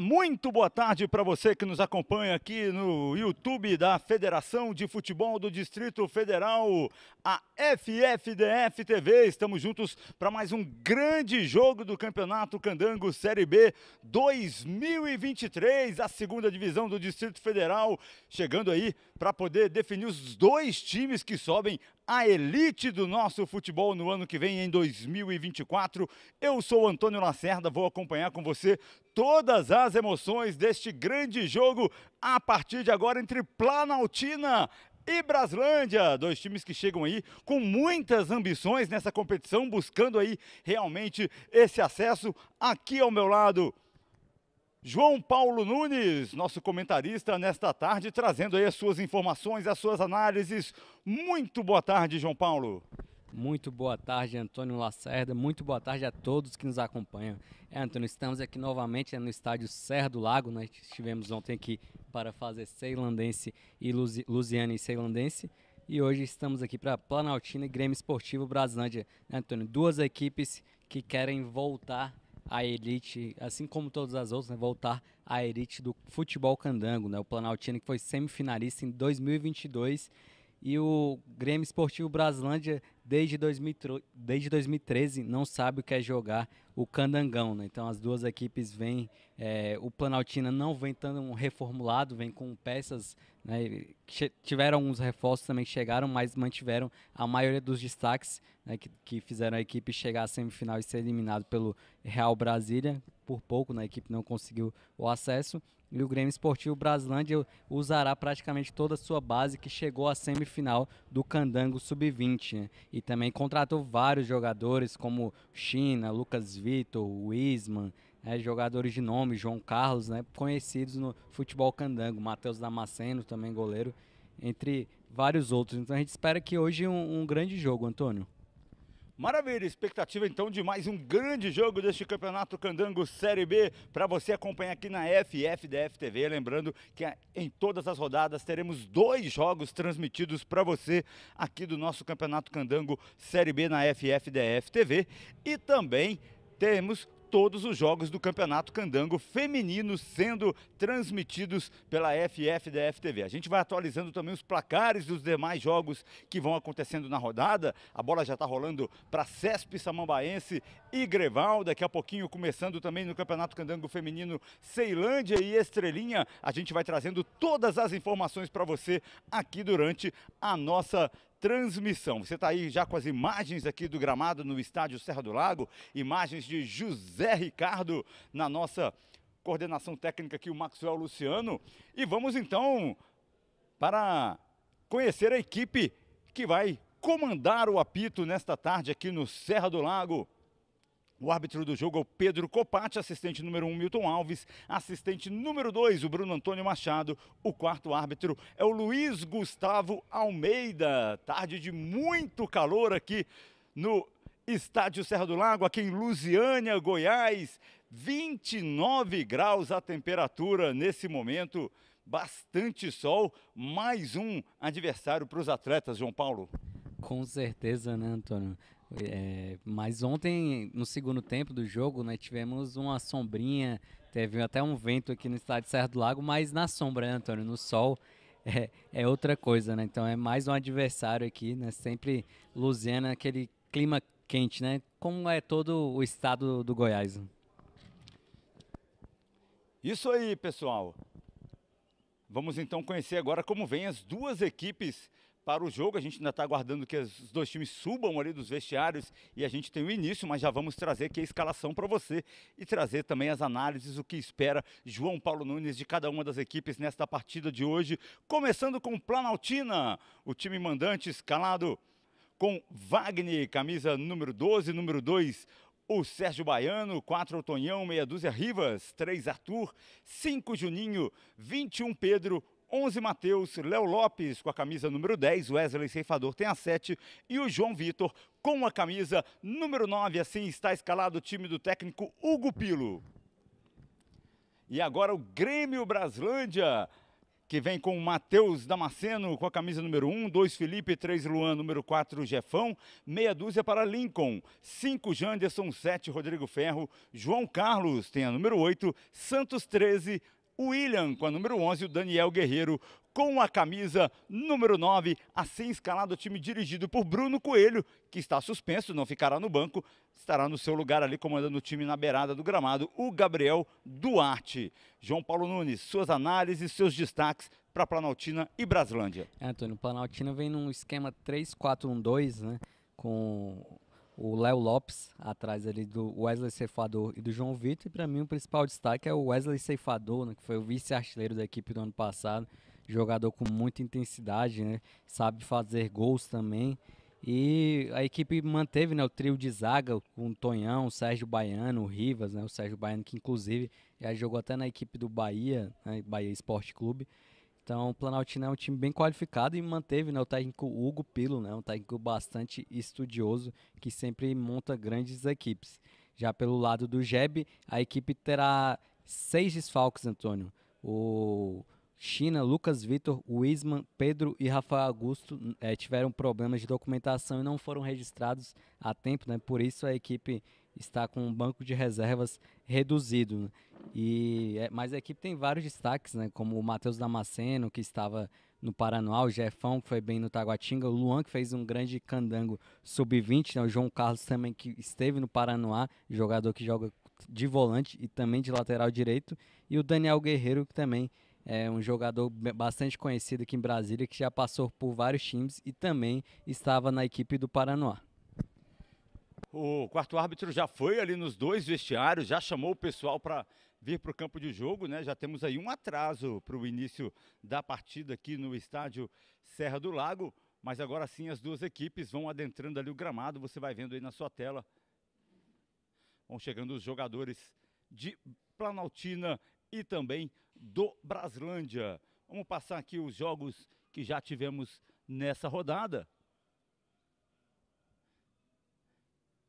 muito boa tarde para você que nos acompanha aqui no YouTube da Federação de Futebol do Distrito Federal, a FFDF TV. Estamos juntos para mais um grande jogo do Campeonato Candango Série B 2023, a segunda divisão do Distrito Federal, chegando aí para poder definir os dois times que sobem a elite do nosso futebol no ano que vem, em 2024. Eu sou Antônio Lacerda, vou acompanhar com você todas as emoções deste grande jogo a partir de agora entre Planaltina e Braslândia, dois times que chegam aí com muitas ambições nessa competição, buscando aí realmente esse acesso. Aqui ao meu lado, João Paulo Nunes, nosso comentarista nesta tarde, trazendo aí as suas informações, as suas análises. Muito boa tarde, João Paulo. Muito boa tarde, Antônio Lacerda. Muito boa tarde a todos que nos acompanham. É, Antônio, estamos aqui novamente né, no estádio Serra do Lago. Nós né? estivemos ontem aqui para fazer Ceilandense e Lusiana e Ceilandense. E hoje estamos aqui para Planaltina e Grêmio Esportivo Brasilândia. Né, Antônio, duas equipes que querem voltar a elite, assim como todas as outras, né, voltar à elite do futebol candango, né, o Planaltino que foi semifinalista em 2022 e o Grêmio Esportivo Braslândia, desde, 2000, desde 2013, não sabe o que é jogar o Candangão. Né? Então, as duas equipes vêm. É, o Planaltina não vem tão reformulado, vem com peças. Né? Tiveram alguns reforços também que chegaram, mas mantiveram a maioria dos destaques né? que, que fizeram a equipe chegar à semifinal e ser eliminado pelo Real Brasília. Por pouco, né? a equipe não conseguiu o acesso. E o Grêmio Esportivo Braslândia usará praticamente toda a sua base que chegou à semifinal do Candango Sub-20. Né? E também contratou vários jogadores como China, Lucas Vitor, Wisman, né? jogadores de nome, João Carlos, né? conhecidos no futebol candango. Matheus Damasceno, também goleiro, entre vários outros. Então a gente espera que hoje um, um grande jogo, Antônio. Maravilha, expectativa então de mais um grande jogo deste Campeonato Candango Série B para você acompanhar aqui na FFDF TV. Lembrando que ah, em todas as rodadas teremos dois jogos transmitidos para você aqui do nosso Campeonato Candango Série B na FFDF TV e também temos todos os jogos do Campeonato Candango Feminino sendo transmitidos pela FFDF TV. A gente vai atualizando também os placares dos demais jogos que vão acontecendo na rodada. A bola já está rolando para Cesp Samambaense e Greval. Daqui a pouquinho, começando também no Campeonato Candango Feminino Ceilândia e Estrelinha. A gente vai trazendo todas as informações para você aqui durante a nossa transmissão. Você está aí já com as imagens aqui do gramado no estádio Serra do Lago, imagens de José Ricardo na nossa coordenação técnica aqui, o Maxwell Luciano. E vamos então para conhecer a equipe que vai comandar o apito nesta tarde aqui no Serra do Lago. O árbitro do jogo é o Pedro Copati, assistente número 1, um, Milton Alves, assistente número 2, o Bruno Antônio Machado. O quarto árbitro é o Luiz Gustavo Almeida. Tarde de muito calor aqui no Estádio Serra do Lago, aqui em Lusiânia, Goiás. 29 graus a temperatura nesse momento, bastante sol. Mais um adversário para os atletas, João Paulo. Com certeza, né, Antônio? É, mas ontem, no segundo tempo do jogo, né, tivemos uma sombrinha, teve até um vento aqui no estádio Serra do Lago, mas na sombra, né, Antônio, no sol é, é outra coisa, né? Então é mais um adversário aqui, né? Sempre Luziana, aquele clima quente, né? Como é todo o estado do Goiás. Isso aí, pessoal. Vamos então conhecer agora como vêm as duas equipes para o jogo. A gente ainda está aguardando que os dois times subam ali dos vestiários e a gente tem o início, mas já vamos trazer aqui a escalação para você e trazer também as análises, o que espera João Paulo Nunes de cada uma das equipes nesta partida de hoje. Começando com Planaltina, o time mandante escalado com Wagner, camisa número 12, número 2, o Sérgio Baiano, 4 Otonhão, meia dúzia Rivas, 3 Arthur, 5 Juninho, 21 Pedro, 11 Matheus, Léo Lopes com a camisa número 10, Wesley Ceifador tem a 7 e o João Vitor com a camisa número 9. Assim está escalado o time do técnico Hugo Pilo. E agora o Grêmio Braslândia, que vem com o Matheus Damasceno com a camisa número 1, 2 Felipe, 3 Luan, número 4 Jefão, meia dúzia para Lincoln, 5 Janderson, 7 Rodrigo Ferro, João Carlos tem a número 8, Santos 13, o William com a número 11, o Daniel Guerreiro com a camisa número 9, a escalado o time dirigido por Bruno Coelho, que está suspenso, não ficará no banco, estará no seu lugar ali comandando o time na beirada do gramado, o Gabriel Duarte. João Paulo Nunes, suas análises, seus destaques para Planaltina e Braslândia. É, Antônio, Planaltina vem num esquema 3-4-1-2, né, com o Léo Lopes, atrás ali do Wesley Ceifador e do João Vitor. E para mim o principal destaque é o Wesley Ceifador, né, que foi o vice-artilheiro da equipe do ano passado. Jogador com muita intensidade, né, sabe fazer gols também. E a equipe manteve né, o trio de zaga com o Tonhão, o Sérgio Baiano, o Rivas, né, o Sérgio Baiano, que inclusive já jogou até na equipe do Bahia, né, Bahia Esporte Clube. Então, o Planaltina é um time bem qualificado e manteve né, o técnico Hugo Pilo, né, um técnico bastante estudioso que sempre monta grandes equipes. Já pelo lado do Jeb, a equipe terá seis desfalques, Antônio. O China, Lucas Vitor, Wisman, Pedro e Rafael Augusto é, tiveram problemas de documentação e não foram registrados a tempo, né? Por isso a equipe está com um banco de reservas reduzido. Né? E é, mas a equipe tem vários destaques, né? Como o Matheus Damasceno, que estava no Paraná, o Jefão, que foi bem no Taguatinga, o Luan, que fez um grande candango sub-20, né? o João Carlos também, que esteve no Paraná, jogador que joga de volante e também de lateral direito, e o Daniel Guerreiro, que também é um jogador bastante conhecido aqui em Brasília, que já passou por vários times e também estava na equipe do Paraná. O quarto árbitro já foi ali nos dois vestiários, já chamou o pessoal para vir para o campo de jogo, né? Já temos aí um atraso para o início da partida aqui no estádio Serra do Lago, mas agora sim as duas equipes vão adentrando ali o gramado, você vai vendo aí na sua tela. Vão chegando os jogadores de Planaltina e também do Braslândia. Vamos passar aqui os jogos que já tivemos nessa rodada.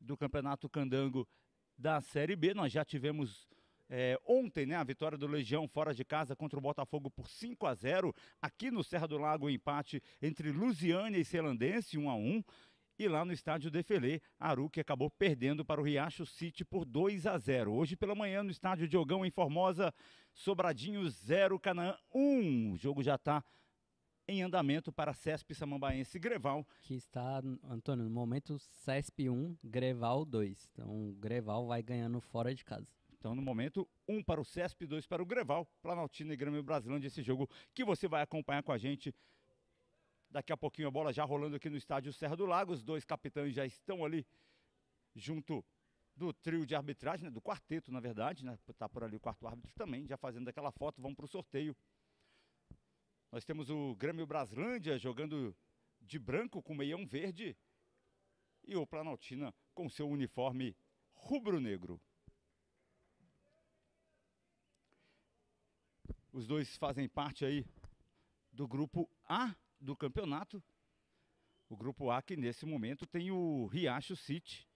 Do Campeonato Candango da Série B, nós já tivemos é, ontem, né, a vitória do Legião fora de casa contra o Botafogo por 5 a 0 Aqui no Serra do Lago, o empate entre Lusiânia e Celandense, 1 a 1 e lá no estádio Defelê, Aruque acabou perdendo para o Riacho City por 2 a 0. Hoje pela manhã no estádio Diogão em Formosa, Sobradinho 0 Canaã 1. O jogo já está em andamento para CESP Samambaense Greval. Que está, Antônio, no momento CESP 1, Greval 2. Então o Greval vai ganhando fora de casa. Então, no momento, um para o CESP, dois para o Greval, Planaltina e Grêmio Brasilândia, esse jogo que você vai acompanhar com a gente. Daqui a pouquinho a bola já rolando aqui no estádio Serra do Lago. Os dois capitães já estão ali junto do trio de arbitragem, né, do quarteto, na verdade, né, tá por ali o quarto árbitro também, já fazendo aquela foto, vamos para o sorteio. Nós temos o Grêmio Braslândia jogando de branco com meião verde e o Planaltina com seu uniforme rubro-negro. Os dois fazem parte aí do grupo A do campeonato. O grupo A que nesse momento tem o Riacho City,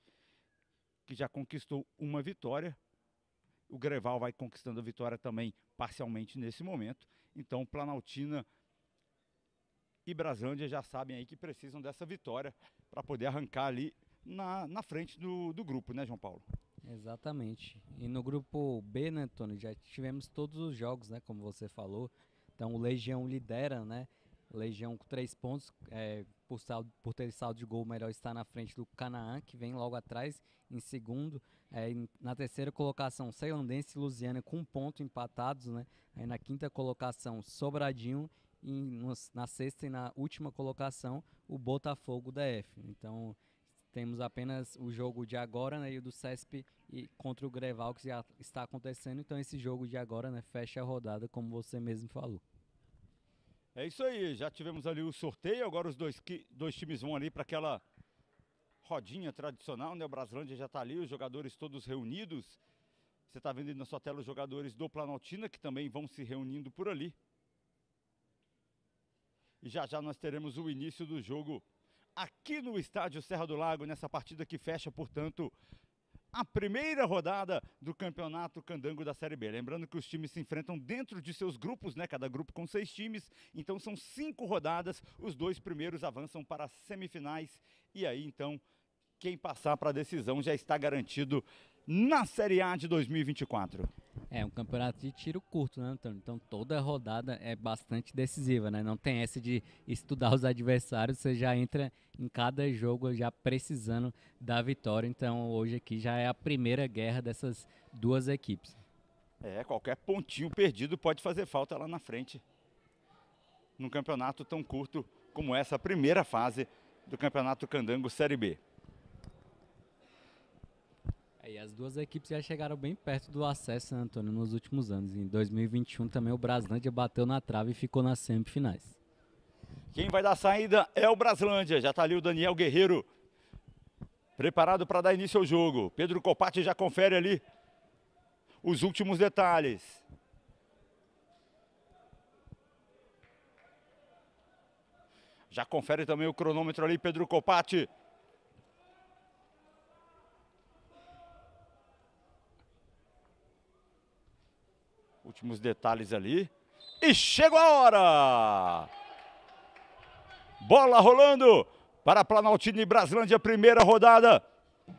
que já conquistou uma vitória. O Greval vai conquistando a vitória também parcialmente nesse momento. Então, Planaltina e Braslândia já sabem aí que precisam dessa vitória para poder arrancar ali na, na frente do, do grupo, né, João Paulo? Exatamente. E no grupo B, né, Tony, já tivemos todos os jogos, né, como você falou. Então o Legião lidera, né? Legião com três pontos, é, por, saldo, por ter saldo de gol, melhor está na frente do Canaã, que vem logo atrás, em segundo. É, na terceira colocação, Ceilandense e Lusiana com um ponto empatados, né? Aí na quinta colocação, Sobradinho. E na sexta e na última colocação, o Botafogo DF. Então, temos apenas o jogo de agora, né, e o do CESP e contra o Greval que já está acontecendo. Então esse jogo de agora, né, fecha a rodada, como você mesmo falou. É isso aí, já tivemos ali o sorteio, agora os dois, dois times vão ali para aquela rodinha tradicional, né? O Braslândia já está ali, os jogadores todos reunidos. Você está vendo na sua tela os jogadores do Planaltina, que também vão se reunindo por ali. E já já nós teremos o início do jogo aqui no estádio Serra do Lago, nessa partida que fecha, portanto, a primeira rodada do Campeonato Candango da Série B. Lembrando que os times se enfrentam dentro de seus grupos, né? Cada grupo com seis times. Então são cinco rodadas. Os dois primeiros avançam para as semifinais. E aí, então, quem passar para a decisão já está garantido na Série A de 2024? É um campeonato de tiro curto, né, Antônio? Então toda rodada é bastante decisiva, né? Não tem essa de estudar os adversários, você já entra em cada jogo já precisando da vitória. Então hoje aqui já é a primeira guerra dessas duas equipes. É, qualquer pontinho perdido pode fazer falta lá na frente. Num campeonato tão curto como essa primeira fase do Campeonato Candango Série B. E as duas equipes já chegaram bem perto do acesso, né, Antônio, nos últimos anos. Em 2021 também o Braslândia bateu na trave e ficou nas semifinais. Quem vai dar saída é o Braslândia. Já está ali o Daniel Guerreiro, preparado para dar início ao jogo. Pedro Copati já confere ali os últimos detalhes. Já confere também o cronômetro ali, Pedro Copati. últimos detalhes ali. E chegou a hora! Bola rolando para Planaltina e Braslândia, primeira rodada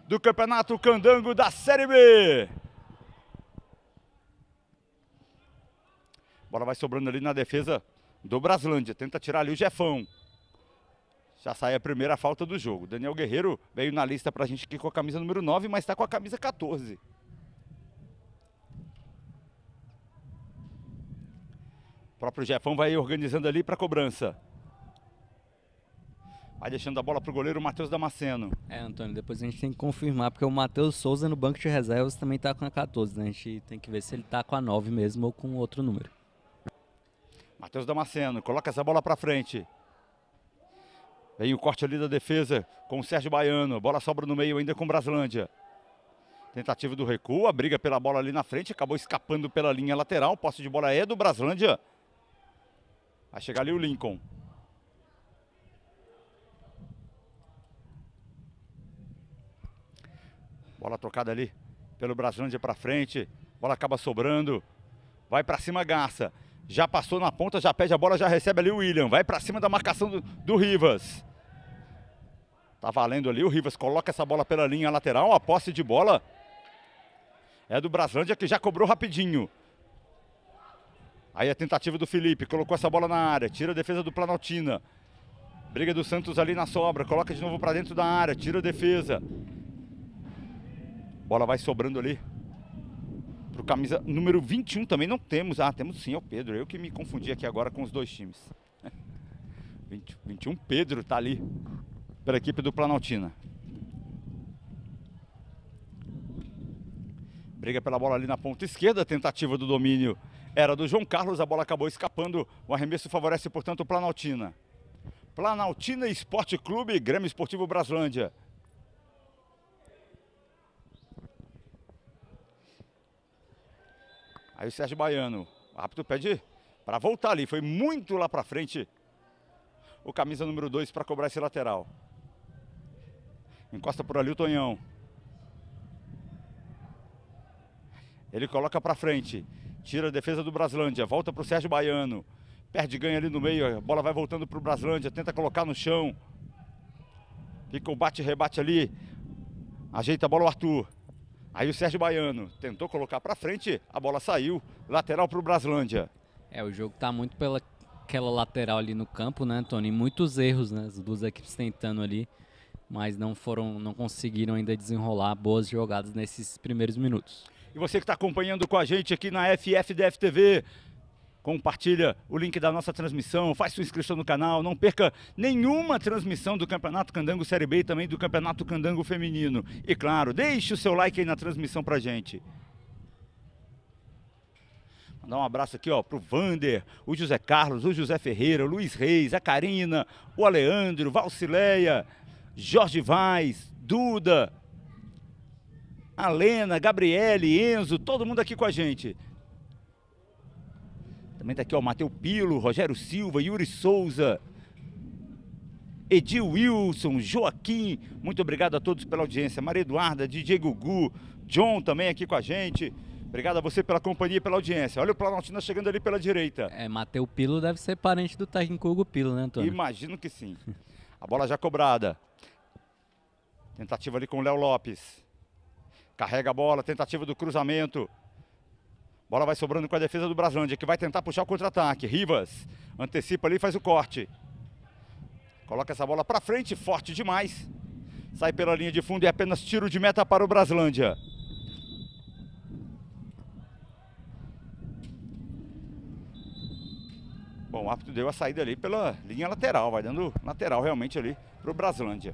do Campeonato Candango da Série B. Bola vai sobrando ali na defesa do Braslândia. Tenta tirar ali o Jefão. Já sai a primeira falta do jogo. Daniel Guerreiro veio na lista para a gente aqui com a camisa número 9, mas está com a camisa 14. O próprio Jefão vai organizando ali para cobrança. Vai deixando a bola para o goleiro Matheus Damasceno. É, Antônio, depois a gente tem que confirmar, porque o Matheus Souza no banco de reservas também está com a 14, né? A gente tem que ver se ele está com a 9 mesmo ou com outro número. Matheus Damasceno coloca essa bola para frente. Vem o corte ali da defesa com o Sérgio Baiano. Bola sobra no meio ainda com o Braslândia. Tentativa do recuo, a briga pela bola ali na frente, acabou escapando pela linha lateral. Posse de bola é do Braslândia. Vai chegar ali o Lincoln. Bola tocada ali pelo Brasilândia para frente. Bola acaba sobrando. Vai para cima, Garça. Já passou na ponta, já pede a bola, já recebe ali o William. Vai para cima da marcação do, do Rivas. Tá valendo ali, o Rivas coloca essa bola pela linha lateral, a posse de bola é do Braslândia que já cobrou rapidinho. Aí a tentativa do Felipe, colocou essa bola na área, tira a defesa do Planaltina. Briga do Santos ali na sobra, coloca de novo para dentro da área, tira a defesa. Bola vai sobrando ali. Pro camisa número 21 também não temos. Ah, temos sim, é o Pedro. Eu que me confundi aqui agora com os dois times. 20, 21 Pedro tá ali pela equipe do Planaltina. Briga pela bola ali na ponta esquerda, tentativa do domínio era do João Carlos, a bola acabou escapando, o arremesso favorece, portanto, o Planaltina. Planaltina Esporte Clube, Grêmio Esportivo Braslândia. Aí o Sérgio Baiano, rápido pede para voltar ali, foi muito lá para frente. O camisa número 2 para cobrar esse lateral. Encosta por ali o Tonhão. Ele coloca para frente. Tira a defesa do Braslândia, volta para o Sérgio Baiano. Perde ganha ali no meio, a bola vai voltando para o Braslândia, tenta colocar no chão. Fica o bate-rebate ali. Ajeita a bola o Arthur. Aí o Sérgio Baiano tentou colocar para frente, a bola saiu, lateral para o Braslândia. É, o jogo está muito pela aquela lateral ali no campo, né, Tony? Muitos erros, né? As duas equipes tentando ali, mas não foram, não conseguiram ainda desenrolar boas jogadas nesses primeiros minutos. E você que está acompanhando com a gente aqui na FFDF TV, compartilha o link da nossa transmissão, faz sua inscrição no canal, não perca nenhuma transmissão do Campeonato Candango Série B e também do Campeonato Candango Feminino. E claro, deixe o seu like aí na transmissão pra gente. Mandar um abraço aqui, ó, pro Vander, o José Carlos, o José Ferreira, o Luiz Reis, a Karina, o Aleandro, Valcileia, Jorge Vaz, Duda, a Lena, Gabriele, Enzo, todo mundo aqui com a gente. Também está aqui o Matheus Pilo, Rogério Silva, Yuri Souza, Edil Wilson, Joaquim. Muito obrigado a todos pela audiência. Maria Eduarda, DJ Gugu, John também aqui com a gente. Obrigado a você pela companhia e pela audiência. Olha o Planaltina chegando ali pela direita. É, Matheus Pilo deve ser parente do técnico Hugo Pilo, né, Antônio? Imagino que sim. A bola já cobrada. Tentativa ali com o Léo Lopes. Carrega a bola, tentativa do cruzamento. Bola vai sobrando com a defesa do Braslândia, que vai tentar puxar o contra-ataque. Rivas antecipa ali e faz o corte. Coloca essa bola para frente, forte demais. Sai pela linha de fundo e é apenas tiro de meta para o Braslândia. Bom, o árbitro deu a saída ali pela linha lateral, vai dando lateral realmente ali para o Braslândia.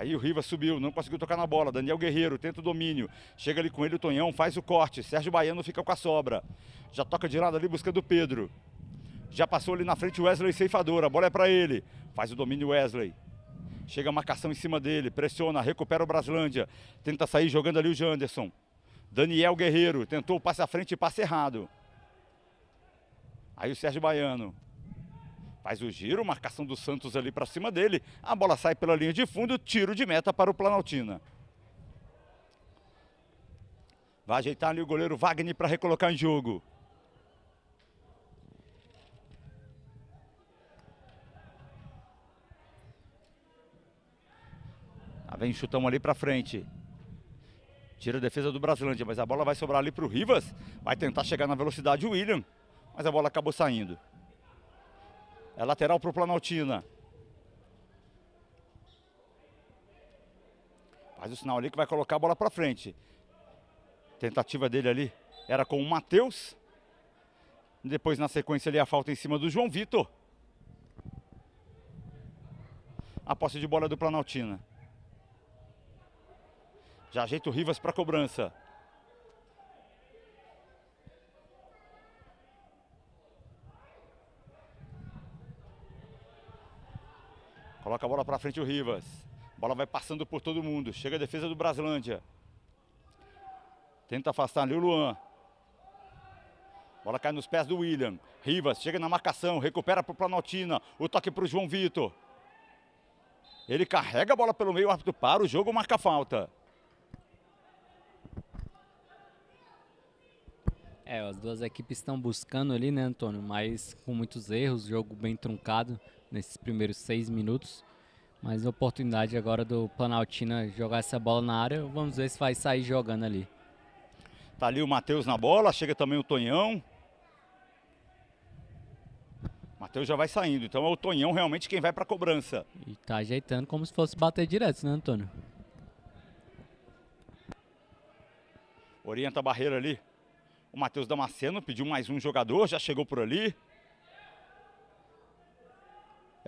Aí o Rivas subiu, não conseguiu tocar na bola. Daniel Guerreiro tenta o domínio. Chega ali com ele o Tonhão, faz o corte. Sérgio Baiano fica com a sobra. Já toca de lado ali buscando o Pedro. Já passou ali na frente o Wesley ceifador. A bola é para ele. Faz o domínio Wesley. Chega a marcação em cima dele. Pressiona, recupera o Braslândia. Tenta sair jogando ali o Janderson. Daniel Guerreiro tentou o passe à frente e passe errado. Aí o Sérgio Baiano faz o giro, marcação do Santos ali para cima dele, a bola sai pela linha de fundo, tiro de meta para o Planaltina. Vai ajeitar ali o goleiro Wagner para recolocar em jogo. Lá vem chutão ali para frente. Tira a defesa do Brasilândia, mas a bola vai sobrar ali para o Rivas. Vai tentar chegar na velocidade o William, mas a bola acabou saindo. É lateral para o Planaltina. Faz o sinal ali que vai colocar a bola para frente. Tentativa dele ali era com o Matheus. Depois, na sequência, ali a falta em cima do João Vitor. A posse de bola do Planaltina. Já ajeita o Rivas para cobrança. Coloca a bola para frente o Rivas. Bola vai passando por todo mundo. Chega a defesa do Brasilândia. Tenta afastar ali o Luan. Bola cai nos pés do William. Rivas chega na marcação, recupera para o Planaltina. O toque para o João Vitor. Ele carrega a bola pelo meio, o árbitro para, o jogo marca a falta. É, as duas equipes estão buscando ali, né, Antônio? Mas com muitos erros, jogo bem truncado nesses primeiros seis minutos. Mas oportunidade agora do Planaltina jogar essa bola na área. Vamos ver se vai sair jogando ali. Tá ali o Matheus na bola, chega também o Tonhão. Matheus já vai saindo, então é o Tonhão realmente quem vai para cobrança. E tá ajeitando como se fosse bater direto, né, Antônio? Orienta a barreira ali. O Matheus Damasceno pediu mais um jogador, já chegou por ali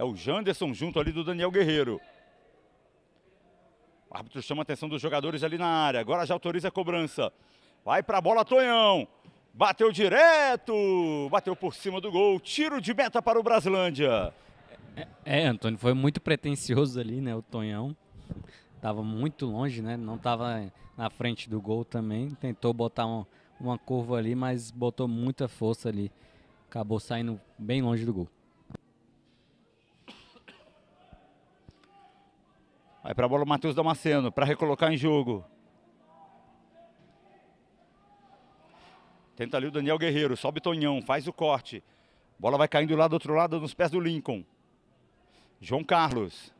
é o Janderson junto ali do Daniel Guerreiro. O árbitro chama a atenção dos jogadores ali na área. Agora já autoriza a cobrança. Vai para a bola, Tonhão. Bateu direto. Bateu por cima do gol. Tiro de meta para o Brasilândia. É, é Antônio, foi muito pretencioso ali, né? O Tonhão. Tava muito longe, né? Não tava na frente do gol também. Tentou botar um, uma curva ali, mas botou muita força ali. Acabou saindo bem longe do gol. Vai para a bola o Matheus Damasceno para recolocar em jogo. Tenta ali o Daniel Guerreiro, sobe Tonhão, faz o corte. Bola vai caindo lá do outro lado, nos pés do Lincoln. João Carlos.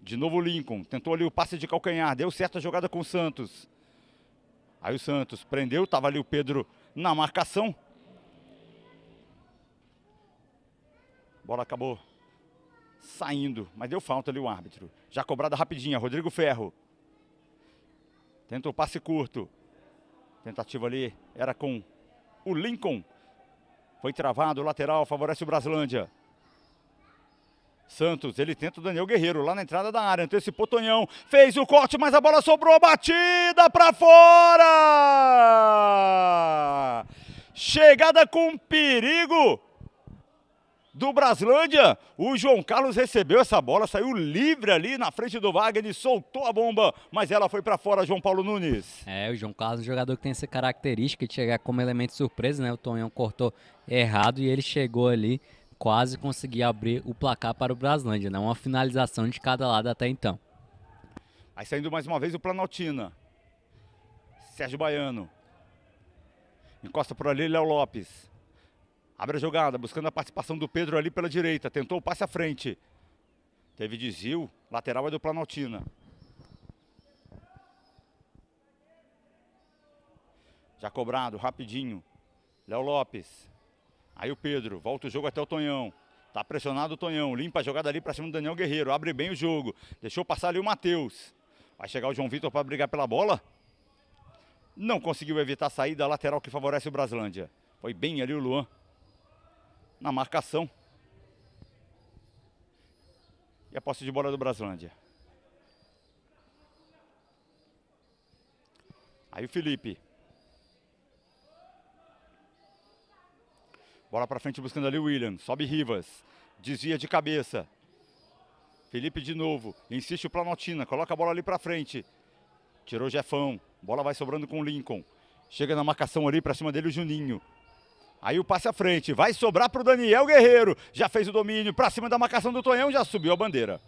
De novo Lincoln. Tentou ali o passe de calcanhar. Deu certo a jogada com o Santos. Aí o Santos prendeu. Estava ali o Pedro na marcação. Bola acabou saindo, mas deu falta ali o árbitro. Já cobrada rapidinha, Rodrigo Ferro. Tenta o passe curto. Tentativa ali era com o Lincoln. Foi travado, lateral, favorece o Braslândia. Santos, ele tenta o Daniel Guerreiro lá na entrada da área, antecipou Tonhão, fez o corte, mas a bola sobrou, batida para fora! Chegada com perigo do Braslândia. O João Carlos recebeu essa bola, saiu livre ali na frente do Wagner, soltou a bomba, mas ela foi para fora, João Paulo Nunes. É, o João Carlos é um jogador que tem essa característica de chegar como elemento surpresa, né? O Tonhão cortou errado e ele chegou ali quase conseguiu abrir o placar para o Braslândia, né? Uma finalização de cada lado até então. Aí saindo mais uma vez o Planaltina. Sérgio Baiano. Encosta por ali, Léo Lopes. Abre a jogada, buscando a participação do Pedro ali pela direita. Tentou o passe à frente. Teve desvio. Lateral é do Planaltina. Já cobrado, rapidinho. Léo Lopes. Aí o Pedro. Volta o jogo até o Tonhão. Tá pressionado o Tonhão. Limpa a jogada ali para cima do Daniel Guerreiro. Abre bem o jogo. Deixou passar ali o Matheus. Vai chegar o João Vitor para brigar pela bola. Não conseguiu evitar a saída lateral que favorece o Braslândia. Foi bem ali o Luan na marcação. E a posse de bola do Braslândia. Aí o Felipe. Bola para frente buscando ali o William. Sobe Rivas. Desvia de cabeça. Felipe de novo. Insiste o planotina Coloca a bola ali para frente. Tirou Jefão. Bola vai sobrando com o Lincoln. Chega na marcação ali para cima dele o Juninho. Aí o passe à frente, vai sobrar para o Daniel Guerreiro. Já fez o domínio para cima da marcação do Tonhão, já subiu a bandeira.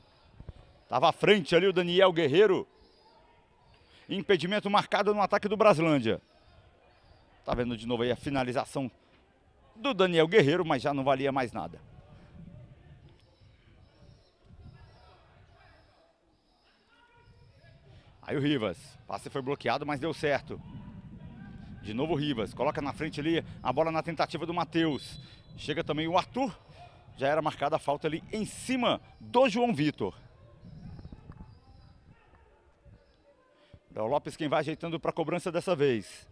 Tava à frente ali o Daniel Guerreiro. Impedimento marcado no ataque do Braslândia. Tá vendo de novo aí a finalização do Daniel Guerreiro, mas já não valia mais nada. Aí o Rivas, passe foi bloqueado, mas deu certo. De novo o Rivas coloca na frente ali a bola na tentativa do Matheus. Chega também o Arthur. Já era marcada a falta ali em cima do João Vitor. É o Lopes quem vai ajeitando para a cobrança dessa vez.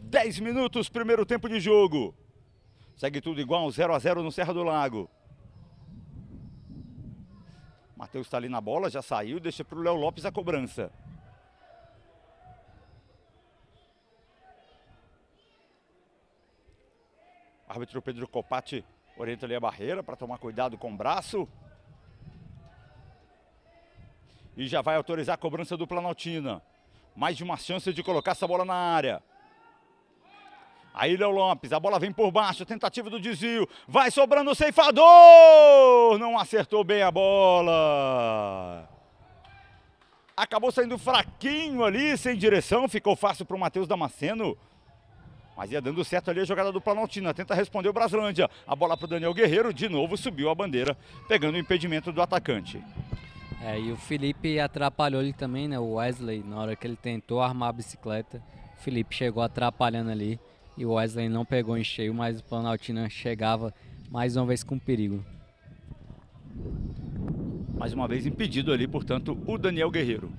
10 minutos, primeiro tempo de jogo. Segue tudo igual, 0 a 0 no Serra do Lago. Matheus está ali na bola, já saiu, deixa para o Léo Lopes a cobrança. árbitro Pedro Copati orienta ali a barreira para tomar cuidado com o braço. E já vai autorizar a cobrança do Planaltina. Mais de uma chance de colocar essa bola na área. Aí Léo Lopes, a bola vem por baixo, tentativa do desvio, vai sobrando o ceifador! Não acertou bem a bola. Acabou saindo fraquinho ali, sem direção, ficou fácil para o Matheus Damasceno mas ia dando certo ali a jogada do Planaltina. Tenta responder o Braslândia. A bola para o Daniel Guerreiro. De novo subiu a bandeira, pegando o impedimento do atacante. É, e o Felipe atrapalhou ele também, né? O Wesley, na hora que ele tentou armar a bicicleta, o Felipe chegou atrapalhando ali. E o Wesley não pegou em cheio, mas o Planaltina chegava mais uma vez com perigo. Mais uma vez impedido ali, portanto, o Daniel Guerreiro.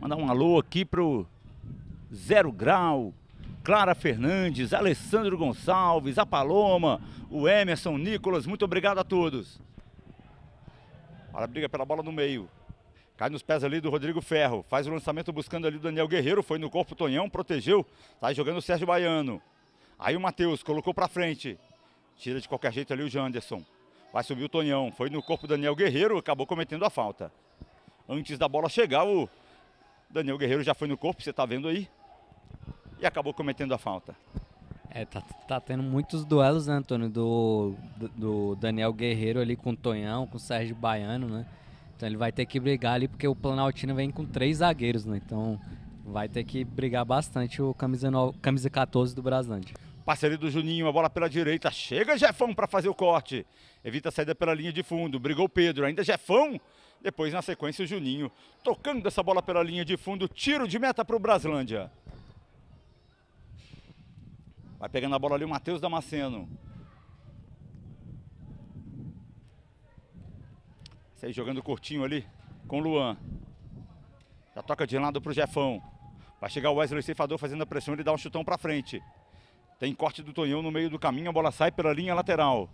Mandar um alô aqui pro Zero Grau, Clara Fernandes, Alessandro Gonçalves, a Paloma, o Emerson, Nicolas, muito obrigado a todos. Olha a briga pela bola no meio. Cai nos pés ali do Rodrigo Ferro. Faz o lançamento buscando ali o Daniel Guerreiro. Foi no corpo Tonhão, protegeu. Sai tá jogando o Sérgio Baiano. Aí o Matheus colocou pra frente. Tira de qualquer jeito ali o Janderson. Vai subir o Tonhão. Foi no corpo Daniel Guerreiro. Acabou cometendo a falta. Antes da bola chegar, o Daniel Guerreiro já foi no corpo. Você tá vendo aí e acabou cometendo a falta. É, tá, tá tendo muitos duelos, né, Antônio? Do, do Daniel Guerreiro ali com o Tonhão, com o Sérgio Baiano, né? Então ele vai ter que brigar ali, porque o Planaltino vem com três zagueiros, né? Então vai ter que brigar bastante o camisa, no, camisa 14 do Braslândia. Parceria do Juninho, a bola pela direita. Chega Jefão para fazer o corte. Evita a saída pela linha de fundo. Brigou Pedro. Ainda Jefão. Depois, na sequência, o Juninho. Tocando essa bola pela linha de fundo. Tiro de meta para o Braslândia. Vai pegando a bola ali o Matheus Damasceno. Sai jogando curtinho ali com o Luan. Já toca de lado pro Jefão. Vai chegar o Wesley Ceifador fazendo a pressão, ele dá um chutão para frente. Tem corte do Tonhão no meio do caminho, a bola sai pela linha lateral.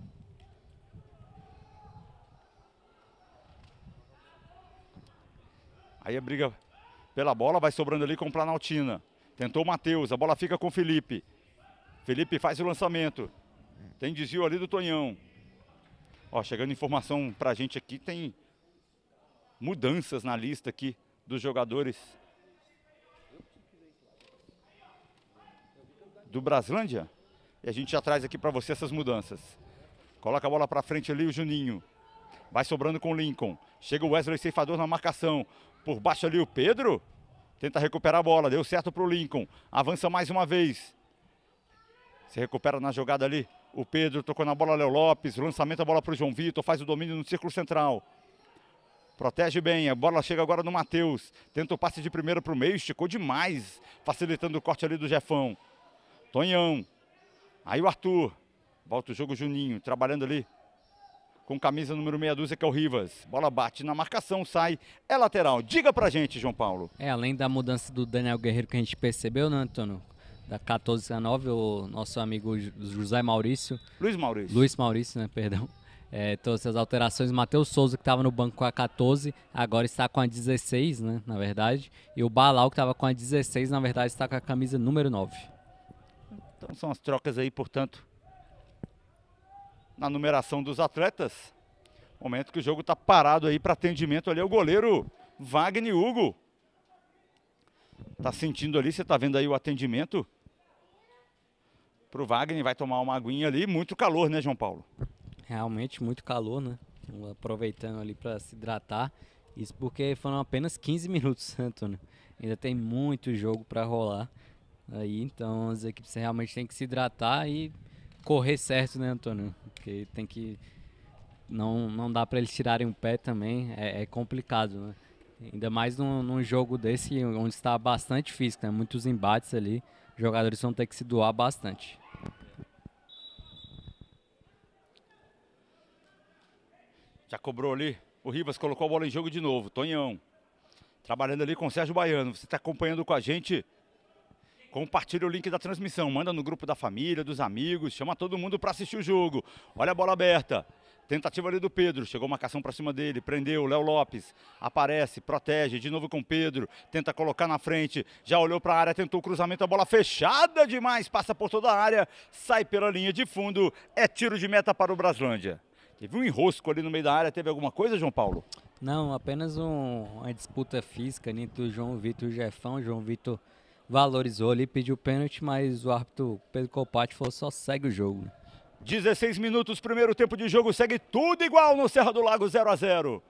Aí a briga pela bola vai sobrando ali com o Planaltina. Tentou o Matheus, a bola fica com o Felipe. Felipe faz o lançamento. Tem desvio ali do Tonhão. Ó, chegando informação pra gente aqui, tem mudanças na lista aqui dos jogadores do Braslândia. E a gente já traz aqui para você essas mudanças. Coloca a bola para frente ali o Juninho. Vai sobrando com o Lincoln. Chega o Wesley Ceifador na marcação. Por baixo ali o Pedro. Tenta recuperar a bola. Deu certo para o Lincoln. Avança mais uma vez. Se recupera na jogada ali. O Pedro tocou na bola, Léo Lopes. Lançamento, a bola para o João Vitor. Faz o domínio no círculo central. Protege bem, a bola chega agora no Matheus. Tenta o passe de primeira para o meio, esticou demais, facilitando o corte ali do Jefão. Tonhão. Aí o Arthur. Volta o jogo Juninho, trabalhando ali com camisa número meia dúzia, que é o Rivas. Bola bate na marcação, sai, é lateral. Diga a gente, João Paulo. É, além da mudança do Daniel Guerreiro que a gente percebeu, né, Antônio? da 1419, o nosso amigo José Maurício. Luiz Maurício. Luiz Maurício, né? Perdão. É, trouxe as alterações. Matheus Souza, que estava no banco com a 14, agora está com a 16, né? Na verdade. E o Balau, que estava com a 16, na verdade, está com a camisa número 9. Então são as trocas aí, portanto, na numeração dos atletas. Momento que o jogo está parado aí para atendimento ali. O goleiro Wagner Hugo. Tá sentindo ali, você tá vendo aí o atendimento para o Wagner, vai tomar uma aguinha ali. Muito calor, né, João Paulo? Realmente muito calor, né? Aproveitando ali para se hidratar. Isso porque foram apenas 15 minutos, né, Antônio. Ainda tem muito jogo para rolar aí, então as equipes realmente têm que se hidratar e correr certo, né, Antônio? Porque tem que não não dá para eles tirarem o pé também, é, é complicado, né? Ainda mais num, num, jogo desse onde está bastante físico, né? Muitos embates ali. Os jogadores vão ter que se doar bastante. Já cobrou ali. O Ribas colocou a bola em jogo de novo. Tonhão. Trabalhando ali com o Sérgio Baiano. Você está acompanhando com a gente. Compartilha o link da transmissão. Manda no grupo da família, dos amigos. Chama todo mundo para assistir o jogo. Olha a bola aberta. Tentativa ali do Pedro, chegou marcação para cima dele, prendeu, Léo Lopes, aparece, protege, de novo com Pedro, tenta colocar na frente, já olhou para a área, tentou o cruzamento, a bola fechada demais, passa por toda a área, sai pela linha de fundo, é tiro de meta para o Braslândia. Teve um enrosco ali no meio da área, teve alguma coisa, João Paulo? Não, apenas um, uma disputa física entre o João Vitor e o Jefão, o João Vitor valorizou ali, pediu pênalti, mas o árbitro Pedro Copati falou só segue o jogo. 16 minutos, primeiro tempo de jogo, segue tudo igual no Serra do Lago, 0 a 0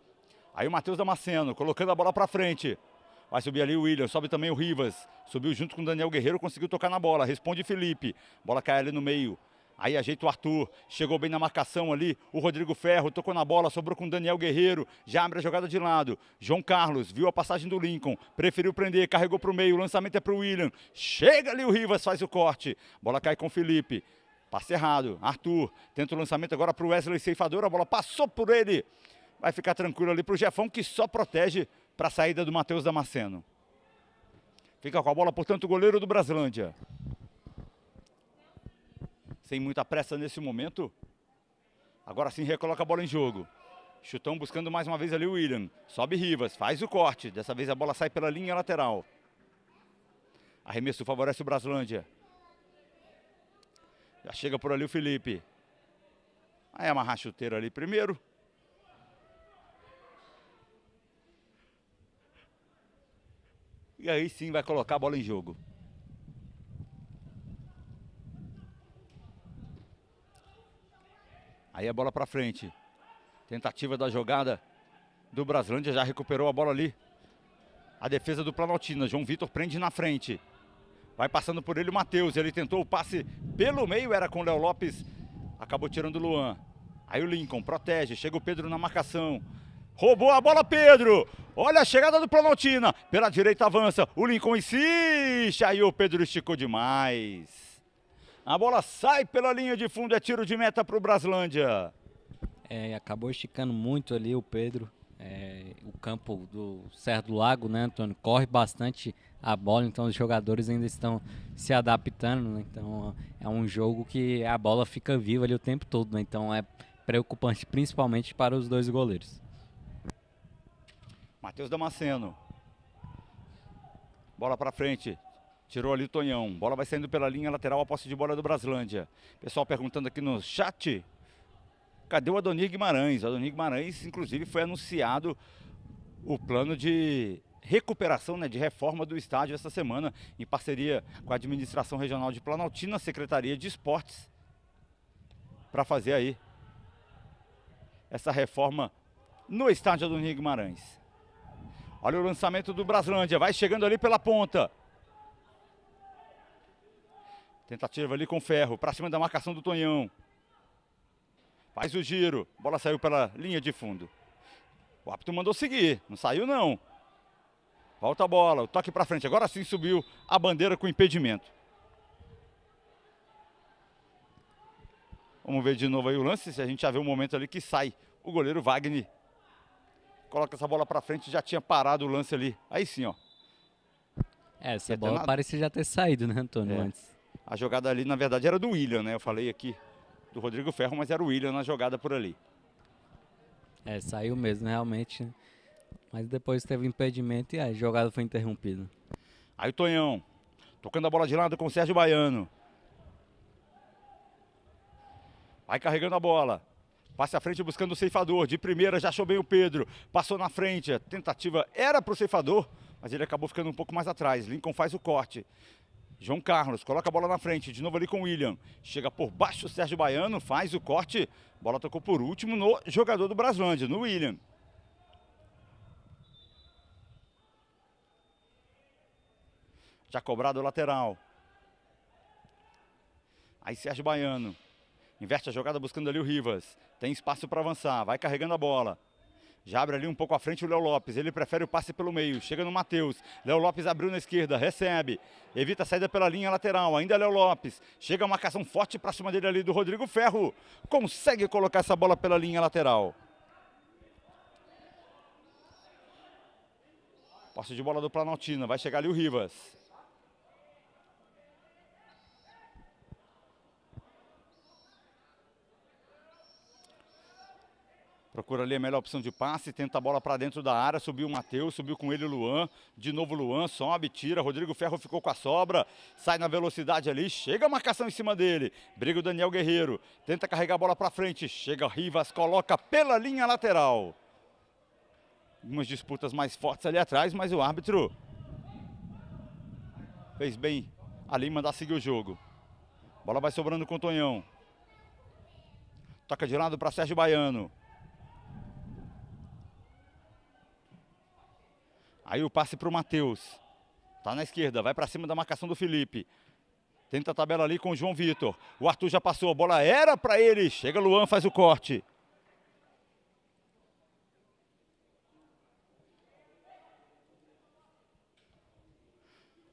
Aí o Matheus Damasceno, colocando a bola para frente. Vai subir ali o William, sobe também o Rivas. Subiu junto com o Daniel Guerreiro, conseguiu tocar na bola. Responde Felipe. Bola cai ali no meio. Aí ajeita o Arthur, chegou bem na marcação ali, o Rodrigo Ferro tocou na bola, sobrou com o Daniel Guerreiro, já abre a jogada de lado. João Carlos viu a passagem do Lincoln, preferiu prender, carregou para o meio, o lançamento é para o William. Chega ali o Rivas, faz o corte. Bola cai com o Felipe. Passe errado. Arthur tenta o lançamento agora para o Wesley Ceifador. A bola passou por ele. Vai ficar tranquilo ali para o Jefão, que só protege para a saída do Matheus Damasceno. Fica com a bola, portanto, o goleiro do Brasilândia. Sem muita pressa nesse momento. Agora sim recoloca a bola em jogo. Chutão buscando mais uma vez ali o William. Sobe Rivas, faz o corte. Dessa vez a bola sai pela linha lateral. Arremesso favorece o Braslândia. Já chega por ali o Felipe. Aí amarrar chuteira ali primeiro. E aí sim vai colocar a bola em jogo. Aí a bola para frente. Tentativa da jogada do Braslândia já recuperou a bola ali. A defesa do Planaltina. João Vitor prende na frente. Vai passando por ele o Matheus. Ele tentou o passe pelo meio, era com o Léo Lopes. Acabou tirando o Luan. Aí o Lincoln protege, chega o Pedro na marcação. Roubou a bola, Pedro. Olha a chegada do Planaltina. Pela direita avança. O Lincoln insiste. Aí o Pedro esticou demais. A bola sai pela linha de fundo. É tiro de meta para o Braslândia. É, acabou esticando muito ali o Pedro. É, o campo do Serra do Lago, né, Antônio, corre bastante a bola, então os jogadores ainda estão se adaptando, né? então é um jogo que a bola fica viva ali o tempo todo, né? então é preocupante principalmente para os dois goleiros. Matheus Damasceno, bola para frente, tirou ali o Tonhão, bola vai saindo pela linha lateral, a posse de bola é do Braslândia. Pessoal perguntando aqui no chat, cadê o Adonir Guimarães? O Adonir Guimarães, inclusive, foi anunciado o plano de recuperação, né, de reforma do estádio essa semana, em parceria com a Administração Regional de Planaltina, Secretaria de Esportes, para fazer aí essa reforma no estádio Adonir Guimarães. Olha o lançamento do Braslândia, vai chegando ali pela ponta. Tentativa ali com o Ferro, para cima da marcação do Tonhão. Faz o giro. Bola saiu pela linha de fundo. O árbitro mandou seguir. Não saiu, não. Volta a bola. O toque para frente. Agora sim subiu a bandeira com impedimento. Vamos ver de novo aí o lance. Se a gente já vê um momento ali que sai o goleiro Wagner. Coloca essa bola para frente, já tinha parado o lance ali. Aí sim, ó. É, essa é bola parece parecia já ter saído, né, Antônio, é. antes. A jogada ali, na verdade, era do William, né? Eu falei aqui do Rodrigo Ferro, mas era o William na jogada por ali. É, saiu mesmo, realmente. Mas depois teve um impedimento e a jogada foi interrompida. Aí o Tonhão, tocando a bola de lado com o Sérgio Baiano. Vai carregando a bola. passa à frente buscando o ceifador. De primeira já achou bem o Pedro. Passou na frente. A tentativa era para o ceifador, mas ele acabou ficando um pouco mais atrás. Lincoln faz o corte. João Carlos coloca a bola na frente, de novo ali com o William. Chega por baixo o Sérgio Baiano, faz o corte. Bola tocou por último no jogador do Braslândia, no William. Já cobrado o lateral. Aí Sérgio Baiano. Inverte a jogada buscando ali o Rivas. Tem espaço para avançar, vai carregando a bola. Já abre ali um pouco à frente o Léo Lopes. Ele prefere o passe pelo meio. Chega no Matheus. Léo Lopes abriu na esquerda. Recebe. Evita a saída pela linha lateral. Ainda é Léo Lopes. Chega a marcação forte para cima dele ali do Rodrigo Ferro. Consegue colocar essa bola pela linha lateral. Passe de bola do Planaltina. Vai chegar ali o Rivas. Procura ali a melhor opção de passe, tenta a bola para dentro da área, subiu o Matheus, subiu com ele o Luan, de novo o Luan, sobe, tira, Rodrigo Ferro ficou com a sobra, sai na velocidade ali, chega a marcação em cima dele, briga o Daniel Guerreiro, tenta carregar a bola para frente, chega o Rivas, coloca pela linha lateral. Algumas disputas mais fortes ali atrás, mas o árbitro fez bem ali mandar seguir o jogo. Bola vai sobrando com o Tonhão. Toca de lado para Sérgio Baiano. Aí o passe para o Matheus. Tá na esquerda, vai para cima da marcação do Felipe. Tenta a tabela ali com o João Vitor. O Arthur já passou, a bola era para ele. Chega Luan, faz o corte.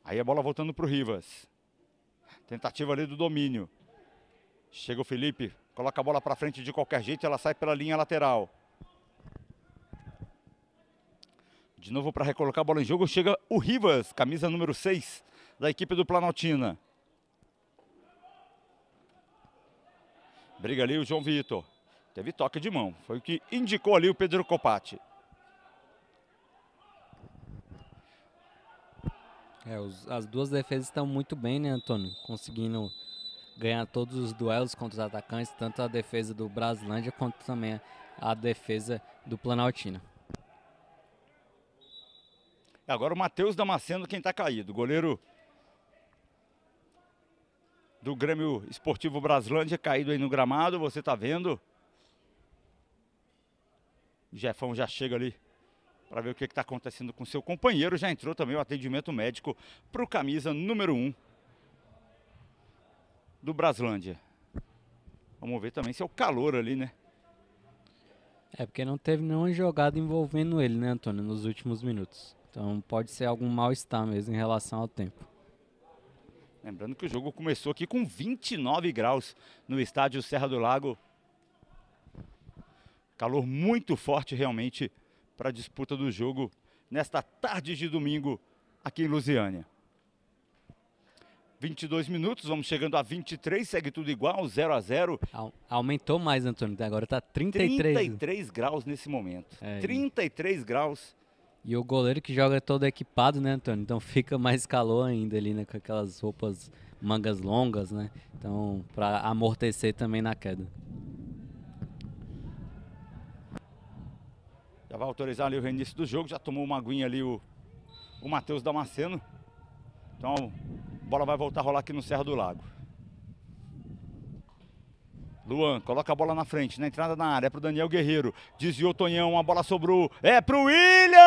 Aí a bola voltando para o Rivas. Tentativa ali do domínio. Chega o Felipe, coloca a bola para frente de qualquer jeito, ela sai pela linha lateral. De novo para recolocar a bola em jogo, chega o Rivas, camisa número 6 da equipe do Planaltina. Briga ali o João Vitor. Teve toque de mão, foi o que indicou ali o Pedro Copati. É, os, as duas defesas estão muito bem, né, Antônio? Conseguindo ganhar todos os duelos contra os atacantes, tanto a defesa do Braslândia quanto também a defesa do Planaltina. Agora o Matheus Damasceno, quem está caído. Goleiro do Grêmio Esportivo Braslândia, caído aí no gramado, você está vendo. O Jefão já chega ali para ver o que está acontecendo com seu companheiro. Já entrou também o atendimento médico para o camisa número 1 um do Braslândia. Vamos ver também se é o calor ali, né? É, porque não teve nenhuma jogada envolvendo ele, né, Antônio, nos últimos minutos. Então pode ser algum mal-estar mesmo em relação ao tempo. Lembrando que o jogo começou aqui com 29 graus no estádio Serra do Lago. Calor muito forte realmente para a disputa do jogo nesta tarde de domingo aqui em Lusiânia. 22 minutos, vamos chegando a 23, segue tudo igual, 0 a 0. Aumentou mais, Antônio, agora está 33. 33 graus nesse momento. É, 33 graus e o goleiro que joga é todo equipado, né, Antônio? Então fica mais calor ainda ali, né? Com aquelas roupas mangas longas, né? Então, para amortecer também na queda. Já vai autorizar ali o reinício do jogo. Já tomou uma aguinha ali o, o Matheus Damasceno. Então, a bola vai voltar a rolar aqui no Serra do Lago. Luan coloca a bola na frente, na entrada na área, é pro Daniel Guerreiro. Desviou Tonhão, a bola sobrou. É pro William!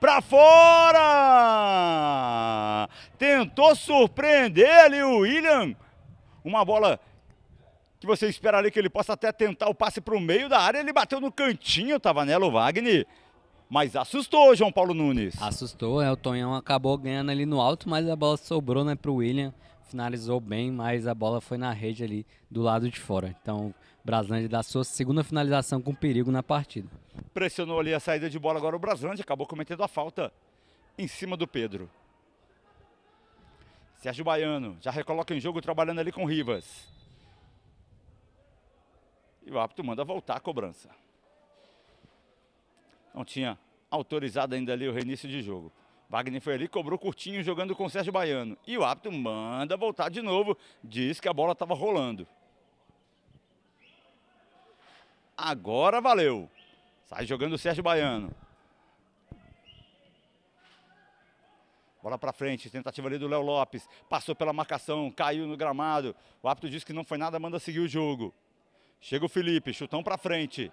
Pra fora! Tentou surpreender ali o William. Uma bola que você espera ali que ele possa até tentar o passe pro meio da área. Ele bateu no cantinho, tava nela o Wagner. Mas assustou João Paulo Nunes. Assustou, é, o Tonhão acabou ganhando ali no alto, mas a bola sobrou né, pro William finalizou bem, mas a bola foi na rede ali do lado de fora. Então, Braslândia da sua segunda finalização com perigo na partida. Pressionou ali a saída de bola agora o Braslândia, acabou cometendo a falta em cima do Pedro. Sérgio Baiano já recoloca em jogo trabalhando ali com Rivas. E o árbitro manda voltar a cobrança. Não tinha autorizado ainda ali o reinício de jogo. Wagner foi ali, cobrou curtinho jogando com o Sérgio Baiano. E o árbitro manda voltar de novo, diz que a bola estava rolando. Agora valeu. Sai jogando o Sérgio Baiano. Bola para frente, tentativa ali do Léo Lopes. Passou pela marcação, caiu no gramado. O árbitro diz que não foi nada, manda seguir o jogo. Chega o Felipe, chutão para frente.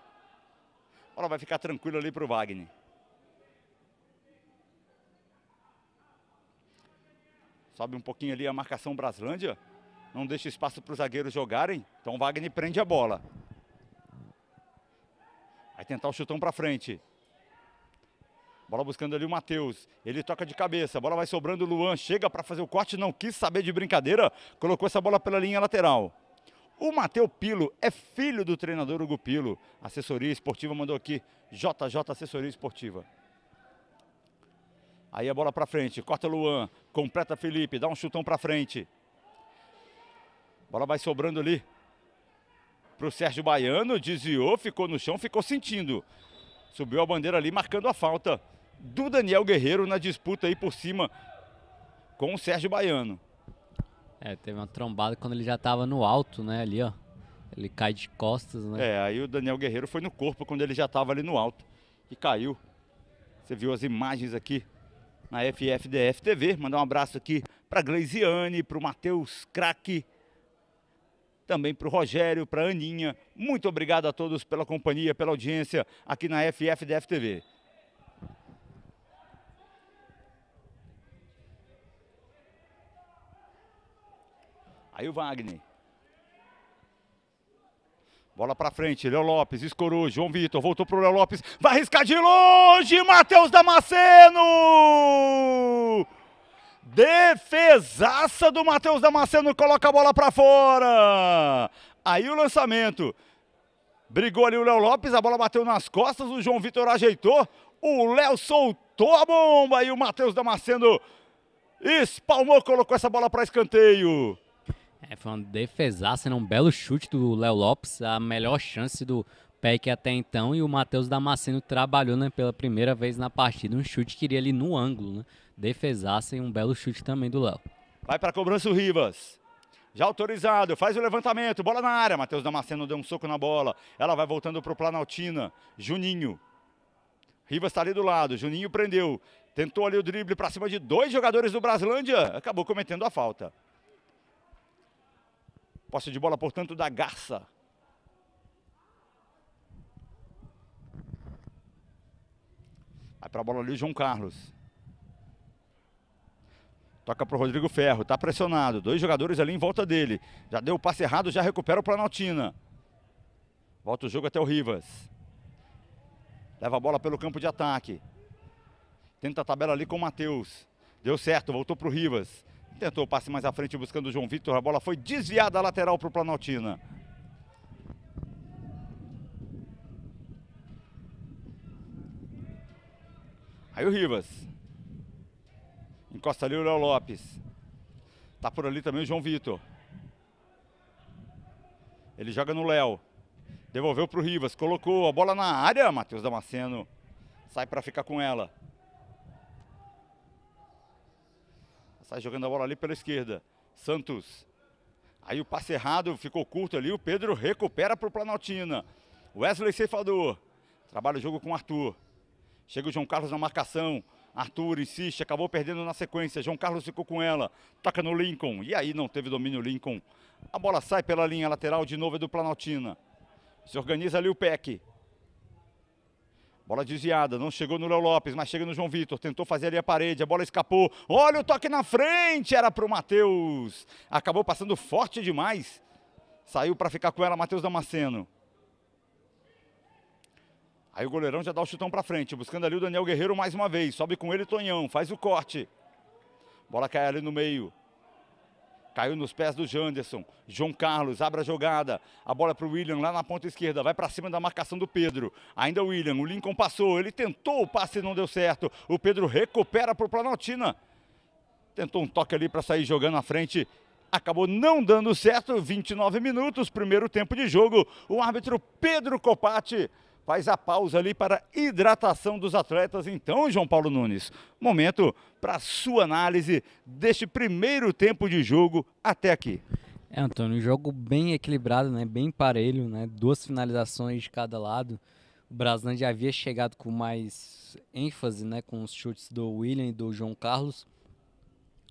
Bola vai ficar tranquilo ali para o Wagner. Sobe um pouquinho ali a marcação Braslândia. Não deixa espaço para os zagueiros jogarem. Então Wagner prende a bola. Vai tentar o chutão para frente. Bola buscando ali o Matheus. Ele toca de cabeça. Bola vai sobrando o Luan. Chega para fazer o corte. Não quis saber de brincadeira. Colocou essa bola pela linha lateral. O Matheus Pilo é filho do treinador Hugo Pilo. Assessoria Esportiva mandou aqui. JJ Assessoria Esportiva. Aí a bola para frente, corta Luan, completa Felipe, dá um chutão para frente. Bola vai sobrando ali para o Sérgio Baiano, desviou, ficou no chão, ficou sentindo. Subiu a bandeira ali, marcando a falta do Daniel Guerreiro na disputa aí por cima com o Sérgio Baiano. É, teve uma trombada quando ele já estava no alto, né, ali, ó. Ele cai de costas, né? É, aí o Daniel Guerreiro foi no corpo quando ele já estava ali no alto e caiu. Você viu as imagens aqui na FFDF TV. Mandar um abraço aqui para Gleisiane, para o Matheus Craque, também para o Rogério, para a Aninha. Muito obrigado a todos pela companhia, pela audiência aqui na FFDF TV. Aí o Wagner. Bola para frente, Léo Lopes, escorou, João Vitor, voltou pro Léo Lopes, vai arriscar de longe, Matheus Damasceno! Defesaça do Matheus Damasceno, coloca a bola para fora! Aí o lançamento, brigou ali o Léo Lopes, a bola bateu nas costas, o João Vitor ajeitou, o Léo soltou a bomba e o Matheus Damasceno espalmou, colocou essa bola para escanteio. É, foi uma defesaça, né? um belo chute do Léo Lopes, a melhor chance do PEC até então, e o Matheus Damasceno trabalhou né, pela primeira vez na partida, um chute que iria ali no ângulo, né? defesaça e um belo chute também do Léo. Vai para a cobrança o Rivas. Já autorizado, faz o levantamento, bola na área. Matheus Damasceno deu um soco na bola. Ela vai voltando para o Planaltina. Juninho. Rivas está ali do lado. Juninho prendeu. Tentou ali o drible para cima de dois jogadores do Brasilândia. Acabou cometendo a falta. Posse de bola, portanto, da Garça. Vai para a bola ali o João Carlos. Toca para o Rodrigo Ferro, está pressionado. Dois jogadores ali em volta dele. Já deu o passe errado, já recupera o Planaltina. Volta o jogo até o Rivas. Leva a bola pelo campo de ataque. Tenta a tabela ali com o Matheus. Deu certo, voltou para o Rivas. Tentou o passe mais à frente buscando o João Vitor. A bola foi desviada lateral para o Planaltina. Aí o Rivas. Encosta ali o Léo Lopes. Tá por ali também o João Vitor. Ele joga no Léo. Devolveu para o Rivas. Colocou a bola na área. Matheus Damasceno sai para ficar com ela. Sai jogando a bola ali pela esquerda. Santos. Aí o passe errado ficou curto ali. O Pedro recupera para o Planaltina. Wesley Ceifador. Trabalha o jogo com o Arthur. Chega o João Carlos na marcação. Arthur insiste, acabou perdendo na sequência. João Carlos ficou com ela. Toca no Lincoln. E aí não teve domínio Lincoln. A bola sai pela linha lateral de novo é do Planaltina. Se organiza ali o Peck. Bola desviada, não chegou no Léo Lopes, mas chega no João Vitor. Tentou fazer ali a parede, a bola escapou. Olha o toque na frente, era para o Matheus. Acabou passando forte demais. Saiu para ficar com ela Matheus Damasceno. Aí o goleirão já dá o chutão para frente, buscando ali o Daniel Guerreiro mais uma vez. Sobe com ele Tonhão, faz o corte. Bola cai ali no meio. Caiu nos pés do Janderson. João Carlos abre a jogada. A bola para o William lá na ponta esquerda. Vai para cima da marcação do Pedro. Ainda o William. O Lincoln passou. Ele tentou o passe e não deu certo. O Pedro recupera para o Planaltina. Tentou um toque ali para sair jogando na frente acabou não dando certo. 29 minutos, primeiro tempo de jogo. O árbitro Pedro Copati faz a pausa ali para hidratação dos atletas. Então, João Paulo Nunes, momento para sua análise deste primeiro tempo de jogo até aqui. É, Antônio, um jogo bem equilibrado, né? bem parelho, né? duas finalizações de cada lado. O Brasil já havia chegado com mais ênfase né? com os chutes do William e do João Carlos,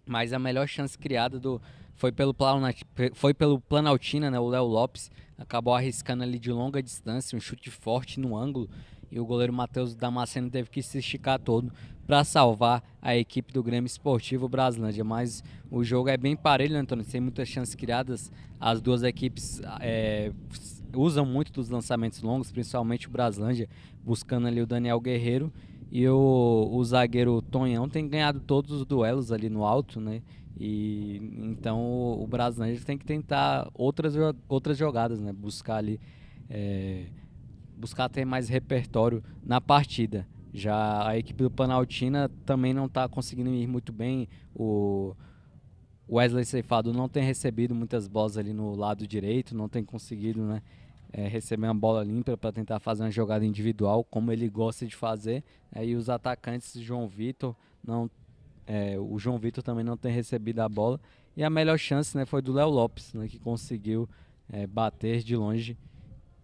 mas a melhor chance criada do foi pelo, Planaltina, foi pelo Planaltina né? o Léo Lopes, acabou arriscando ali de longa distância, um chute forte no ângulo. E o goleiro Matheus Damasceno teve que se esticar todo para salvar a equipe do Grêmio Esportivo Braslândia. Mas o jogo é bem parelho, né, Antônio, sem muitas chances criadas. As duas equipes é, usam muito dos lançamentos longos, principalmente o Braslândia, buscando ali o Daniel Guerreiro. E o, o zagueiro Tonhão tem ganhado todos os duelos ali no alto, né? E então o, Brasil tem que tentar outras, outras jogadas, né? Buscar ali é, buscar ter mais repertório na partida. Já a equipe do Panaltina também não está conseguindo ir muito bem. O Wesley Ceifado não tem recebido muitas bolas ali no lado direito, não tem conseguido né, é, receber uma bola limpa para tentar fazer uma jogada individual, como ele gosta de fazer. Aí os atacantes, João Vitor, não é, o João Vitor também não tem recebido a bola. E a melhor chance né, foi do Léo Lopes, né, que conseguiu é, bater de longe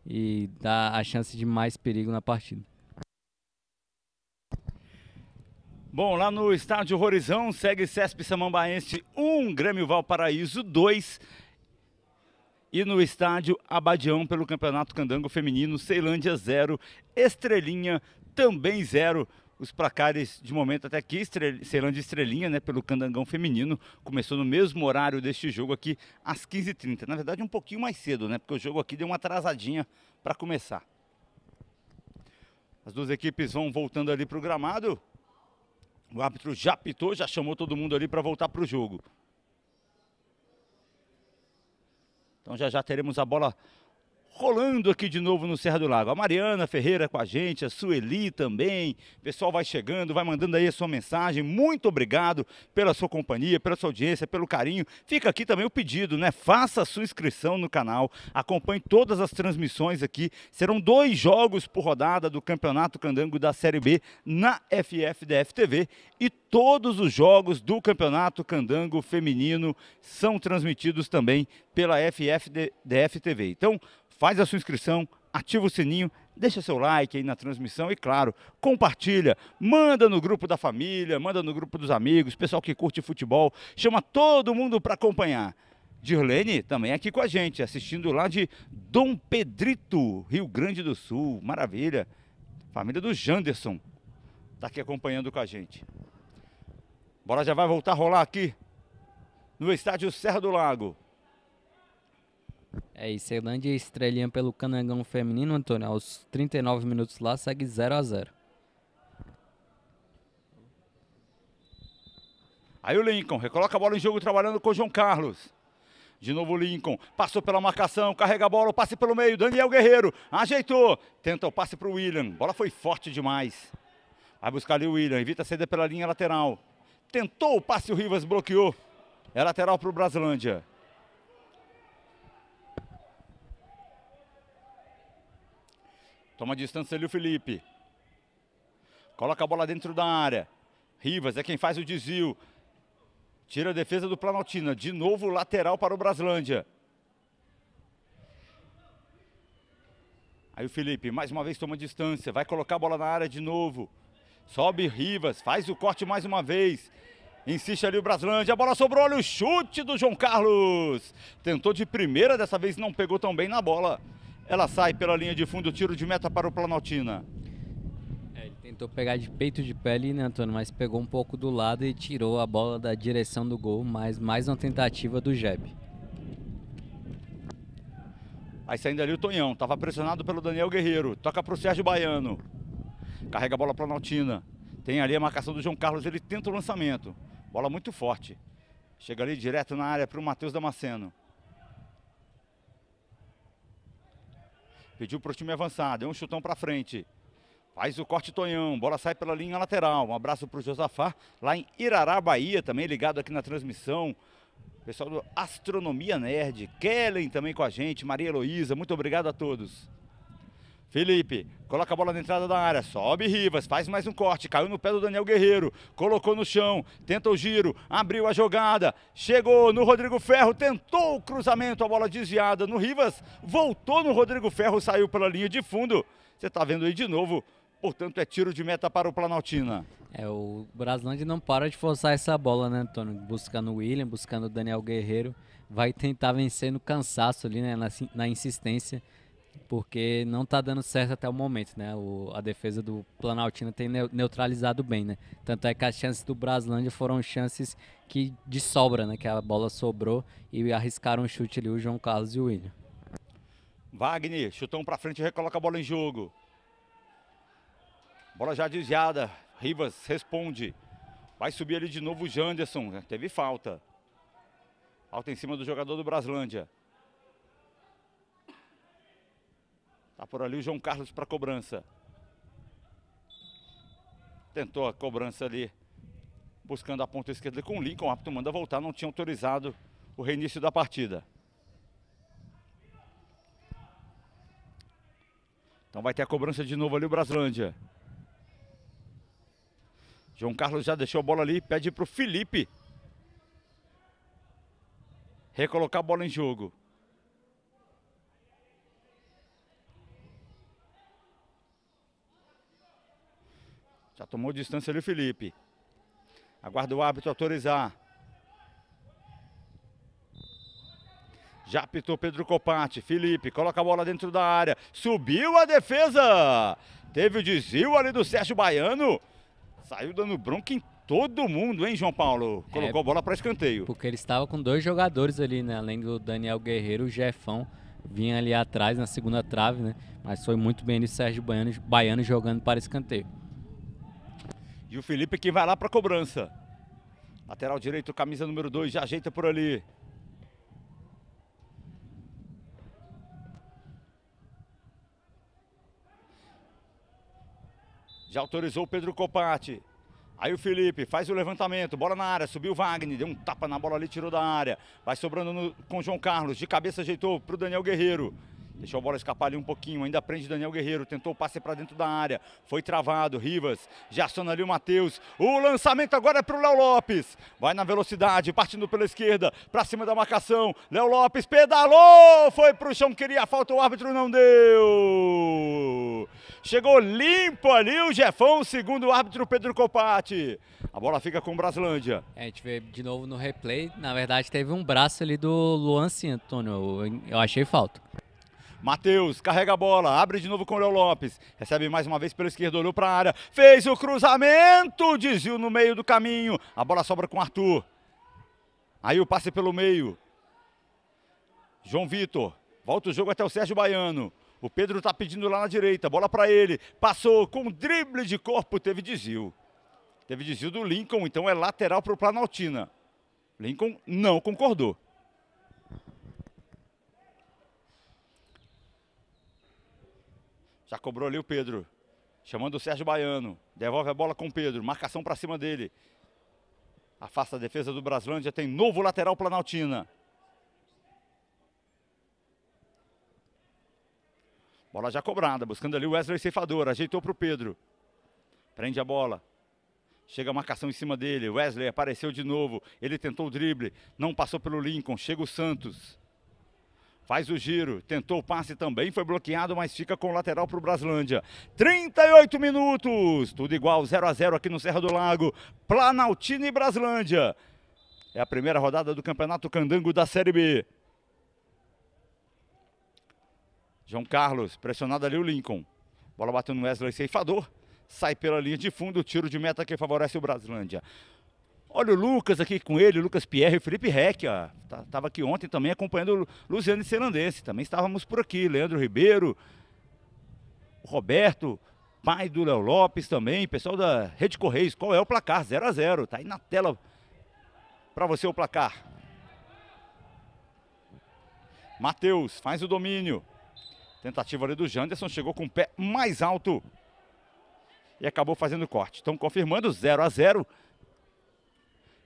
e dar a chance de mais perigo na partida. Bom, lá no estádio Horizão segue Cesp Samambaense 1, Grêmio Valparaíso 2. E no estádio Abadião pelo Campeonato Candango Feminino, Ceilândia 0, Estrelinha também 0 os placares de momento até aqui serão de estrelinha, né, pelo Candangão Feminino. Começou no mesmo horário deste jogo aqui, às 15h30. Na verdade, um pouquinho mais cedo, né, porque o jogo aqui deu uma atrasadinha para começar. As duas equipes vão voltando ali para o gramado. O árbitro já pitou, já chamou todo mundo ali para voltar para o jogo. Então já já teremos a bola rolando aqui de novo no Serra do Lago. A Mariana Ferreira com a gente, a Sueli também. O pessoal vai chegando, vai mandando aí a sua mensagem. Muito obrigado pela sua companhia, pela sua audiência, pelo carinho. Fica aqui também o pedido, né? Faça a sua inscrição no canal, acompanhe todas as transmissões aqui. Serão dois jogos por rodada do Campeonato Candango da Série B na FFDF TV e todos os jogos do Campeonato Candango Feminino são transmitidos também pela FFDF TV. Então, faz a sua inscrição, ativa o sininho, deixa seu like aí na transmissão e, claro, compartilha, manda no grupo da família, manda no grupo dos amigos, pessoal que curte futebol, chama todo mundo para acompanhar. Dirlene também é aqui com a gente, assistindo lá de Dom Pedrito, Rio Grande do Sul, maravilha. Família do Janderson está aqui acompanhando com a gente. Bora já vai voltar a rolar aqui no estádio Serra do Lago. É isso, Ceilândia e Estrelinha pelo Canangão Feminino, Antônio. Aos 39 minutos lá, segue 0 a 0 Aí o Lincoln recoloca a bola em jogo, trabalhando com o João Carlos. De novo o Lincoln, passou pela marcação, carrega a bola, o passe pelo meio, Daniel Guerreiro, ajeitou, tenta o passe para o William, bola foi forte demais. Vai buscar ali o William, evita a saída pela linha lateral. Tentou o passe, o Rivas bloqueou. É lateral para o Brasilândia. Toma distância ali o Felipe. Coloca a bola dentro da área. Rivas é quem faz o desvio. Tira a defesa do Planaltina. De novo lateral para o Braslândia. Aí o Felipe mais uma vez toma distância. Vai colocar a bola na área de novo. Sobe Rivas. Faz o corte mais uma vez. Insiste ali o Braslândia, a bola sobrou, olha o chute do João Carlos. Tentou de primeira, dessa vez não pegou tão bem na bola. Ela sai pela linha de fundo, tiro de meta para o Planaltina. É, ele tentou pegar de peito de pele, né, Antônio? Mas pegou um pouco do lado e tirou a bola da direção do gol, mas mais uma tentativa do Jeb. Aí saindo ali o Tonhão, estava pressionado pelo Daniel Guerreiro. Toca para o Sérgio Baiano. Carrega a bola para Planaltina. Tem ali a marcação do João Carlos, ele tenta o lançamento. Bola muito forte. Chega ali direto na área para o Matheus Damasceno. Pediu para o time avançar, deu um chutão para frente. Faz o corte Tonhão, bola sai pela linha lateral. Um abraço para o Josafá, lá em Irará, Bahia, também ligado aqui na transmissão. Pessoal do Astronomia Nerd, Kellen também com a gente, Maria Heloísa, muito obrigado a todos. Felipe, coloca a bola na entrada da área, sobe Rivas, faz mais um corte, caiu no pé do Daniel Guerreiro, colocou no chão, tenta o giro, abriu a jogada, chegou no Rodrigo Ferro, tentou o cruzamento, a bola desviada no Rivas, voltou no Rodrigo Ferro, saiu pela linha de fundo. Você está vendo aí de novo, portanto é tiro de meta para o Planaltina. É, o Braslândia não para de forçar essa bola, né, Antônio? Buscando o William, buscando o Daniel Guerreiro, vai tentar vencer no cansaço ali, né, na, na insistência porque não está dando certo até o momento, né? O, a defesa do Planaltina tem neutralizado bem, né? Tanto é que as chances do Braslândia foram chances que de sobra, né? Que a bola sobrou e arriscaram o um chute ali o João Carlos e o William. Wagner, chutão para frente, recoloca a bola em jogo. Bola já desviada, Rivas responde. Vai subir ali de novo o Janderson, teve falta. Falta em cima do jogador do Braslândia. Tá por ali o João Carlos para cobrança. Tentou a cobrança ali, buscando a ponta esquerda com o Lincoln. O árbitro manda voltar, não tinha autorizado o reinício da partida. Então vai ter a cobrança de novo ali o Braslândia. João Carlos já deixou a bola ali, pede para o Felipe recolocar a bola em jogo. Tomou distância ali o Felipe. Aguarda o árbitro autorizar. Já apitou Pedro Copati. Felipe coloca a bola dentro da área. Subiu a defesa. Teve o desvio ali do Sérgio Baiano. Saiu dando bronca em todo mundo, hein, João Paulo? Colocou é, a bola para escanteio. Porque ele estava com dois jogadores ali, né? Além do Daniel Guerreiro, o Jefão vinha ali atrás na segunda trave, né? Mas foi muito bem ali o Sérgio Baiano, Baiano jogando para escanteio. E o Felipe que vai lá para cobrança. Lateral direito, camisa número 2, já ajeita por ali. Já autorizou o Pedro Copati. Aí o Felipe faz o levantamento, bola na área, subiu o Wagner, deu um tapa na bola ali, tirou da área. Vai sobrando no, com o João Carlos, de cabeça ajeitou para o Daniel Guerreiro. Deixou a bola escapar ali um pouquinho. Ainda prende Daniel Guerreiro. Tentou o passe para dentro da área. Foi travado. Rivas. Já aciona ali o Matheus. O lançamento agora é para o Léo Lopes. Vai na velocidade. Partindo pela esquerda. Para cima da marcação. Léo Lopes pedalou. Foi para o chão. Queria a falta. O árbitro não deu. Chegou limpo ali o Jefão. Segundo o árbitro Pedro Copati. A bola fica com o Braslândia. É, a gente vê de novo no replay. Na verdade, teve um braço ali do Luan Antônio. Eu achei falta. Matheus carrega a bola, abre de novo com o Léo Lopes. Recebe mais uma vez pela esquerda, olhou para a área. Fez o cruzamento, desil no meio do caminho. A bola sobra com o Arthur. Aí o passe pelo meio. João Vitor. Volta o jogo até o Sérgio Baiano. O Pedro está pedindo lá na direita. Bola para ele. Passou com um drible de corpo, teve desvio. Teve desvio do Lincoln, então é lateral para o Planaltina. Lincoln não concordou. Já cobrou ali o Pedro. Chamando o Sérgio Baiano. Devolve a bola com o Pedro. Marcação para cima dele. Afasta a defesa do Braslândia. Tem novo lateral Planaltina. Bola já cobrada. Buscando ali o Wesley Ceifador. Ajeitou para o Pedro. Prende a bola. Chega a marcação em cima dele. Wesley apareceu de novo. Ele tentou o drible. Não passou pelo Lincoln. Chega o Santos. Faz o giro, tentou o passe também, foi bloqueado, mas fica com o lateral para o Braslândia. 38 minutos, tudo igual, 0 a 0 aqui no Serra do Lago. Planaltina e Braslândia. É a primeira rodada do Campeonato Candango da Série B. João Carlos, pressionado ali o Lincoln. Bola bateu no Wesley Ceifador. Sai pela linha de fundo, tiro de meta que favorece o Braslândia. Olha o Lucas aqui com ele, o Lucas Pierre, o Felipe Reck, ó. Estava tá, aqui ontem também acompanhando o Luciano Celandense. Também estávamos por aqui. Leandro Ribeiro, Roberto, pai do Léo Lopes também. Pessoal da Rede Correios, qual é o placar? 0 a 0 Tá aí na tela para você o placar. Matheus faz o domínio. Tentativa ali do Janderson, chegou com o pé mais alto. E acabou fazendo o corte. Estão confirmando 0 a 0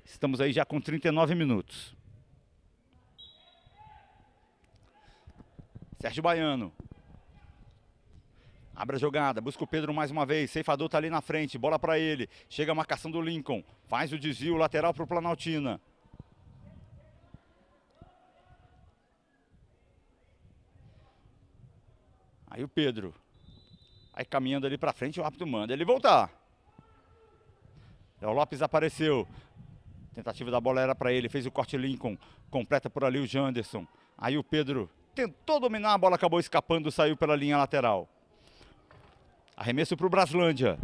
Estamos aí já com 39 minutos. Sérgio Baiano. Abre a jogada, busca o Pedro mais uma vez. Ceifador está ali na frente, bola para ele. Chega a marcação do Lincoln. Faz o desvio lateral para o Planaltina. Aí o Pedro. Aí caminhando ali para frente, o árbitro manda ele voltar. Léo Lopes apareceu. Tentativa da bola era para ele, fez o corte Lincoln, completa por ali o Janderson. Aí o Pedro tentou dominar, a bola acabou escapando, saiu pela linha lateral. Arremesso para o Braslândia.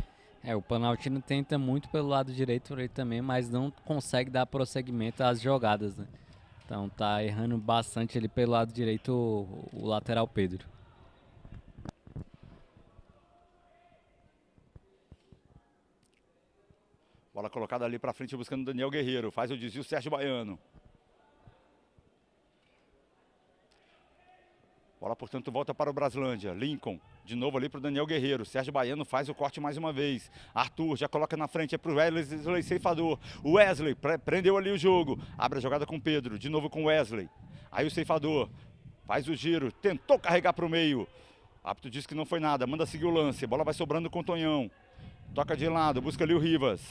É, o Panaltino tenta muito pelo lado direito ele também, mas não consegue dar prosseguimento às jogadas, né? Então tá errando bastante ele pelo lado direito o, o lateral Pedro. Bola colocada ali para frente buscando Daniel Guerreiro. Faz o desvio Sérgio Baiano. Bola, portanto, volta para o Braslândia. Lincoln, de novo ali para o Daniel Guerreiro. Sérgio Baiano faz o corte mais uma vez. Arthur já coloca na frente, é para o Wesley ceifador. Wesley prendeu ali o jogo. Abre a jogada com Pedro, de novo com Wesley. Aí o ceifador faz o giro, tentou carregar para o meio. Apto diz que não foi nada, manda seguir o lance. Bola vai sobrando com o Tonhão. Toca de lado, busca ali o Rivas.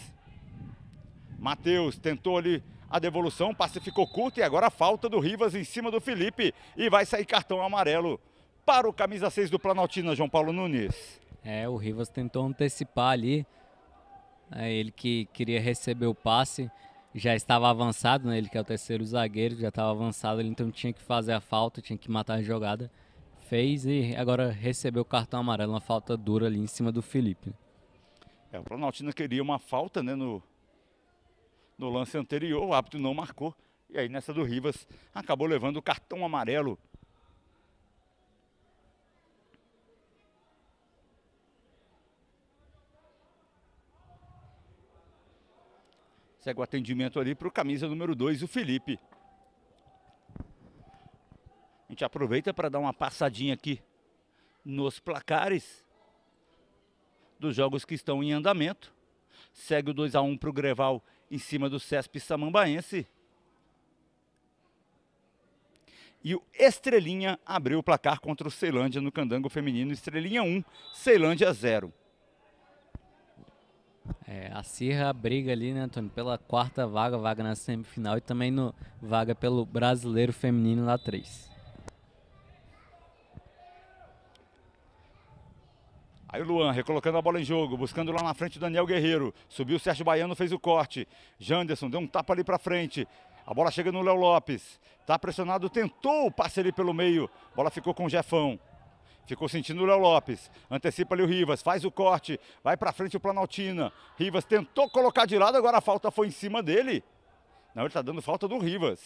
Matheus tentou ali a devolução, o passe ficou curto e agora a falta do Rivas em cima do Felipe. E vai sair cartão amarelo para o camisa 6 do Planaltina, João Paulo Nunes. É, o Rivas tentou antecipar ali. É ele que queria receber o passe já estava avançado, né? Ele que é o terceiro zagueiro, já estava avançado, então tinha que fazer a falta, tinha que matar a jogada. Fez e agora recebeu o cartão amarelo, uma falta dura ali em cima do Felipe. É, o Planaltina queria uma falta, né, no no lance anterior, o árbitro não marcou. E aí nessa do Rivas acabou levando o cartão amarelo. Segue o atendimento ali para o camisa número 2, o Felipe. A gente aproveita para dar uma passadinha aqui nos placares dos jogos que estão em andamento. Segue o 2 a 1 para o Greval em cima do CESP Samambaense. E o Estrelinha abriu o placar contra o Ceilândia no Candango Feminino. Estrelinha 1, Ceilândia 0. É, a Sirra briga ali, né, Antônio, pela quarta vaga, vaga na semifinal e também no, vaga pelo Brasileiro Feminino lá 3. Aí o Luan recolocando a bola em jogo, buscando lá na frente o Daniel Guerreiro. Subiu o Sérgio Baiano, fez o corte. Janderson deu um tapa ali para frente. A bola chega no Léo Lopes. Tá pressionado, tentou o passe ali pelo meio. Bola ficou com o Jefão. Ficou sentindo o Léo Lopes. Antecipa ali o Rivas, faz o corte, vai para frente o Planaltina. Rivas tentou colocar de lado, agora a falta foi em cima dele. Não, ele tá dando falta do Rivas.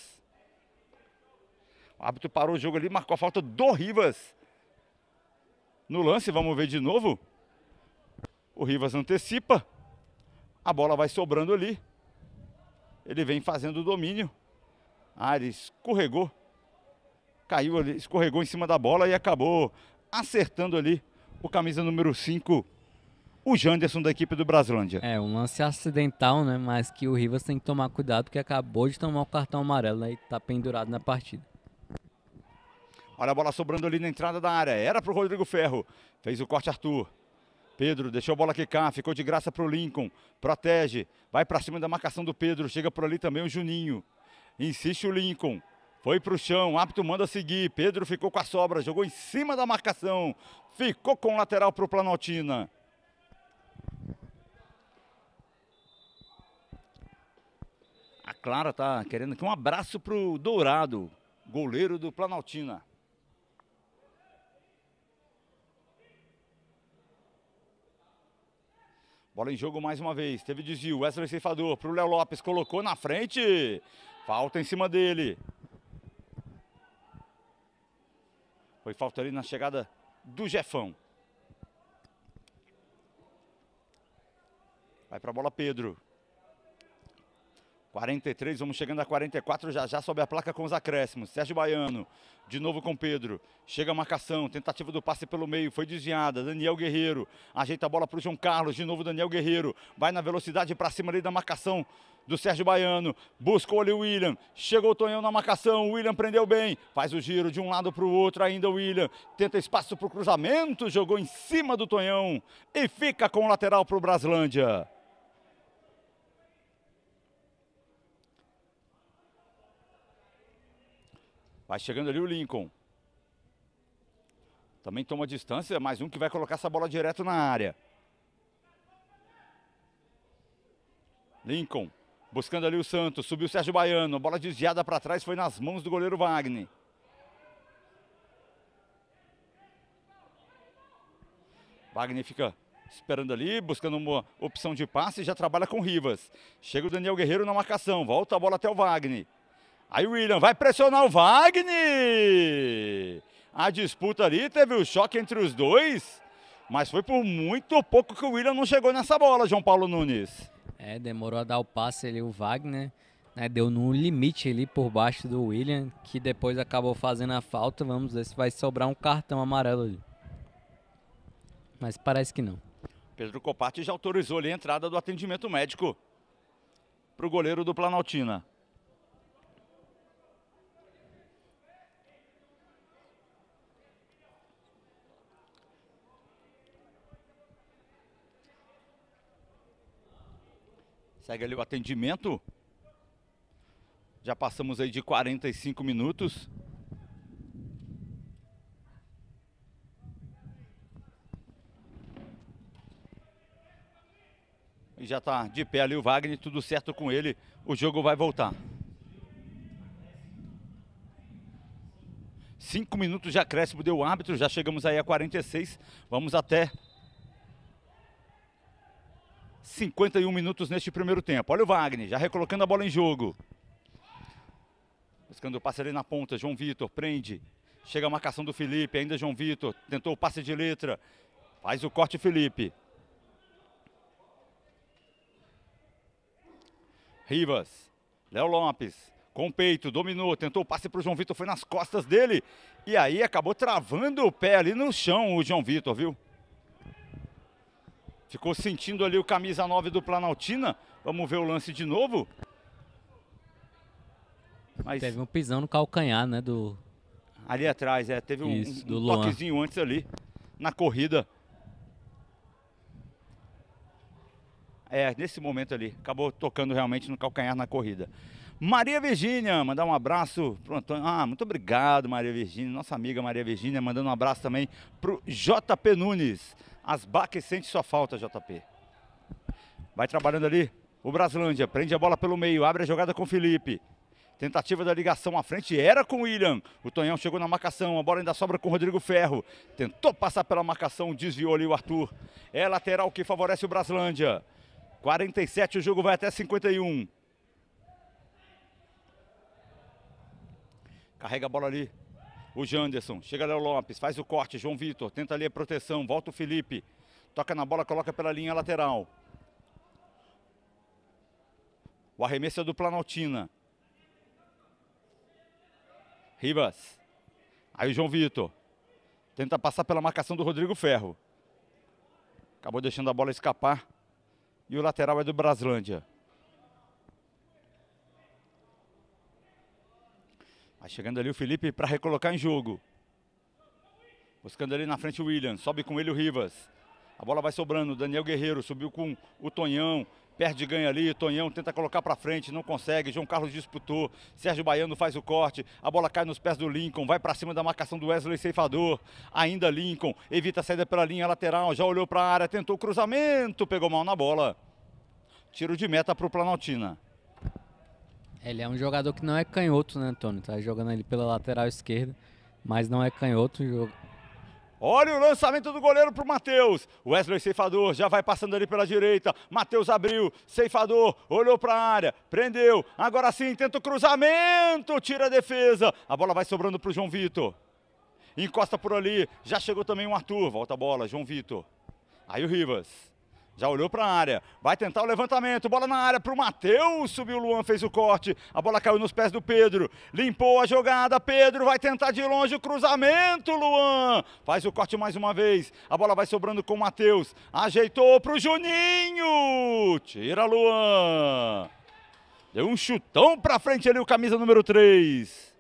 O árbitro parou o jogo ali, marcou a falta do Rivas no lance, vamos ver de novo. O Rivas antecipa. A bola vai sobrando ali. Ele vem fazendo o domínio. Ares escorregou. Caiu ali, escorregou em cima da bola e acabou acertando ali o camisa número 5, o Janderson da equipe do Brasilândia. É, um lance acidental, né? Mas que o Rivas tem que tomar cuidado porque acabou de tomar o cartão amarelo né? e está pendurado na partida. Olha a bola sobrando ali na entrada da área. Era para o Rodrigo Ferro. Fez o corte Arthur. Pedro deixou a bola quicar, ficou de graça para o Lincoln. Protege, vai para cima da marcação do Pedro. Chega por ali também o Juninho. Insiste o Lincoln. Foi para o chão, apto manda seguir. Pedro ficou com a sobra, jogou em cima da marcação. Ficou com o lateral para o Planaltina. A Clara tá querendo aqui um abraço para o Dourado, goleiro do Planaltina. Bola em jogo mais uma vez. Teve desvio. Wesley Ceifador para o Léo Lopes. Colocou na frente. Falta em cima dele. Foi falta ali na chegada do Jefão. Vai para a bola Pedro. 43, vamos chegando a 44, já já sobe a placa com os acréscimos. Sérgio Baiano, de novo com Pedro. Chega a marcação, tentativa do passe pelo meio, foi desviada. Daniel Guerreiro ajeita a bola para o João Carlos, de novo Daniel Guerreiro. Vai na velocidade para cima ali da marcação do Sérgio Baiano. Buscou ali o William. Chegou o Tonhão na marcação. O William prendeu bem. Faz o giro de um lado para o outro. Ainda o William. Tenta espaço para o cruzamento. Jogou em cima do Tonhão. E fica com o lateral para o Braslândia. Vai chegando ali o Lincoln. Também toma distância, mais um que vai colocar essa bola direto na área. Lincoln buscando ali o Santos, subiu o Sérgio Baiano, bola desviada para trás, foi nas mãos do goleiro Wagner. Wagner fica esperando ali, buscando uma opção de passe, já trabalha com Rivas. Chega o Daniel Guerreiro na marcação, volta a bola até o Wagner. Aí o William vai pressionar o Wagner. A disputa ali teve o um choque entre os dois, mas foi por muito pouco que o William não chegou nessa bola, João Paulo Nunes. É, demorou a dar o passe ali o Wagner, né, deu no limite ali por baixo do William, que depois acabou fazendo a falta. Vamos ver se vai sobrar um cartão amarelo ali. Mas parece que não. Pedro Copati já autorizou ali a entrada do atendimento médico para o goleiro do Planaltina. Segue ali o atendimento. Já passamos aí de 45 minutos. E já está de pé ali o Wagner, tudo certo com ele. O jogo vai voltar. Cinco minutos de acréscimo deu o árbitro, já chegamos aí a 46. Vamos até 51 minutos neste primeiro tempo. Olha o Wagner, já recolocando a bola em jogo. Buscando o passe ali na ponta, João Vitor prende. Chega a marcação do Felipe, ainda João Vitor. Tentou o passe de letra. Faz o corte, Felipe. Rivas. Léo Lopes. Com o peito, dominou, tentou o passe para o João Vitor, foi nas costas dele. E aí acabou travando o pé ali no chão o João Vitor, viu? Ficou sentindo ali o camisa 9 do Planaltina. Vamos ver o lance de novo. Mas... Teve um pisão no calcanhar, né? Do... Ali atrás, é. Teve um, toquezinho antes ali, na corrida. É, nesse momento ali. Acabou tocando realmente no calcanhar na corrida. Maria Virgínia, mandar um abraço pro Antônio. Ah, muito obrigado, Maria Virgínia. Nossa amiga Maria Virgínia, mandando um abraço também pro JP Nunes baques sente sua falta, JP. Vai trabalhando ali o Braslândia. Prende a bola pelo meio, abre a jogada com o Felipe. Tentativa da ligação à frente era com o William. O Tonhão chegou na marcação, a bola ainda sobra com o Rodrigo Ferro. Tentou passar pela marcação, desviou ali o Arthur. É lateral que favorece o Braslândia. 47, o jogo vai até 51. Carrega a bola ali o Janderson, chega Léo Lopes, faz o corte, João Vitor, tenta ali a proteção, volta o Felipe. Toca na bola, coloca pela linha lateral. O arremesso é do Planaltina. Ribas. Aí o João Vitor. Tenta passar pela marcação do Rodrigo Ferro. Acabou deixando a bola escapar. E o lateral é do Braslândia. Aí chegando ali o Felipe para recolocar em jogo. Buscando ali na frente o William. Sobe com ele o Rivas. A bola vai sobrando. Daniel Guerreiro subiu com o Tonhão. Perde ganha ali, Tonhão tenta colocar para frente, não consegue. João Carlos disputou, Sérgio Baiano faz o corte, a bola cai nos pés do Lincoln, vai para cima da marcação do Wesley Ceifador. Ainda Lincoln, evita a saída pela linha lateral, já olhou para a área, tentou o cruzamento, pegou mal na bola. Tiro de meta para o Planaltina. Ele é um jogador que não é canhoto, né, Antônio? Tá jogando ali pela lateral esquerda, mas não é canhoto. jogo. Olha o lançamento do goleiro para o Matheus. Wesley Ceifador já vai passando ali pela direita. Matheus abriu, Ceifador olhou para a área, prendeu. Agora sim, tenta o cruzamento, tira a defesa. A bola vai sobrando para o João Vitor. Encosta por ali, já chegou também o Arthur. Volta a bola, João Vitor. Aí o Rivas. Já olhou para a área, vai tentar o levantamento, bola na área para o Matheus, subiu o Luan, fez o corte, a bola caiu nos pés do Pedro, limpou a jogada, Pedro vai tentar de longe o cruzamento, Luan, faz o corte mais uma vez, a bola vai sobrando com o Matheus, ajeitou para o Juninho, tira Luan, deu um chutão para frente ali o camisa número 3.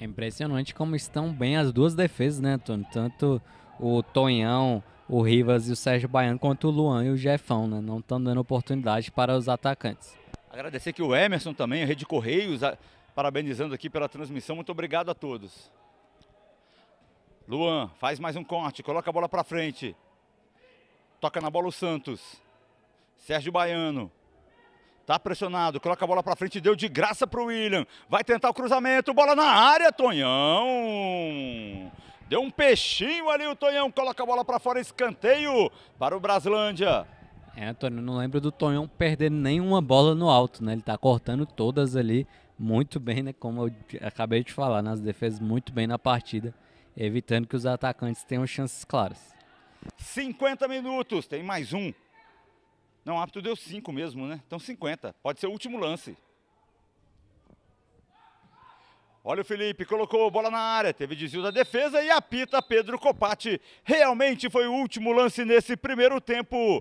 É impressionante como estão bem as duas defesas, né, Antônio? Tanto o Tonhão o Rivas e o Sérgio Baiano, quanto o Luan e o Jefão, né? Não estão dando oportunidade para os atacantes. Agradecer aqui o Emerson também, a Rede Correios, a... parabenizando aqui pela transmissão. Muito obrigado a todos. Luan faz mais um corte, coloca a bola para frente. Toca na bola o Santos. Sérgio Baiano. Tá pressionado, coloca a bola para frente, deu de graça para o William. Vai tentar o cruzamento, bola na área, Tonhão. Deu um peixinho ali o Tonhão, coloca a bola para fora, escanteio para o Brasilândia. É, Antônio, não lembro do Tonhão perder nenhuma bola no alto, né? Ele tá cortando todas ali muito bem, né? Como eu acabei de falar, nas defesas muito bem na partida, evitando que os atacantes tenham chances claras. 50 minutos, tem mais um. Não, o árbitro deu 5 mesmo, né? Então 50. Pode ser o último lance. Olha o Felipe, colocou bola na área, teve desvio da defesa e apita Pedro Copati. Realmente foi o último lance nesse primeiro tempo.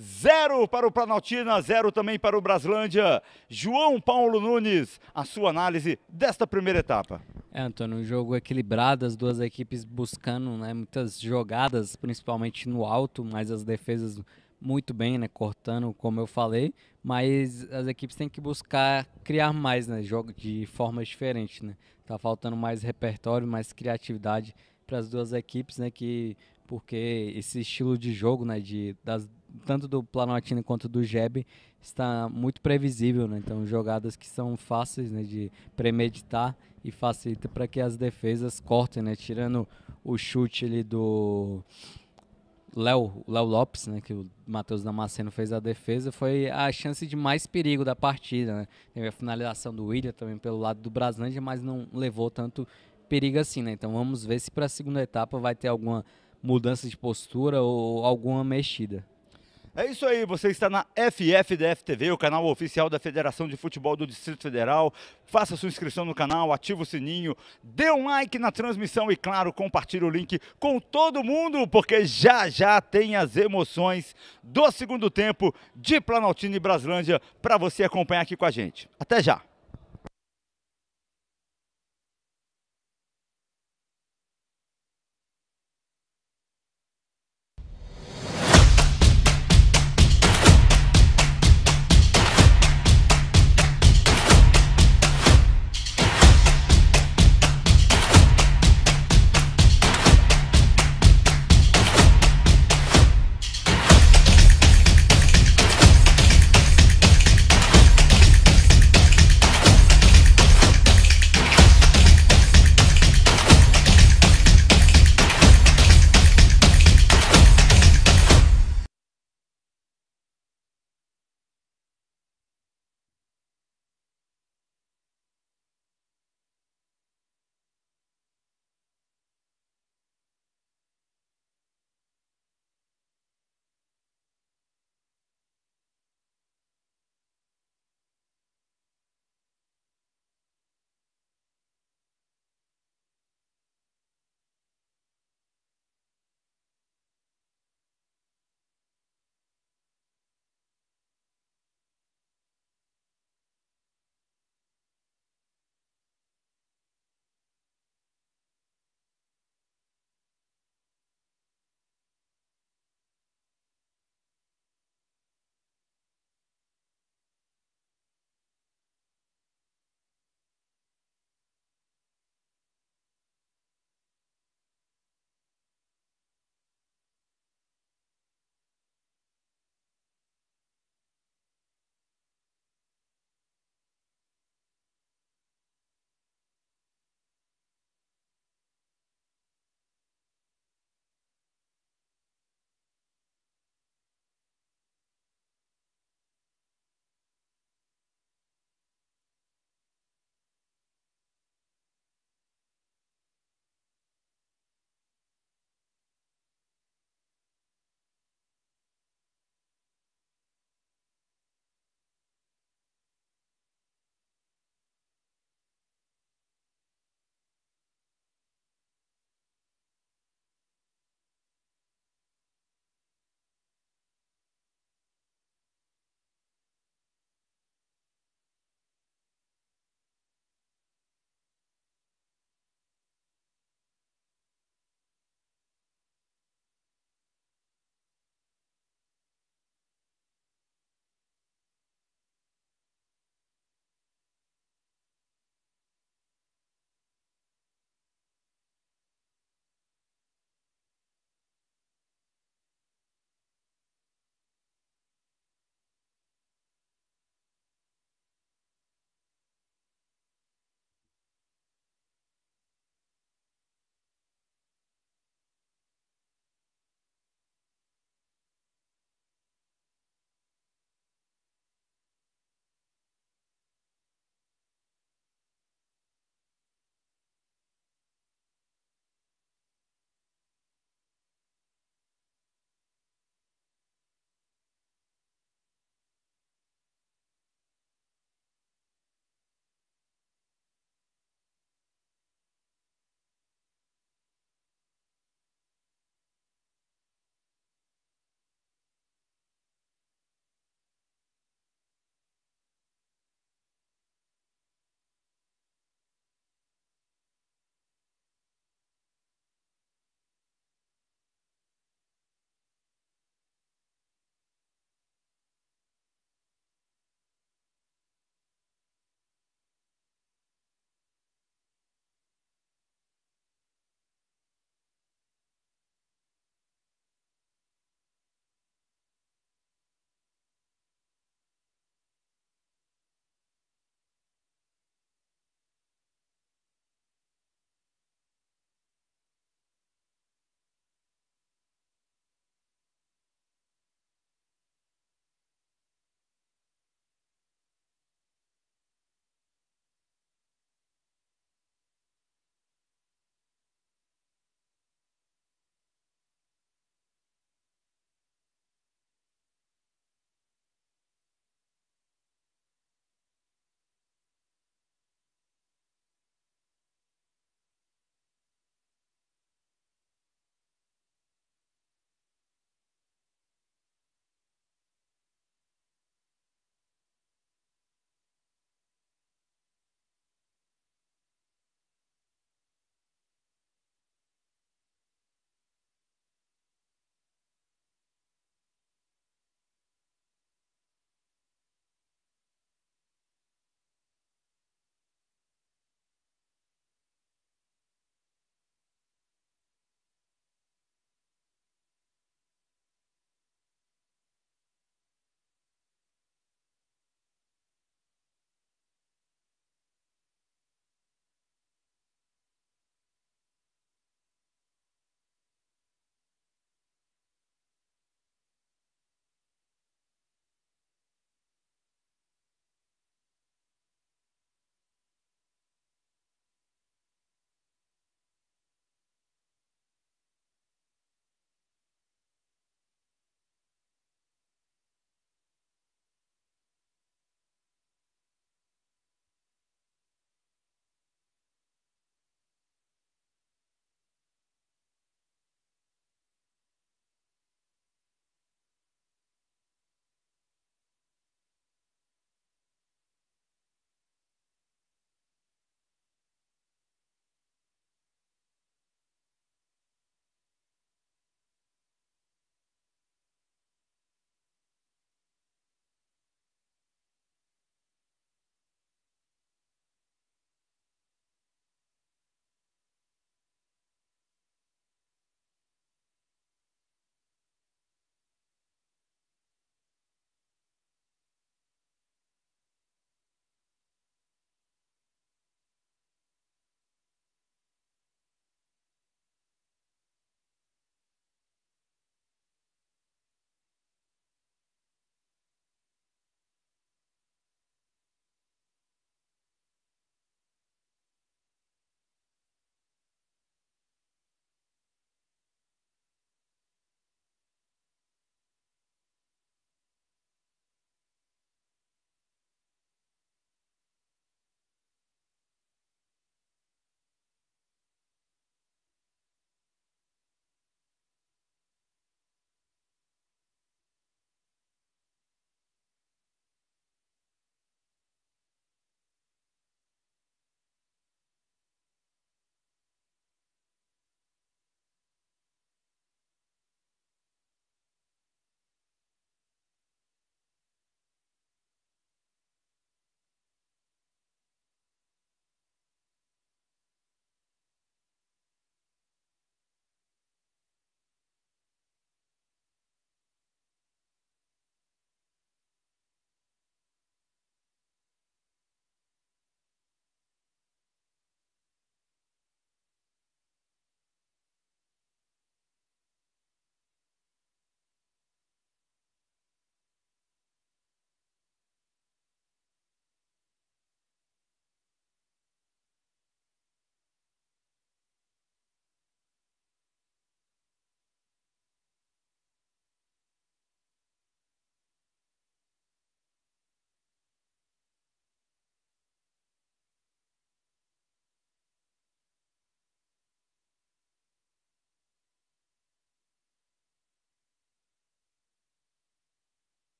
Zero para o Planaltina, zero também para o Braslândia. João Paulo Nunes, a sua análise desta primeira etapa. É, Antônio, um jogo equilibrado, as duas equipes buscando né, muitas jogadas, principalmente no alto, mas as defesas muito bem, né? Cortando, como eu falei, mas as equipes têm que buscar criar mais, né? Jogo de formas diferentes, né? Tá faltando mais repertório, mais criatividade para as duas equipes, né? Que porque esse estilo de jogo, né? De das, tanto do planaltino quanto do Jeb está muito previsível, né? Então jogadas que são fáceis, né? De premeditar e facilita para que as defesas cortem, né? Tirando o chute ali do Léo Lopes, né, que o Matheus Damasceno fez a defesa, foi a chance de mais perigo da partida. Né? Teve a finalização do William também pelo lado do Braslândia, mas não levou tanto perigo assim. Né? Então vamos ver se para a segunda etapa vai ter alguma mudança de postura ou alguma mexida. É isso aí, você está na FFDF TV, o canal oficial da Federação de Futebol do Distrito Federal. Faça sua inscrição no canal, ative o sininho, dê um like na transmissão e, claro, compartilhe o link com todo mundo, porque já já tem as emoções do segundo tempo de Planaltina e Braslândia para você acompanhar aqui com a gente. Até já!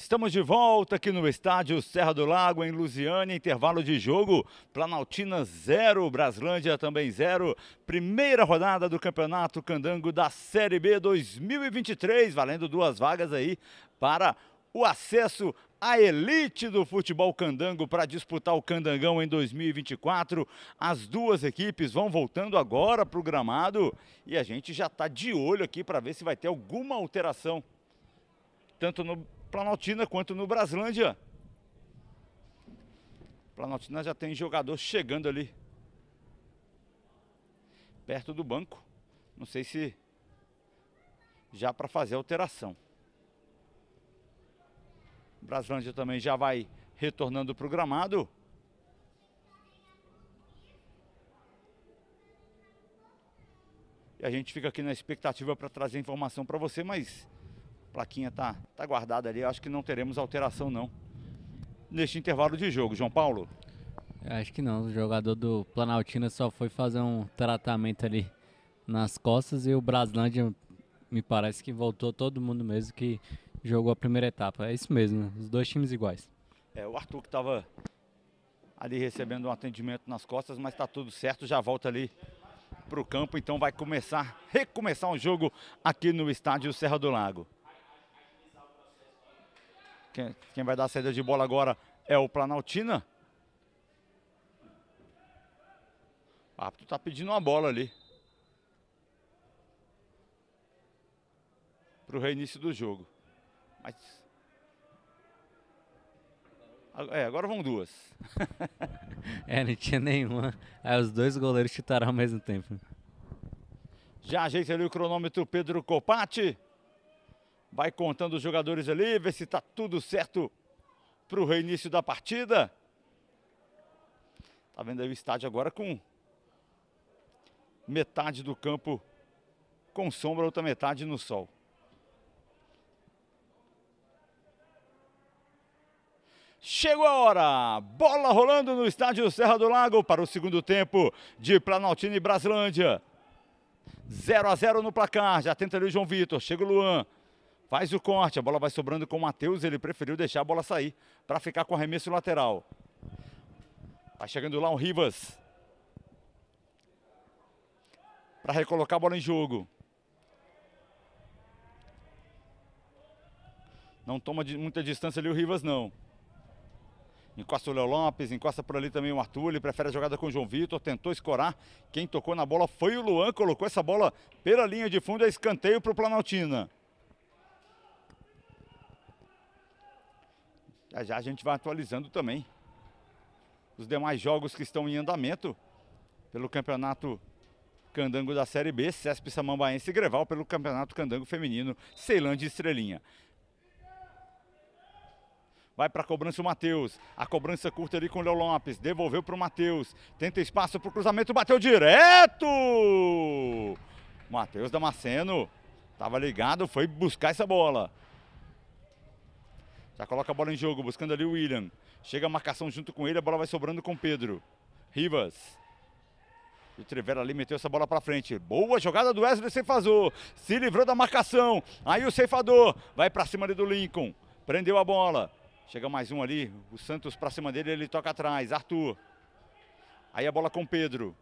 Estamos de volta aqui no estádio Serra do Lago, em Lusiana, intervalo de jogo, Planaltina 0, Braslândia também 0, primeira rodada do Campeonato Candango da Série B 2023, valendo duas vagas aí para o acesso à elite do futebol candango para disputar o Candangão em 2024. As duas equipes vão voltando agora para o gramado e a gente já está de olho aqui para ver se vai ter alguma alteração, tanto no Planaltina quanto no Braslândia. Planaltina já tem jogador chegando ali. Perto do banco. Não sei se já para fazer alteração. Braslândia também já vai retornando para o gramado. E a gente fica aqui na expectativa para trazer informação para você, mas plaquinha está tá guardada ali. Acho que não teremos alteração não neste intervalo de jogo, João Paulo. Eu acho que não. O jogador do Planaltina só foi fazer um tratamento ali nas costas e o Braslândia me parece que voltou todo mundo mesmo que jogou a primeira etapa. É isso mesmo, os dois times iguais. É, o Arthur que estava ali recebendo um atendimento nas costas, mas está tudo certo, já volta ali para o campo, então vai começar, recomeçar um jogo aqui no estádio Serra do Lago. Quem, quem vai dar a saída de bola agora é o Planaltina. O tu está pedindo uma bola ali. Para o reinício do jogo. Mas... É, agora vão duas. é, não tinha nenhuma. Aí é, os dois goleiros chutaram ao mesmo tempo. Já ajeita ali o cronômetro Pedro Copati. Vai contando os jogadores ali, ver se está tudo certo para o reinício da partida. Tá vendo aí o estádio agora com metade do campo com sombra, outra metade no sol. Chegou a hora! Bola rolando no estádio Serra do Lago para o segundo tempo de Planaltina e Braslândia. 0 a 0 no placar, já tenta ali o João Vitor, chega o Luan. Faz o corte, a bola vai sobrando com o Matheus, ele preferiu deixar a bola sair para ficar com o arremesso lateral. Vai chegando lá o Rivas. Para recolocar a bola em jogo. Não toma muita distância ali o Rivas, não. Encosta o Léo Lopes, encosta por ali também o Arthur. Ele prefere a jogada com o João Vitor, tentou escorar. Quem tocou na bola foi o Luan, colocou essa bola pela linha de fundo, é escanteio para o Planaltina. Já já a gente vai atualizando também os demais jogos que estão em andamento pelo Campeonato Candango da Série B, Cesp Samambaense e Greval pelo Campeonato Candango Feminino, Ceilândia e Estrelinha. Vai para a cobrança o Matheus. A cobrança curta ali com o Léo Lopes. Devolveu para o Matheus. Tenta espaço para o cruzamento. Bateu direto! Matheus Damasceno. Estava ligado, foi buscar essa bola. Já coloca a bola em jogo, buscando ali o William. Chega a marcação junto com ele, a bola vai sobrando com o Pedro. Rivas. O Trivela ali meteu essa bola para frente. Boa jogada do Wesley Ceifazor. Se livrou da marcação. Aí o ceifador vai para cima ali do Lincoln. Prendeu a bola. Chega mais um ali. O Santos para cima dele, ele toca atrás. Arthur. Aí a bola com Pedro.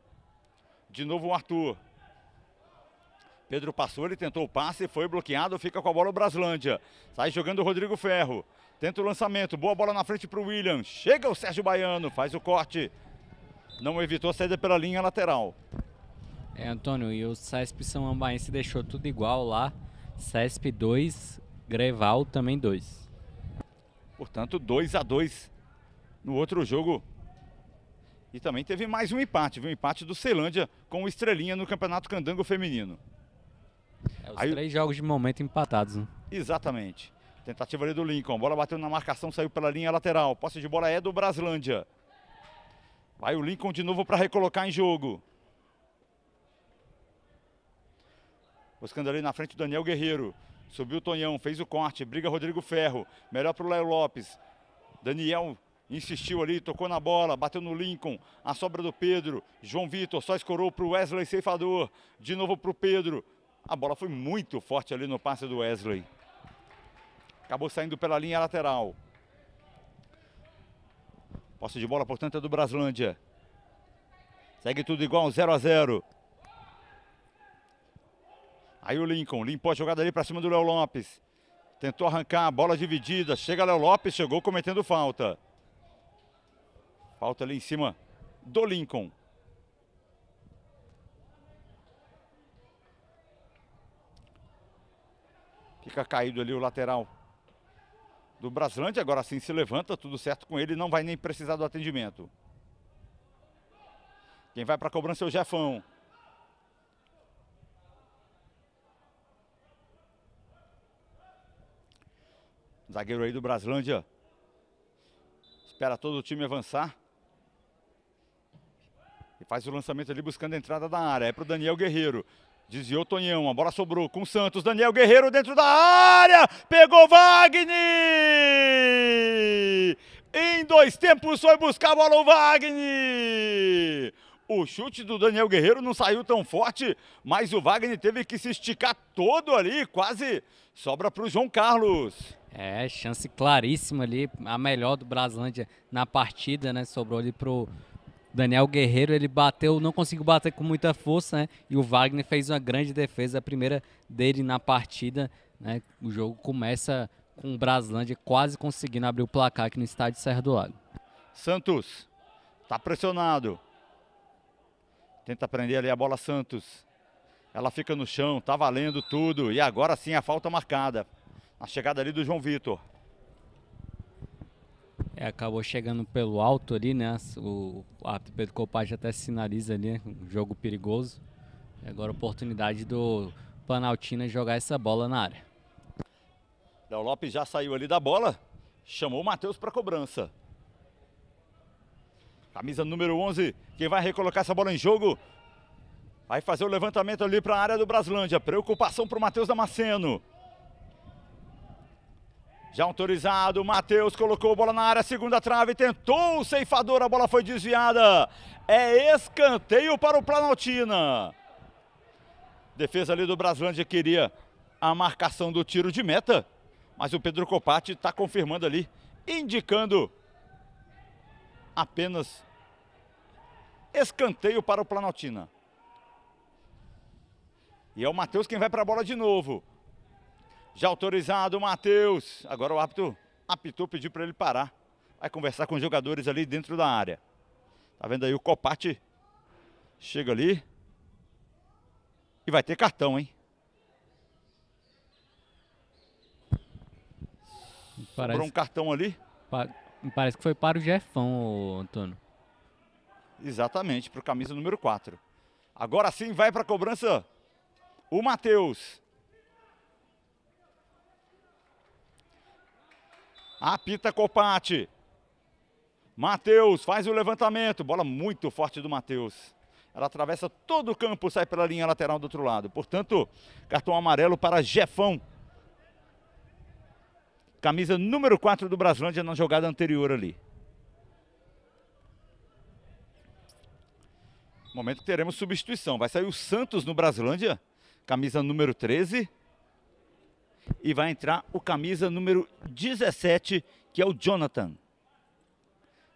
De novo o Arthur. Pedro passou, ele tentou o passe, foi bloqueado, fica com a bola o Braslândia. Sai jogando o Rodrigo Ferro. Tenta o lançamento, boa bola na frente para o William. Chega o Sérgio Baiano, faz o corte. Não evitou a saída pela linha lateral. É, Antônio, e o CESP São Ambaense deixou tudo igual lá. CESP 2, Greval também 2. Portanto, 2 a 2 no outro jogo. E também teve mais um empate, viu? Um empate do Ceilândia com o Estrelinha no Campeonato Candango Feminino. É, os Aí... três jogos de momento empatados. Né? Exatamente. Tentativa ali do Lincoln. Bola bateu na marcação, saiu pela linha lateral. Posse de bola é do Braslândia. Vai o Lincoln de novo para recolocar em jogo. Buscando ali na frente o Daniel Guerreiro. Subiu o Tonhão, fez o corte, briga Rodrigo Ferro. Melhor para o Léo Lopes. Daniel insistiu ali, tocou na bola, bateu no Lincoln. A sobra do Pedro. João Vitor só escorou para o Wesley Ceifador. De novo para o Pedro. A bola foi muito forte ali no passe do Wesley. Acabou saindo pela linha lateral. Posse de bola, portanto, é do Braslândia. Segue tudo igual, 0 a 0 Aí o Lincoln limpou a jogada ali para cima do Léo Lopes. Tentou arrancar, bola dividida. Chega Léo Lopes, chegou cometendo falta. Falta ali em cima do Lincoln. Fica caído ali o lateral do Braslândia, agora sim se levanta, tudo certo com ele, não vai nem precisar do atendimento. Quem vai para a cobrança é o Jefão. Zagueiro aí do Braslândia. Espera todo o time avançar. E faz o lançamento ali buscando a entrada da área. É para o Daniel Guerreiro. Desviou Tonhão, a bola sobrou com o Santos. Daniel Guerreiro dentro da área. Pegou Wagner! Em dois tempos foi buscar a bola o Wagner! O chute do Daniel Guerreiro não saiu tão forte, mas o Wagner teve que se esticar todo ali, quase sobra para o João Carlos. É, chance claríssima ali, a melhor do Braslândia na partida, né? Sobrou ali pro Daniel Guerreiro, ele bateu, não conseguiu bater com muita força, né? E o Wagner fez uma grande defesa, a primeira dele na partida, né? O jogo começa com o Braslândia quase conseguindo abrir o placar aqui no estádio Serra do Lago. Santos está pressionado. Tenta prender ali a bola Santos. Ela fica no chão, tá valendo tudo. E agora sim a falta marcada. a chegada ali do João Vitor. É, acabou chegando pelo alto ali, né? O, árbitro Pedro Copage até sinaliza ali, né? um jogo perigoso. Agora oportunidade do Panaltina jogar essa bola na área. Léo Lopes já saiu ali da bola, chamou o Matheus para cobrança. Camisa número 11, quem vai recolocar essa bola em jogo? Vai fazer o levantamento ali para a área do Braslândia. Preocupação para o Matheus Damasceno. Já autorizado, Matheus colocou a bola na área, segunda trave, tentou o ceifador, a bola foi desviada. É escanteio para o Planaltina. Defesa ali do Braslândia queria a marcação do tiro de meta, mas o Pedro Copati está confirmando ali, indicando apenas escanteio para o Planaltina. E é o Matheus quem vai para a bola de novo. Já autorizado o Matheus. Agora o árbitro apitou, pediu para ele parar. Vai conversar com os jogadores ali dentro da área. Tá vendo aí o Copate? Chega ali. E vai ter cartão, hein? Parece... Sobrou um cartão ali. Pa... Parece que foi para o Jefão, Antônio. Exatamente, para o camisa número 4. Agora sim vai para a cobrança o Matheus. Apita Copati. Matheus faz o levantamento. Bola muito forte do Matheus. Ela atravessa todo o campo, sai pela linha lateral do outro lado. Portanto, cartão amarelo para Jefão. Camisa número 4 do Braslândia na jogada anterior ali. Momento que teremos substituição. Vai sair o Santos no Braslândia. Camisa número 13 e vai entrar o camisa número 17, que é o Jonathan.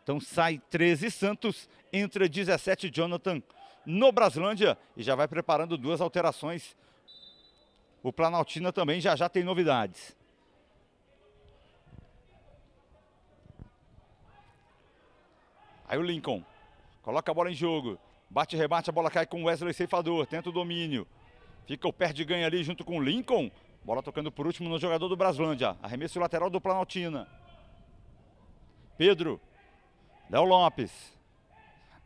Então sai 13 Santos, entra 17 Jonathan no Braslândia e já vai preparando duas alterações. O Planaltina também já já tem novidades. Aí o Lincoln coloca a bola em jogo, bate rebate, a bola cai com o Wesley Ceifador, tenta o domínio. Fica o pé de ganho ali junto com o Lincoln, Bola tocando por último no jogador do Braslândia. Arremesso lateral do Planaltina. Pedro. Léo Lopes.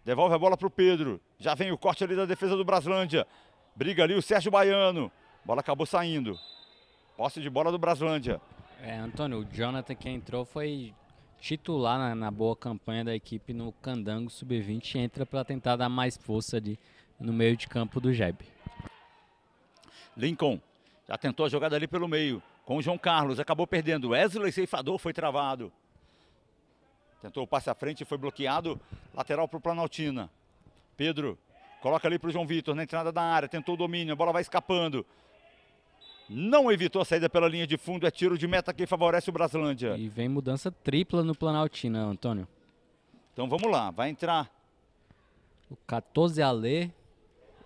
Devolve a bola para o Pedro. Já vem o corte ali da defesa do Braslândia. Briga ali o Sérgio Baiano. Bola acabou saindo. Posse de bola do Braslândia. É, Antônio, o Jonathan que entrou foi titular na, na boa campanha da equipe no Candango Sub-20 entra para tentar dar mais força ali no meio de campo do Jeb. Lincoln já tentou a jogada ali pelo meio. Com o João Carlos, acabou perdendo. Wesley Ceifador foi travado. Tentou o passe à frente, e foi bloqueado. Lateral para o Planaltina. Pedro coloca ali para o João Vitor na entrada da área. Tentou o domínio, a bola vai escapando. Não evitou a saída pela linha de fundo. É tiro de meta que favorece o Brasilândia. E vem mudança tripla no Planaltina, Antônio. Então vamos lá, vai entrar. O 14 Alê,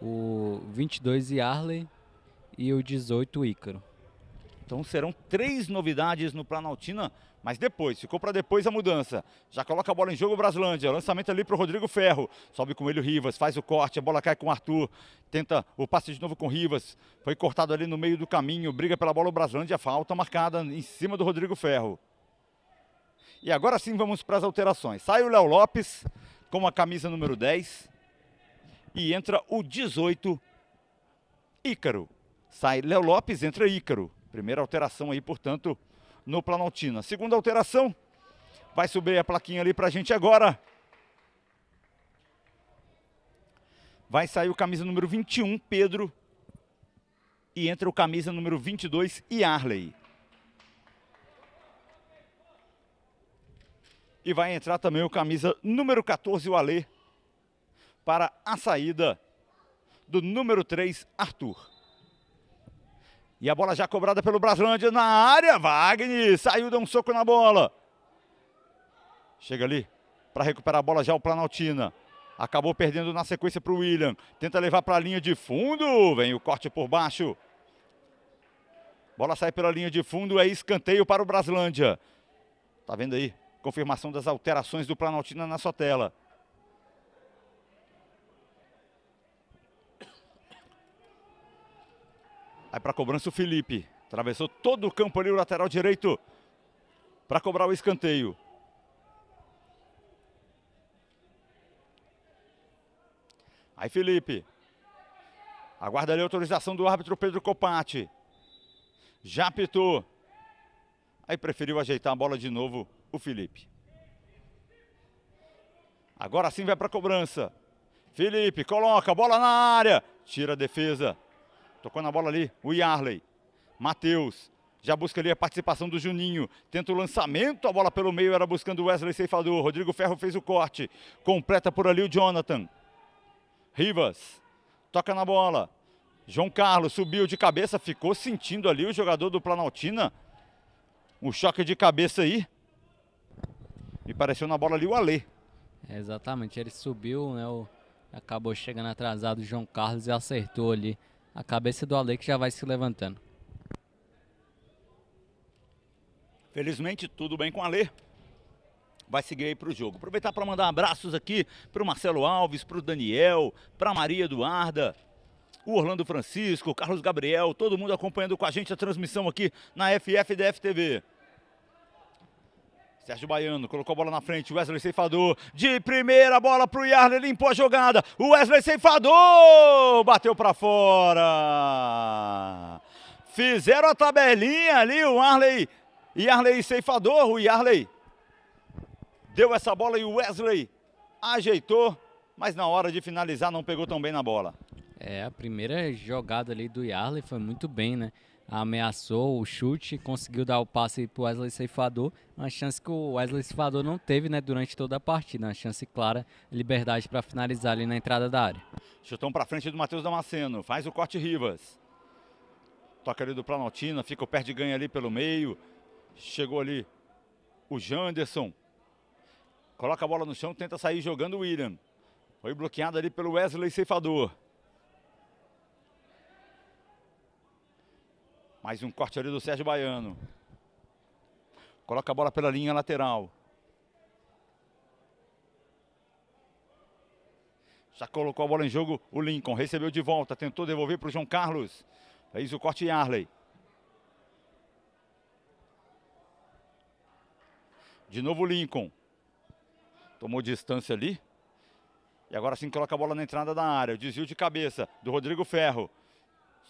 o 22 Yarley e o 18 Ícaro. Então serão três novidades no Planaltina, mas depois, ficou para depois a mudança. Já coloca a bola em jogo o Braslândia, lançamento ali para o Rodrigo Ferro. Sobe com ele o Rivas, faz o corte, a bola cai com o Arthur. Tenta o passe de novo com o Rivas. Foi cortado ali no meio do caminho, briga pela bola o Braslândia, falta marcada em cima do Rodrigo Ferro. E agora sim vamos para as alterações. Sai o Léo Lopes com a camisa número 10 e entra o 18, Ícaro sai Léo Lopes, entra Ícaro. Primeira alteração aí, portanto, no Planaltina. Segunda alteração, vai subir a plaquinha ali pra gente agora. Vai sair o camisa número 21, Pedro. E entra o camisa número 22, Iarley. E vai entrar também o camisa número 14, o Alê, para a saída do número 3, Arthur. E a bola já cobrada pelo Braslândia na área. Wagner saiu, deu um soco na bola. Chega ali para recuperar a bola já o Planaltina. Acabou perdendo na sequência para o William. Tenta levar para a linha de fundo. Vem o corte por baixo. Bola sai pela linha de fundo. É escanteio para o Braslândia. Tá vendo aí? Confirmação das alterações do Planaltina na sua tela. Aí para cobrança o Felipe. Atravessou todo o campo ali, o lateral direito. Para cobrar o escanteio. Aí Felipe. Aguarda ali a autorização do árbitro Pedro Copati. Já apitou. Aí preferiu ajeitar a bola de novo o Felipe. Agora sim vai para a cobrança. Felipe coloca a bola na área. Tira a defesa. Tocou na bola ali o Yarley. Matheus. Já busca ali a participação do Juninho. Tenta o lançamento, a bola pelo meio era buscando o Wesley Ceifador. Rodrigo Ferro fez o corte. Completa por ali o Jonathan. Rivas. Toca na bola. João Carlos subiu de cabeça, ficou sentindo ali o jogador do Planaltina. Um choque de cabeça aí. Me pareceu na bola ali o Alê. É, exatamente, ele subiu, né? O... Acabou chegando atrasado o João Carlos e acertou ali a cabeça do Alec já vai se levantando. Felizmente, tudo bem com o Ale. Vai seguir aí para o jogo. Aproveitar para mandar abraços aqui para o Marcelo Alves, para o Daniel, para a Maria Eduarda, o Orlando Francisco, o Carlos Gabriel, todo mundo acompanhando com a gente a transmissão aqui na FFDF TV. Sérgio Baiano colocou a bola na frente. Wesley Ceifador de primeira bola para o Yarley. Limpou a jogada. Wesley Ceifador bateu para fora. Fizeram a tabelinha ali. O Arley. Yarley Ceifador. O Yarley deu essa bola e o Wesley ajeitou. Mas na hora de finalizar não pegou tão bem na bola. É, a primeira jogada ali do Yarley foi muito bem, né? ameaçou o chute, conseguiu dar o passe para o Wesley Ceifador, uma chance que o Wesley Ceifador não teve né, durante toda a partida, uma chance clara, liberdade para finalizar ali na entrada da área. Chutão para frente do Matheus Damasceno, faz o corte Rivas. Toca ali do Planaltina, fica o pé de ganho ali pelo meio, chegou ali o Janderson, coloca a bola no chão, tenta sair jogando o William. Foi bloqueado ali pelo Wesley Ceifador. Mais um corte ali do Sérgio Baiano. Coloca a bola pela linha lateral. Já colocou a bola em jogo o Lincoln. Recebeu de volta. Tentou devolver para o João Carlos. Fez o corte Arley. De novo o Lincoln. Tomou distância ali. E agora sim coloca a bola na entrada da área. O desvio de cabeça do Rodrigo Ferro.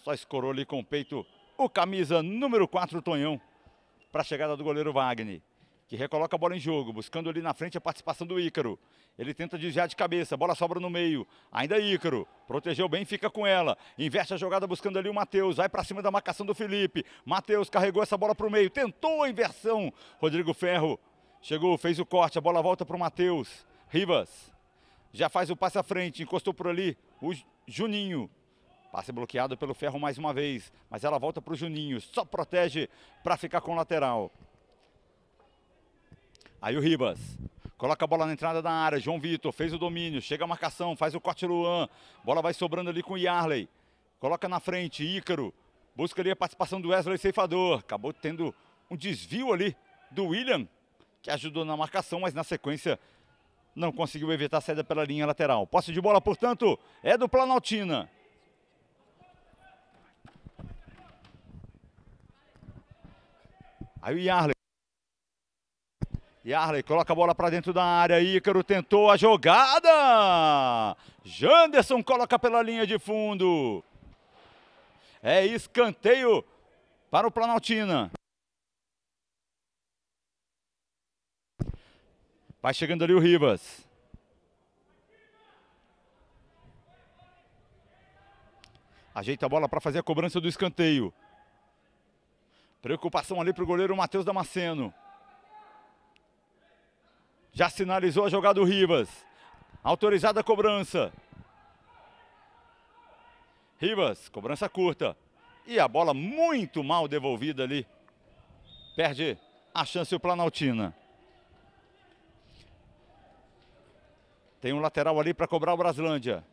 Só escorou ali com o peito o camisa número 4, Tonhão, para a chegada do goleiro Wagner, que recoloca a bola em jogo, buscando ali na frente a participação do Ícaro. Ele tenta desviar de cabeça, bola sobra no meio. Ainda Ícaro, protegeu bem, fica com ela. Inverte a jogada buscando ali o Matheus, vai para cima da marcação do Felipe. Matheus carregou essa bola para o meio, tentou a inversão. Rodrigo Ferro chegou, fez o corte, a bola volta para o Matheus. Rivas já faz o passe à frente, encostou por ali o Juninho. Passe bloqueado pelo Ferro mais uma vez, mas ela volta para o Juninho, só protege para ficar com o lateral. Aí o Ribas, coloca a bola na entrada da área, João Vitor fez o domínio, chega a marcação, faz o corte Luan, bola vai sobrando ali com o Yarley, coloca na frente, Ícaro, busca ali a participação do Wesley Ceifador, acabou tendo um desvio ali do William, que ajudou na marcação, mas na sequência não conseguiu evitar a saída pela linha lateral. Posse de bola, portanto, é do Planaltina. Aí o Yarley. Yarley coloca a bola para dentro da área. Ícaro tentou a jogada. Janderson coloca pela linha de fundo. É escanteio para o Planaltina. Vai chegando ali o Rivas. Ajeita a bola para fazer a cobrança do escanteio. Preocupação ali para o goleiro Matheus Damasceno. Já sinalizou a jogada do Rivas. Autorizada a cobrança. Rivas, cobrança curta. E a bola muito mal devolvida ali. Perde a chance o Planaltina. Tem um lateral ali para cobrar o Braslândia.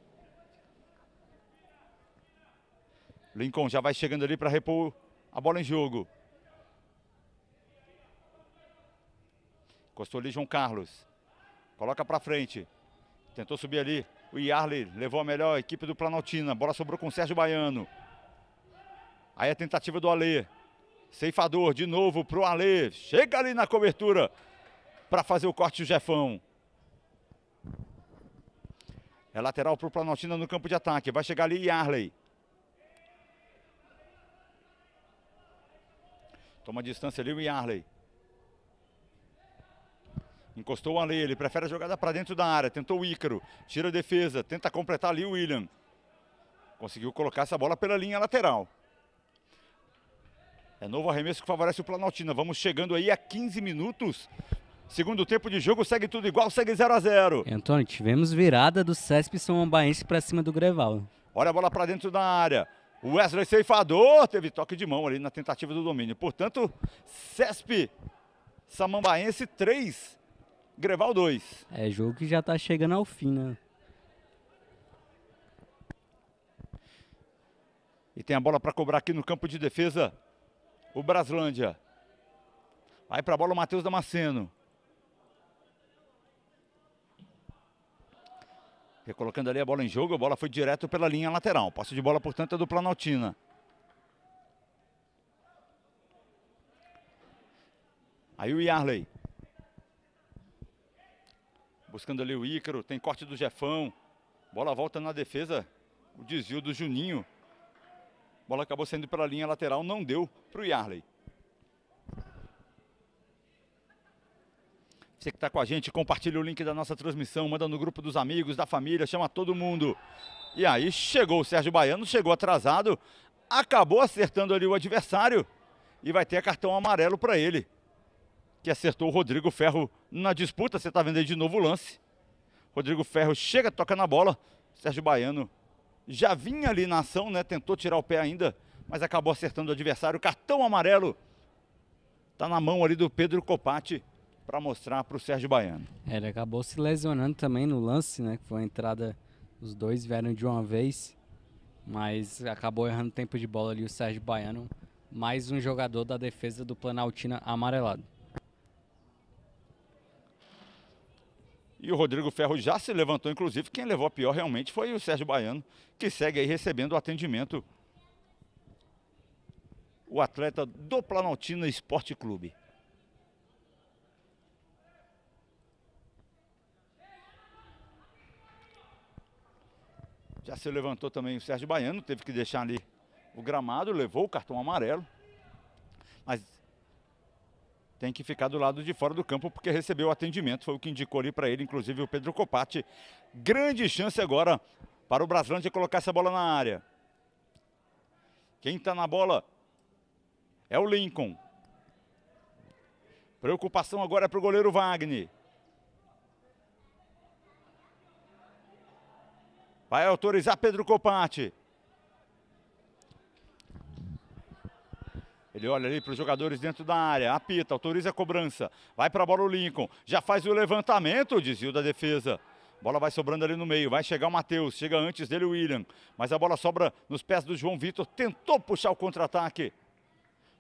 Lincoln já vai chegando ali para repor a bola em jogo. Costou ali João Carlos. Coloca para frente. Tentou subir ali. O Yarley levou a melhor equipe do Planaltina. Bola sobrou com o Sérgio Baiano. Aí a tentativa do Alê. Ceifador de novo pro Alê. Chega ali na cobertura para fazer o corte o Jefão. É lateral pro Planaltina no campo de ataque. Vai chegar ali Yarley. Toma distância ali o Yarley. Encostou o Ale, ele prefere a jogada para dentro da área. Tentou o Ícaro, tira a defesa, tenta completar ali o William. Conseguiu colocar essa bola pela linha lateral. É novo arremesso que favorece o Planaltina. Vamos chegando aí a 15 minutos. Segundo tempo de jogo, segue tudo igual, segue 0 a 0 Antônio, tivemos virada do Cesp São para cima do Greval. Olha a bola para dentro da área. O Wesley ceifador teve toque de mão ali na tentativa do domínio. Portanto, Cesp Samambaense 3, Greval 2. É jogo que já está chegando ao fim, né? E tem a bola para cobrar aqui no campo de defesa o Braslândia. Vai para a bola o Matheus Damasceno. Recolocando ali a bola em jogo, a bola foi direto pela linha lateral. Passo de bola, portanto, é do Planaltina. Aí o Yarley buscando ali o Ícaro, tem corte do Jefão, bola volta na defesa, o desvio do Juninho, bola acabou saindo pela linha lateral, não deu para o Yarley. Você que está com a gente, compartilha o link da nossa transmissão, manda no grupo dos amigos, da família, chama todo mundo. E aí chegou o Sérgio Baiano, chegou atrasado, acabou acertando ali o adversário e vai ter cartão amarelo para ele que acertou o Rodrigo Ferro na disputa. Você está vendo aí de novo o lance. Rodrigo Ferro chega, toca na bola. Sérgio Baiano já vinha ali na ação, né? Tentou tirar o pé ainda, mas acabou acertando o adversário. Cartão amarelo está na mão ali do Pedro Copati para mostrar para o Sérgio Baiano. É, ele acabou se lesionando também no lance, né? Que foi a entrada, os dois vieram de uma vez, mas acabou errando tempo de bola ali o Sérgio Baiano. Mais um jogador da defesa do Planaltina amarelado. E o Rodrigo Ferro já se levantou, inclusive, quem levou a pior realmente foi o Sérgio Baiano, que segue aí recebendo o atendimento. O atleta do Planaltina Esporte Clube. Já se levantou também o Sérgio Baiano, teve que deixar ali o gramado, levou o cartão amarelo. Mas tem que ficar do lado de fora do campo porque recebeu o atendimento, foi o que indicou ali para ele, inclusive o Pedro Copati. Grande chance agora para o Brasil de colocar essa bola na área. Quem está na bola é o Lincoln. Preocupação agora é para o goleiro Wagner. Vai autorizar Pedro Copati. Ele olha ali para os jogadores dentro da área, apita, autoriza a cobrança. Vai para a bola o Lincoln, já faz o levantamento, desvio da defesa. Bola vai sobrando ali no meio, vai chegar o Matheus, chega antes dele o William. Mas a bola sobra nos pés do João Vitor, tentou puxar o contra-ataque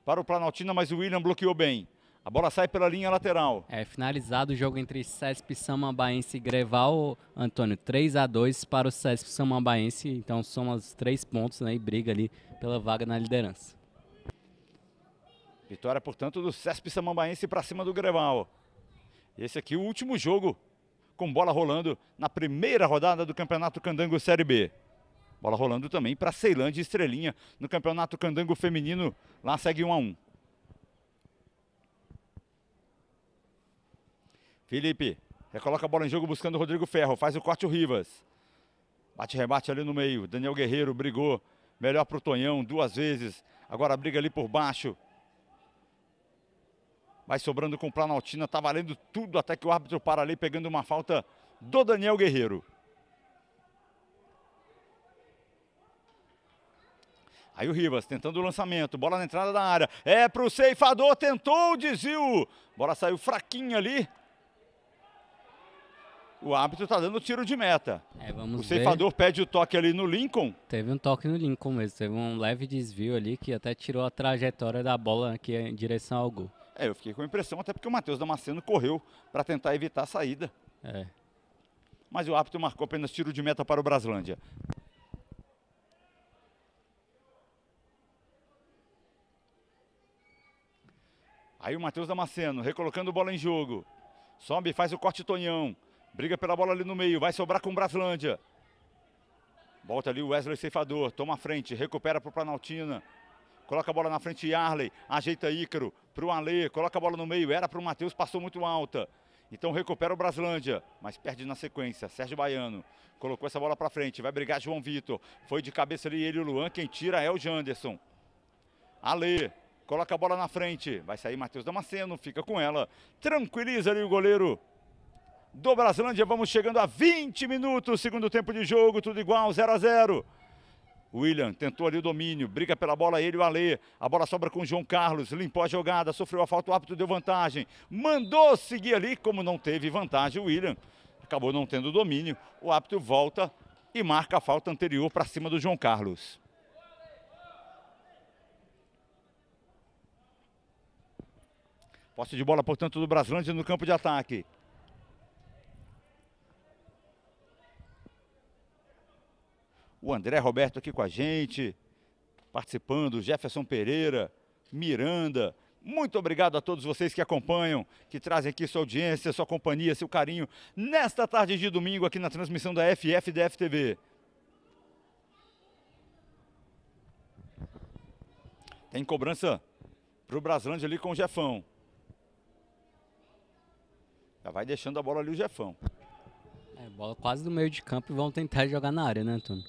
para o Planaltina, mas o William bloqueou bem. A bola sai pela linha lateral. É, finalizado o jogo entre Cesp Samambaense e Greval, Antônio, 3 a 2 para o Cesp Samambaense. Então são os três pontos né, e briga ali pela vaga na liderança. Vitória, portanto, do Cesp Samambaense para cima do Grêmio. Esse aqui o último jogo com bola rolando na primeira rodada do Campeonato Candango Série B. Bola rolando também para Ceilândia e Estrelinha no Campeonato Candango Feminino. Lá segue 1 um a 1 um. Felipe recoloca a bola em jogo buscando o Rodrigo Ferro. Faz o corte o Rivas. Bate-rebate ali no meio. Daniel Guerreiro brigou. Melhor para o Tonhão duas vezes. Agora briga ali por baixo. Vai sobrando com Planaltina, tá valendo tudo até que o árbitro para ali pegando uma falta do Daniel Guerreiro. Aí o Rivas tentando o lançamento, bola na entrada da área. É pro ceifador, tentou o desvio. Bola saiu fraquinha ali. O árbitro tá dando tiro de meta. É, o ceifador pede o toque ali no Lincoln. Teve um toque no Lincoln mesmo, teve um leve desvio ali que até tirou a trajetória da bola aqui em direção ao gol. É, eu fiquei com a impressão, até porque o Matheus Damasceno correu para tentar evitar a saída. É. Mas o árbitro marcou apenas tiro de meta para o Braslândia. Aí o Matheus Damasceno recolocando a bola em jogo. Sobe, faz o corte Tonhão. Briga pela bola ali no meio, vai sobrar com o Braslândia. Volta ali o Wesley Ceifador, toma a frente, recupera para o Planaltina. Coloca a bola na frente Arley, ajeita Ícaro para o Ale, coloca a bola no meio, era para o Matheus, passou muito alta. Então recupera o Braslândia, mas perde na sequência. Sérgio Baiano colocou essa bola para frente, vai brigar João Vitor. Foi de cabeça ali ele e o Luan, quem tira é o Janderson. Ale, coloca a bola na frente, vai sair Matheus Damasceno, fica com ela. Tranquiliza ali o goleiro do Braslândia. Vamos chegando a 20 minutos, segundo tempo de jogo, tudo igual, 0 a 0. William tentou ali o domínio, briga pela bola ele, o Alê. A bola sobra com o João Carlos, limpou a jogada, sofreu a falta, o árbitro deu vantagem. Mandou seguir ali, como não teve vantagem o William, acabou não tendo domínio. O árbitro volta e marca a falta anterior para cima do João Carlos. Posse de bola, portanto, do Braslândia no campo de ataque. o André Roberto aqui com a gente, participando, Jefferson Pereira, Miranda. Muito obrigado a todos vocês que acompanham, que trazem aqui sua audiência, sua companhia, seu carinho, nesta tarde de domingo aqui na transmissão da FFDF TV. Tem cobrança para o Braslândia ali com o Jefão. Já vai deixando a bola ali o Jefão. É, bola quase do meio de campo e vão tentar jogar na área, né, Antônio?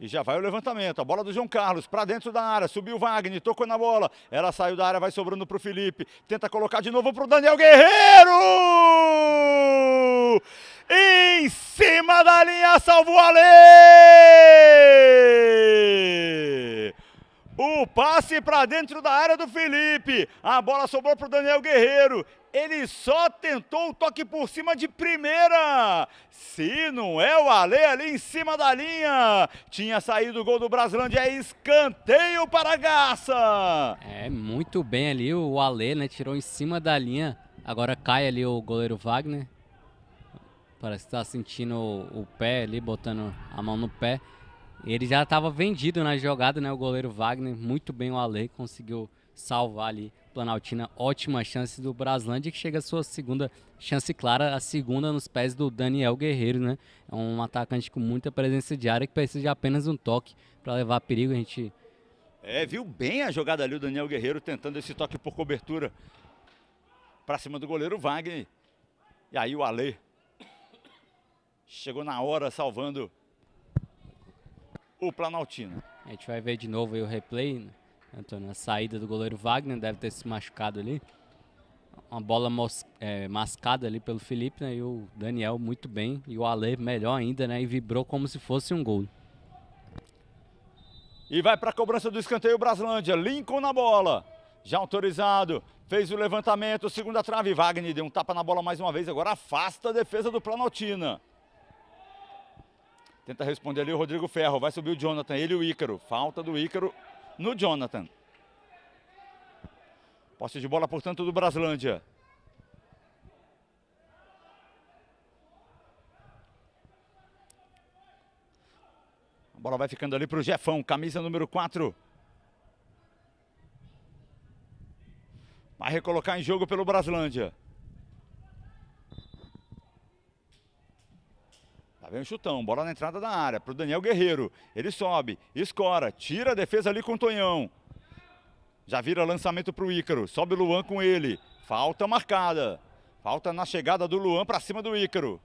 E já vai o levantamento. A bola do João Carlos para dentro da área. Subiu o Wagner, tocou na bola. Ela saiu da área, vai sobrando para o Felipe. Tenta colocar de novo para o Daniel Guerreiro. Em cima da linha, salvo o Ale! O passe para dentro da área do Felipe. A bola sobrou para o Daniel Guerreiro. Ele só tentou o toque por cima de primeira. Se não é o Ale ali em cima da linha. Tinha saído o gol do Brasilândia. É escanteio para a Garça. É, muito bem ali o Ale, né? Tirou em cima da linha. Agora cai ali o goleiro Wagner. Parece que está sentindo o pé ali, botando a mão no pé. Ele já estava vendido na jogada, né? O goleiro Wagner, muito bem o Ale, conseguiu salvar ali Planaltina. Ótima chance do Braslândia, que chega a sua segunda chance clara, a segunda nos pés do Daniel Guerreiro, né? É um atacante com muita presença diária que precisa de apenas um toque para levar perigo. A gente. É, viu bem a jogada ali, o Daniel Guerreiro tentando esse toque por cobertura para cima do goleiro Wagner. E aí o Ale chegou na hora salvando o Planaltino. A gente vai ver de novo o replay, né? Antônio, a saída do goleiro Wagner, deve ter se machucado ali. Uma bola é, mascada ali pelo Felipe, né? E o Daniel muito bem. E o Ale melhor ainda, né? E vibrou como se fosse um gol. E vai para a cobrança do escanteio Braslândia. Lincoln na bola. Já autorizado. Fez o levantamento. Segunda trave. Wagner deu um tapa na bola mais uma vez. Agora afasta a defesa do Planaltina. Tenta responder ali o Rodrigo Ferro. Vai subir o Jonathan, ele e o Ícaro. Falta do Ícaro no Jonathan. Posse de bola, portanto, do Braslândia. A bola vai ficando ali para o Jefão, camisa número 4. Vai recolocar em jogo pelo Braslândia. Lá vem o chutão, bola na entrada da área para o Daniel Guerreiro. Ele sobe, escora, tira a defesa ali com o Tonhão. Já vira lançamento para o Ícaro, sobe o Luan com ele. Falta marcada. Falta na chegada do Luan para cima do Ícaro.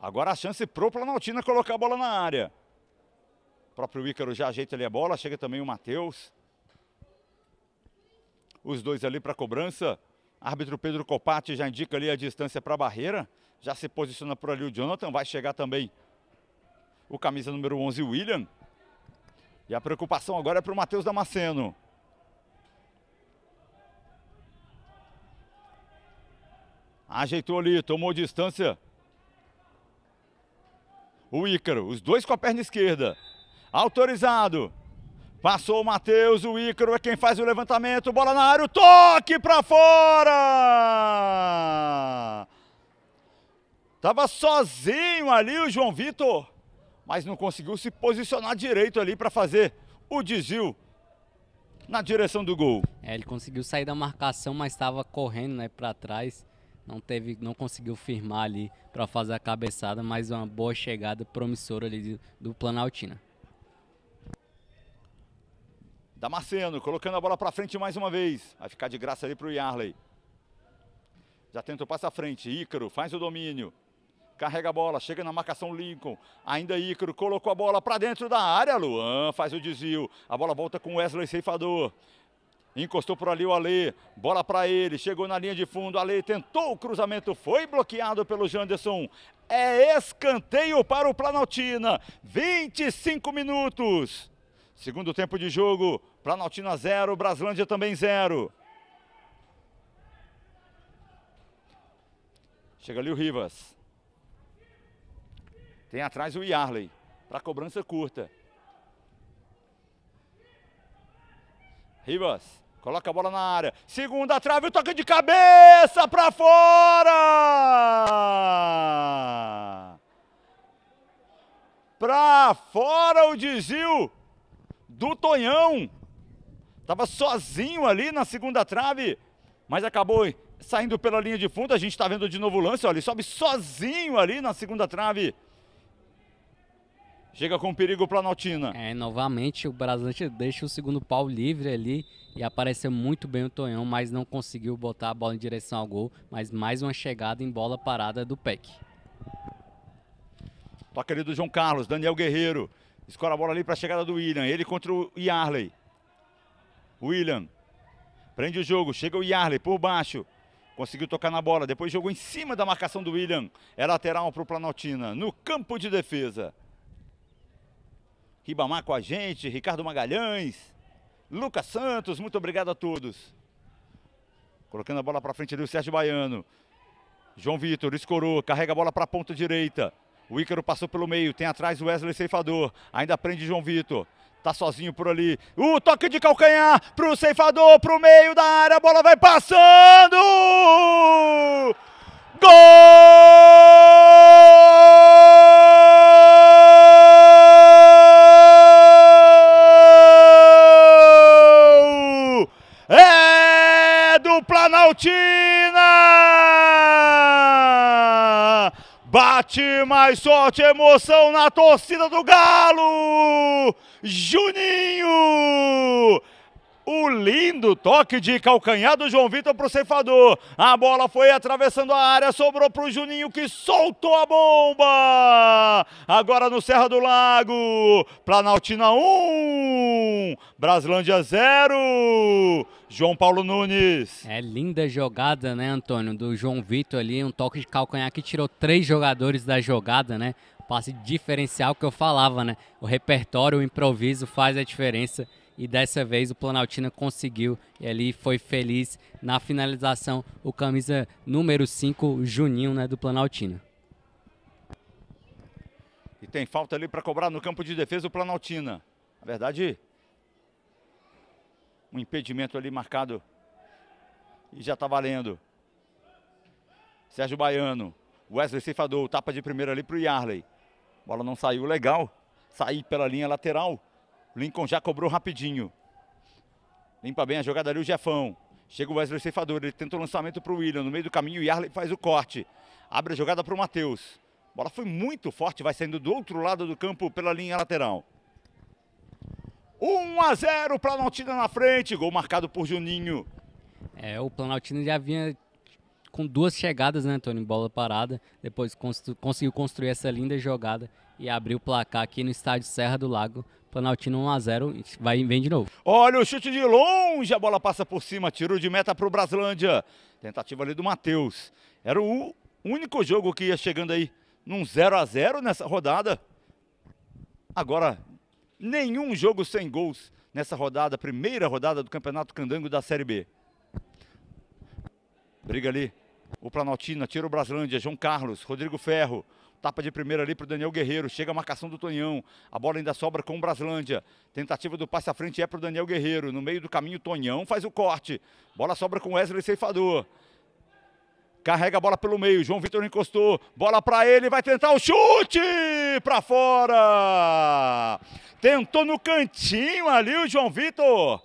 Agora a chance pro Planaltina colocar a bola na área. O próprio Ícaro já ajeita ali a bola, chega também o Matheus. Os dois ali para cobrança. Árbitro Pedro Copati já indica ali a distância para a barreira. Já se posiciona por ali o Jonathan. Vai chegar também o camisa número 11, William. E a preocupação agora é para o Matheus Damasceno. Ajeitou ali, tomou distância. O Ícaro, os dois com a perna esquerda. Autorizado. Passou o Matheus, o Ícaro é quem faz o levantamento. Bola na área, o toque para fora! Tava sozinho ali o João Vitor, mas não conseguiu se posicionar direito ali para fazer o desvio na direção do gol. É, ele conseguiu sair da marcação, mas estava correndo, né, para trás. Não teve, não conseguiu firmar ali para fazer a cabeçada, mas uma boa chegada promissora ali do, do Planaltina. Damasceno colocando a bola para frente mais uma vez. Vai ficar de graça ali para o Yarley. Já tenta o passo à frente. Ícaro faz o domínio. Carrega a bola, chega na marcação Lincoln. Ainda Ícaro colocou a bola para dentro da área. Luan faz o desvio. A bola volta com Wesley Ceifador. Encostou por ali o Ale, bola para ele, chegou na linha de fundo, Ale tentou o cruzamento, foi bloqueado pelo Janderson. É escanteio para o Planaltina, 25 minutos. Segundo tempo de jogo, Planaltina 0, Braslândia também 0. Chega ali o Rivas. Tem atrás o Yarley, para cobrança curta. Rivas, coloca a bola na área. Segunda trave, o toque de cabeça para fora! Para fora o desvio do Tonhão. Tava sozinho ali na segunda trave, mas acabou saindo pela linha de fundo. A gente está vendo de novo o lance, olha, ele sobe sozinho ali na segunda trave. Chega com perigo para a notina. É, novamente o Brasante deixa o segundo pau livre ali e apareceu muito bem o Tonhão, mas não conseguiu botar a bola em direção ao gol. Mas mais uma chegada em bola parada do PEC. Toca ali do João Carlos, Daniel Guerreiro. Escora a bola ali para a chegada do William. Ele contra o Yarley. William. Prende o jogo. Chega o Yarley por baixo. Conseguiu tocar na bola. Depois jogou em cima da marcação do William. É lateral para o Planaltina. No campo de defesa. Ribamar com a gente. Ricardo Magalhães. Lucas Santos. Muito obrigado a todos. Colocando a bola para frente ali o Sérgio Baiano. João Vitor escorou. Carrega a bola para a ponta direita. O Ícaro passou pelo meio. Tem atrás o Wesley Ceifador. Ainda prende João Vitor. Tá sozinho por ali. O toque de calcanhar pro ceifador, pro meio da área. A bola vai passando. Gol! É do Planaltino! Bate mais sorte, emoção na torcida do Galo! Juninho! O lindo toque de calcanhar do João Vitor para o ceifador. A bola foi atravessando a área, sobrou para o Juninho que soltou a bomba. Agora no Serra do Lago. Planaltina 1, Braslândia 0. João Paulo Nunes. É linda jogada, né, Antônio? Do João Vitor ali, um toque de calcanhar que tirou três jogadores da jogada, né? Passe diferencial que eu falava, né? O repertório, o improviso faz a diferença e dessa vez o Planaltina conseguiu e ali foi feliz na finalização o camisa número 5 Juninho, né, do Planaltina. E tem falta ali para cobrar no campo de defesa o Planaltina. Na verdade, um impedimento ali marcado e já está valendo. Sérgio Baiano, Wesley Ceifador, tapa de primeira ali para o Yarley. Bola não saiu legal, sair pela linha lateral. Lincoln já cobrou rapidinho. Limpa bem a jogada ali o Jefão. Chega o Wesley Ceifador, ele tenta o lançamento para o William. No meio do caminho, o Yarley faz o corte. Abre a jogada para o Matheus. Bola foi muito forte, vai saindo do outro lado do campo pela linha lateral. 1 a 0 Planaltina na frente, gol marcado por Juninho. É, o Planaltina já vinha com duas chegadas, né, Antônio? Bola parada, depois constru conseguiu construir essa linda jogada e abriu o placar aqui no estádio Serra do Lago Planaltino 1x0 vai vem de novo. Olha o chute de longe, a bola passa por cima, tiro de meta para o Braslândia. Tentativa ali do Matheus. Era o único jogo que ia chegando aí num 0 a 0 nessa rodada. Agora, nenhum jogo sem gols nessa rodada, primeira rodada do Campeonato Candango da Série B. Briga ali o Planaltina, tira o Braslândia, João Carlos, Rodrigo Ferro, Tapa de primeira ali para o Daniel Guerreiro. Chega a marcação do Tonhão. A bola ainda sobra com o Braslândia. Tentativa do passe à frente é para o Daniel Guerreiro. No meio do caminho, Tonhão faz o corte. Bola sobra com Wesley Ceifador. Carrega a bola pelo meio. João Vitor encostou. Bola para ele. Vai tentar o chute para fora. Tentou no cantinho ali o João Vitor.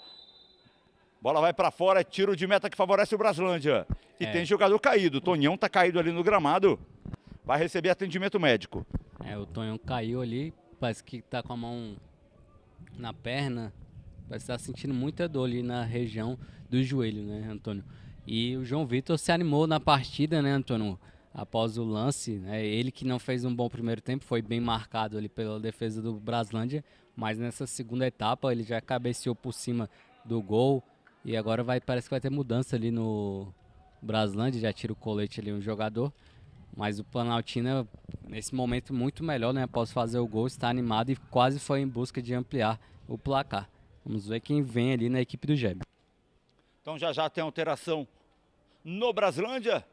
Bola vai para fora. É tiro de meta que favorece o Braslândia. E é. tem jogador caído. Tonhão tá caído ali no gramado vai receber atendimento médico. É, o Tonhão caiu ali, parece que tá com a mão na perna, parece que tá sentindo muita dor ali na região do joelho, né, Antônio? E o João Vitor se animou na partida, né, Antônio? Após o lance, né? ele que não fez um bom primeiro tempo, foi bem marcado ali pela defesa do Braslândia, mas nessa segunda etapa ele já cabeceou por cima do gol e agora vai parece que vai ter mudança ali no Braslândia, já tira o colete ali um jogador. Mas o Planaltina, é, nesse momento, muito melhor, né? Após fazer o gol, está animado e quase foi em busca de ampliar o placar. Vamos ver quem vem ali na equipe do Jeb. Então já já tem alteração no Braslândia.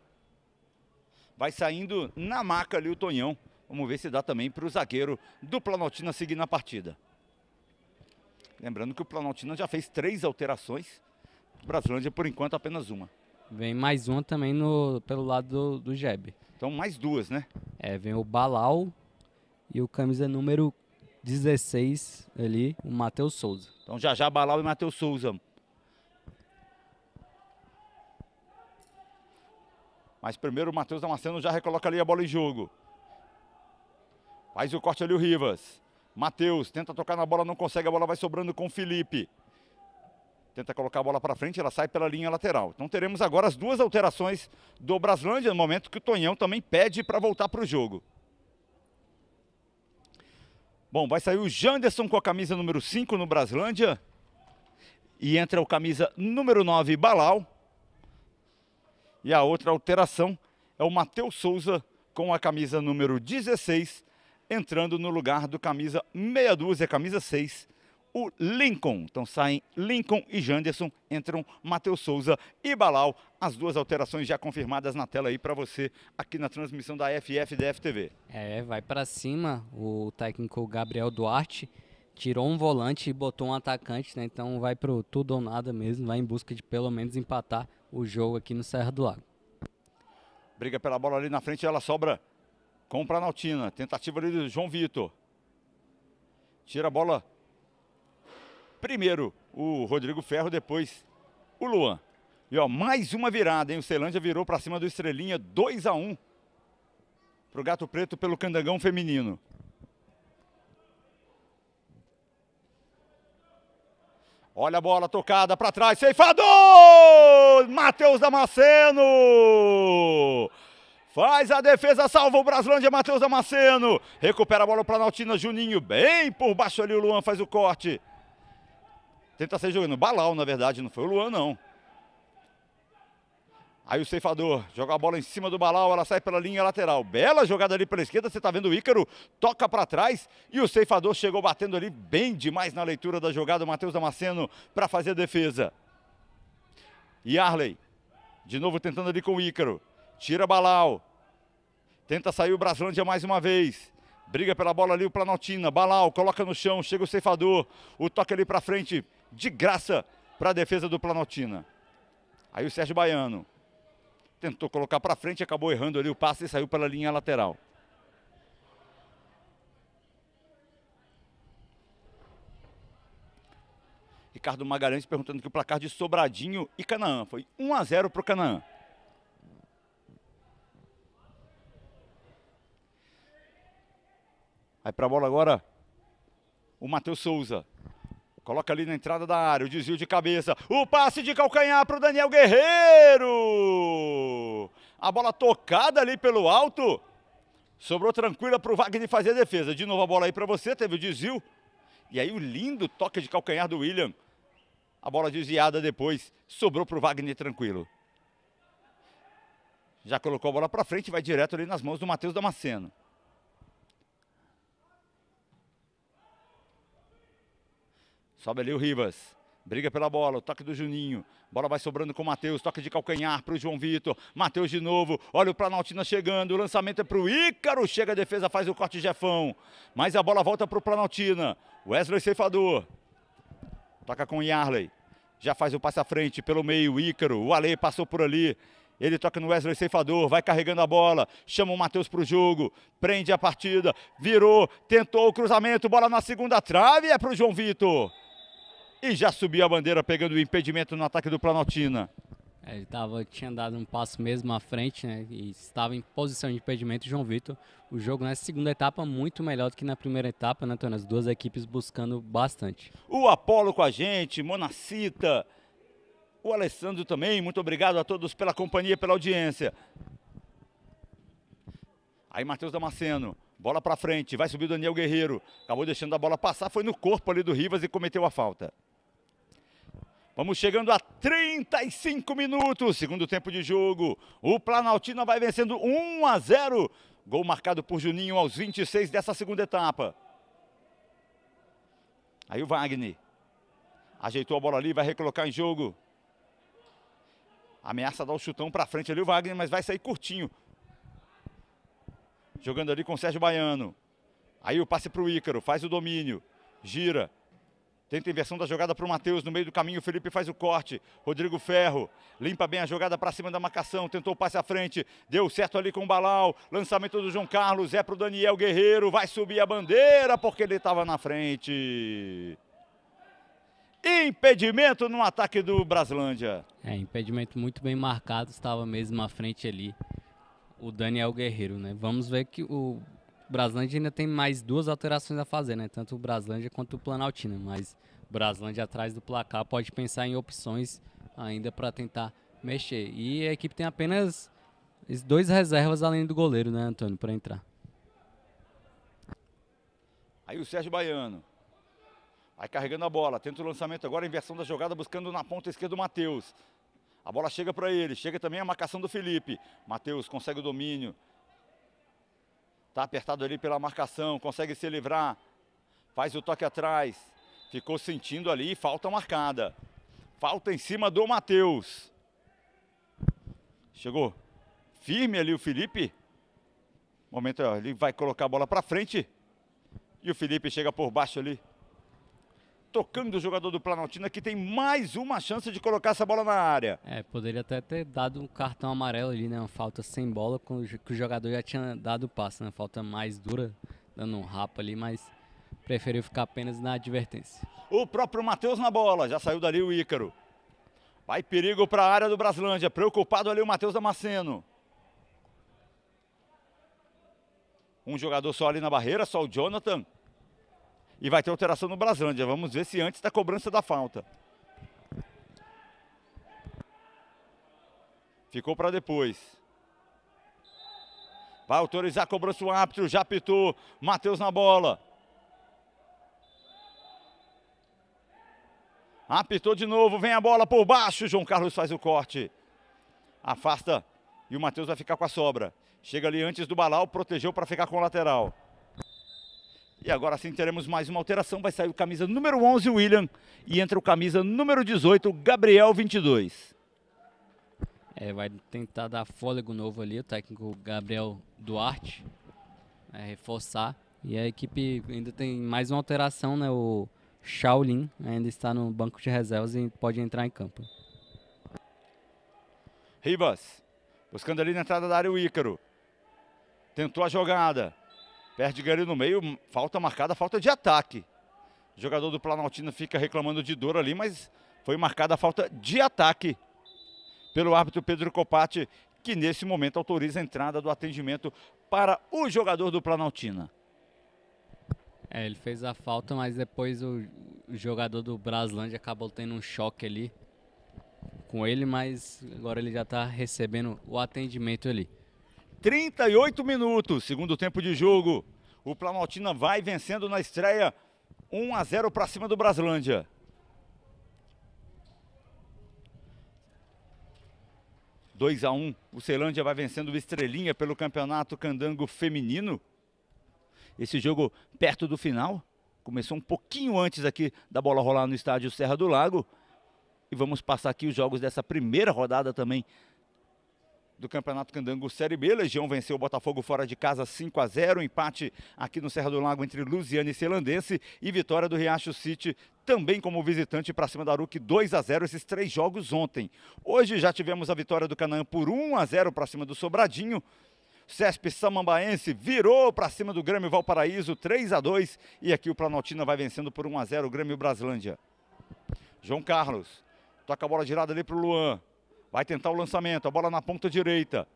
Vai saindo na maca ali o Tonhão. Vamos ver se dá também para o zagueiro do Planaltina seguir na partida. Lembrando que o Planaltina já fez três alterações. O Braslândia, por enquanto, apenas uma. Vem mais uma também no, pelo lado do, do Jeb. Então, mais duas, né? É, vem o Balau e o camisa número 16 ali, o Matheus Souza. Então, já já Balau e Matheus Souza. Mas primeiro o Matheus Damasceno já recoloca ali a bola em jogo. Faz o corte ali o Rivas. Matheus tenta tocar na bola, não consegue. A bola vai sobrando com o Felipe tenta colocar a bola para frente, ela sai pela linha lateral. Então teremos agora as duas alterações do Braslândia, no momento que o Tonhão também pede para voltar para o jogo. Bom, vai sair o Janderson com a camisa número 5 no Braslândia. E entra o camisa número 9, Balal. E a outra alteração é o Matheus Souza com a camisa número 16, entrando no lugar do camisa meia dúzia, camisa 6, o Lincoln. Então saem Lincoln e Janderson, entram Matheus Souza e Balal. As duas alterações já confirmadas na tela aí para você aqui na transmissão da FFDF TV. É, vai para cima o técnico Gabriel Duarte. Tirou um volante e botou um atacante, né? Então vai pro tudo ou nada mesmo, vai em busca de pelo menos empatar o jogo aqui no Serra do Lago. Briga pela bola ali na frente, ela sobra com o Planaltina. Tentativa ali do João Vitor. Tira a bola Primeiro o Rodrigo Ferro, depois o Luan. E ó, mais uma virada, hein? O Ceilândia virou para cima do Estrelinha, 2 a 1 para o Gato Preto pelo Candangão Feminino. Olha a bola tocada para trás, ceifador! Matheus Damasceno! Faz a defesa, salva o Braslândia, Matheus Damasceno. Recupera a bola para Nautina Juninho, bem por baixo ali o Luan faz o corte ser jogando. Balau, na verdade, não foi o Luan, não. Aí o ceifador joga a bola em cima do Balau, ela sai pela linha lateral. Bela jogada ali pela esquerda, você está vendo o Ícaro, toca para trás e o ceifador chegou batendo ali bem demais na leitura da jogada, o Matheus Damasceno para fazer a defesa. E Arley, de novo tentando ali com o Ícaro, tira Balau, tenta sair o Braslândia mais uma vez. Briga pela bola ali o Planaltina, Balau coloca no chão, chega o ceifador, o toque ali para frente, de graça para a defesa do Planaltina. Aí o Sérgio Baiano tentou colocar para frente, acabou errando ali o passe e saiu pela linha lateral. Ricardo Magalhães perguntando que o placar de Sobradinho e Canaã foi 1 a 0 para o Canaã. Aí para a bola agora o Matheus Souza. Coloca ali na entrada da área, o desvio de cabeça. O passe de calcanhar para o Daniel Guerreiro. A bola tocada ali pelo alto. Sobrou tranquila para o Wagner fazer a defesa. De novo a bola aí para você, teve o desvio. E aí o lindo toque de calcanhar do William. A bola desviada depois, sobrou para o Wagner tranquilo. Já colocou a bola para frente, vai direto ali nas mãos do Matheus Damasceno. Sobe ali o Rivas. Briga pela bola, o toque do Juninho. Bola vai sobrando com o Matheus, toque de calcanhar para o João Vitor. Matheus de novo, olha o Planaltina chegando, o lançamento é para o Ícaro, chega a defesa, faz o corte Jefão. Mas a bola volta para o Planaltina. Wesley ceifador. Toca com o Yarley. Já faz o passe à frente pelo meio, Ícaro. O Ale passou por ali. Ele toca no Wesley Ceifador, vai carregando a bola, chama o Matheus para o jogo, prende a partida, virou, tentou o cruzamento, bola na segunda trave, é para o João Vitor e já subiu a bandeira pegando o impedimento no ataque do Planaltina. É, ele tava, tinha dado um passo mesmo à frente né, e estava em posição de impedimento João Vitor. O jogo nessa segunda etapa muito melhor do que na primeira etapa, né, Antônio? As duas equipes buscando bastante. O Apolo com a gente, Monacita, o Alessandro também. Muito obrigado a todos pela companhia e pela audiência. Aí Matheus Damasceno. Bola para frente, vai subir o Daniel Guerreiro. Acabou deixando a bola passar, foi no corpo ali do Rivas e cometeu a falta. Vamos chegando a 35 minutos, segundo tempo de jogo. O Planaltina vai vencendo 1 a 0. Gol marcado por Juninho aos 26 dessa segunda etapa. Aí o Wagner ajeitou a bola ali, vai recolocar em jogo. Ameaça dar o chutão para frente ali o Wagner, mas vai sair curtinho. Jogando ali com o Sérgio Baiano. Aí o passe para o Ícaro, faz o domínio, gira, Tenta a inversão da jogada para o Matheus no meio do caminho. Felipe faz o corte. Rodrigo Ferro limpa bem a jogada para cima da marcação. Tentou o passe à frente. Deu certo ali com o Balau. Lançamento do João Carlos. É para o Daniel Guerreiro. Vai subir a bandeira porque ele estava na frente. Impedimento no ataque do Braslândia. É, impedimento muito bem marcado. Estava mesmo à frente ali o Daniel Guerreiro, né? Vamos ver que o Braslândia ainda tem mais duas alterações a fazer, né? Tanto o Braslândia quanto o Planaltina, mas Braslândia atrás do placar pode pensar em opções ainda para tentar mexer. E a equipe tem apenas dois reservas além do goleiro, né, Antônio, para entrar. Aí o Sérgio Baiano. Vai carregando a bola, tenta o lançamento agora, inversão da jogada, buscando na ponta esquerda o Matheus. A bola chega para ele, chega também a marcação do Felipe. Matheus consegue o domínio, Está apertado ali pela marcação, consegue se livrar. Faz o toque atrás. Ficou sentindo ali, falta marcada. Falta em cima do Matheus. Chegou firme ali o Felipe. Momento, ele vai colocar a bola para frente. E o Felipe chega por baixo ali tocando o jogador do Planaltina, que tem mais uma chance de colocar essa bola na área. É, poderia até ter dado um cartão amarelo ali, né? Uma falta sem bola, que o jogador já tinha dado o passe, né? Falta mais dura, dando um rapa ali, mas preferiu ficar apenas na advertência. O próprio Matheus na bola, já saiu dali o Ícaro. Vai perigo para a área do Braslândia, preocupado ali o Matheus Damasceno. Um jogador só ali na barreira, só o Jonathan. E vai ter alteração no Braslândia. Vamos ver se antes da cobrança da falta. Ficou para depois. Vai autorizar a cobrança o árbitro, já apitou Matheus na bola. Apitou de novo, vem a bola por baixo. João Carlos faz o corte. Afasta e o Matheus vai ficar com a sobra. Chega ali antes do balão, protegeu para ficar com o lateral. E agora sim teremos mais uma alteração. Vai sair o camisa número 11, William, e entra o camisa número 18, Gabriel 22. É, vai tentar dar fôlego novo ali, o técnico Gabriel Duarte. É, reforçar. E a equipe ainda tem mais uma alteração, né? O Shaolin ainda está no banco de reservas e pode entrar em campo. Ribas, buscando ali na entrada da área o Ícaro. Tentou a jogada. Perde Guerreiro no meio, falta marcada, falta de ataque. O jogador do Planaltina fica reclamando de dor ali, mas foi marcada a falta de ataque pelo árbitro Pedro Copati, que nesse momento autoriza a entrada do atendimento para o jogador do Planaltina. É, ele fez a falta, mas depois o, o jogador do Braslândia acabou tendo um choque ali com ele, mas agora ele já está recebendo o atendimento ali. 38 minutos, segundo tempo de jogo. O Planaltina vai vencendo na estreia 1 a 0 para cima do Braslândia. Dois a um, o Ceilândia vai vencendo o Estrelinha pelo Campeonato Candango Feminino. Esse jogo perto do final, começou um pouquinho antes aqui da bola rolar no estádio Serra do Lago. E vamos passar aqui os jogos dessa primeira rodada também do Campeonato Candango Série B. Legião venceu o Botafogo fora de casa 5 a 0, empate aqui no Serra do Lago entre Lusiana e Celandense e vitória do Riacho City também como visitante para cima da Aruc 2 a 0 esses três jogos ontem. Hoje já tivemos a vitória do Canaã por 1 a 0 para cima do Sobradinho. Cesp Samambaense virou para cima do Grêmio Valparaíso 3 a 2 e aqui o Planaltina vai vencendo por 1 a 0 o Grêmio Braslândia. João Carlos toca a bola girada ali para o Luan. Vai tentar o lançamento, a bola na ponta direita.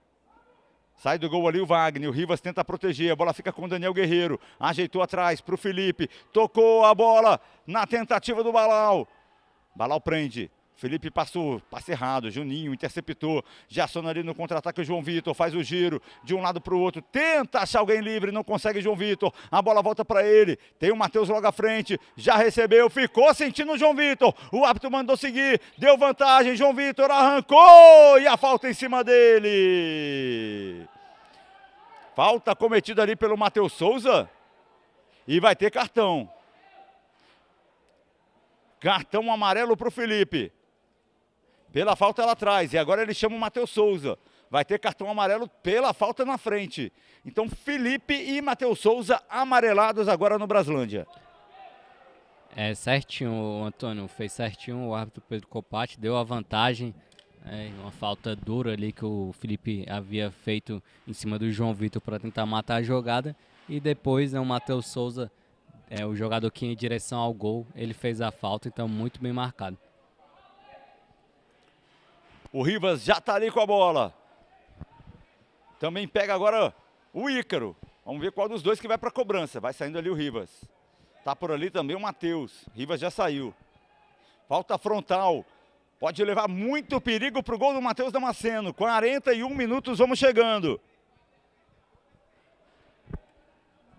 Sai do gol ali o Wagner, o Rivas tenta proteger, a bola fica com o Daniel Guerreiro. Ajeitou atrás para o Felipe, tocou a bola na tentativa do Balau. Balau prende, Felipe passou, passe errado, Juninho interceptou, Jason ali no contra-ataque, o João Vitor faz o giro de um lado para o outro, tenta achar alguém livre, não consegue João Vitor, a bola volta para ele, tem o Matheus logo à frente, já recebeu, ficou sentindo o João Vitor, o árbitro mandou seguir, deu vantagem, João Vitor arrancou e a falta em cima dele. Falta cometida ali pelo Matheus Souza e vai ter cartão. Cartão amarelo para o Felipe. Pela falta ela traz. E agora ele chama o Matheus Souza. Vai ter cartão amarelo pela falta na frente. Então Felipe e Matheus Souza amarelados agora no Braslândia. É certinho, Antônio. Fez certinho o árbitro Pedro Copati. Deu a vantagem. É, uma falta dura ali que o Felipe havia feito em cima do João Vitor para tentar matar a jogada. E depois né, o Matheus Souza, é, o jogador que ia em direção ao gol, ele fez a falta, então muito bem marcado. O Rivas já está ali com a bola. Também pega agora o Ícaro. Vamos ver qual dos dois que vai para a cobrança. Vai saindo ali o Rivas. Está por ali também o Matheus. Rivas já saiu. Falta frontal. Pode levar muito perigo para o gol do Matheus Damasceno. 41 minutos, vamos chegando.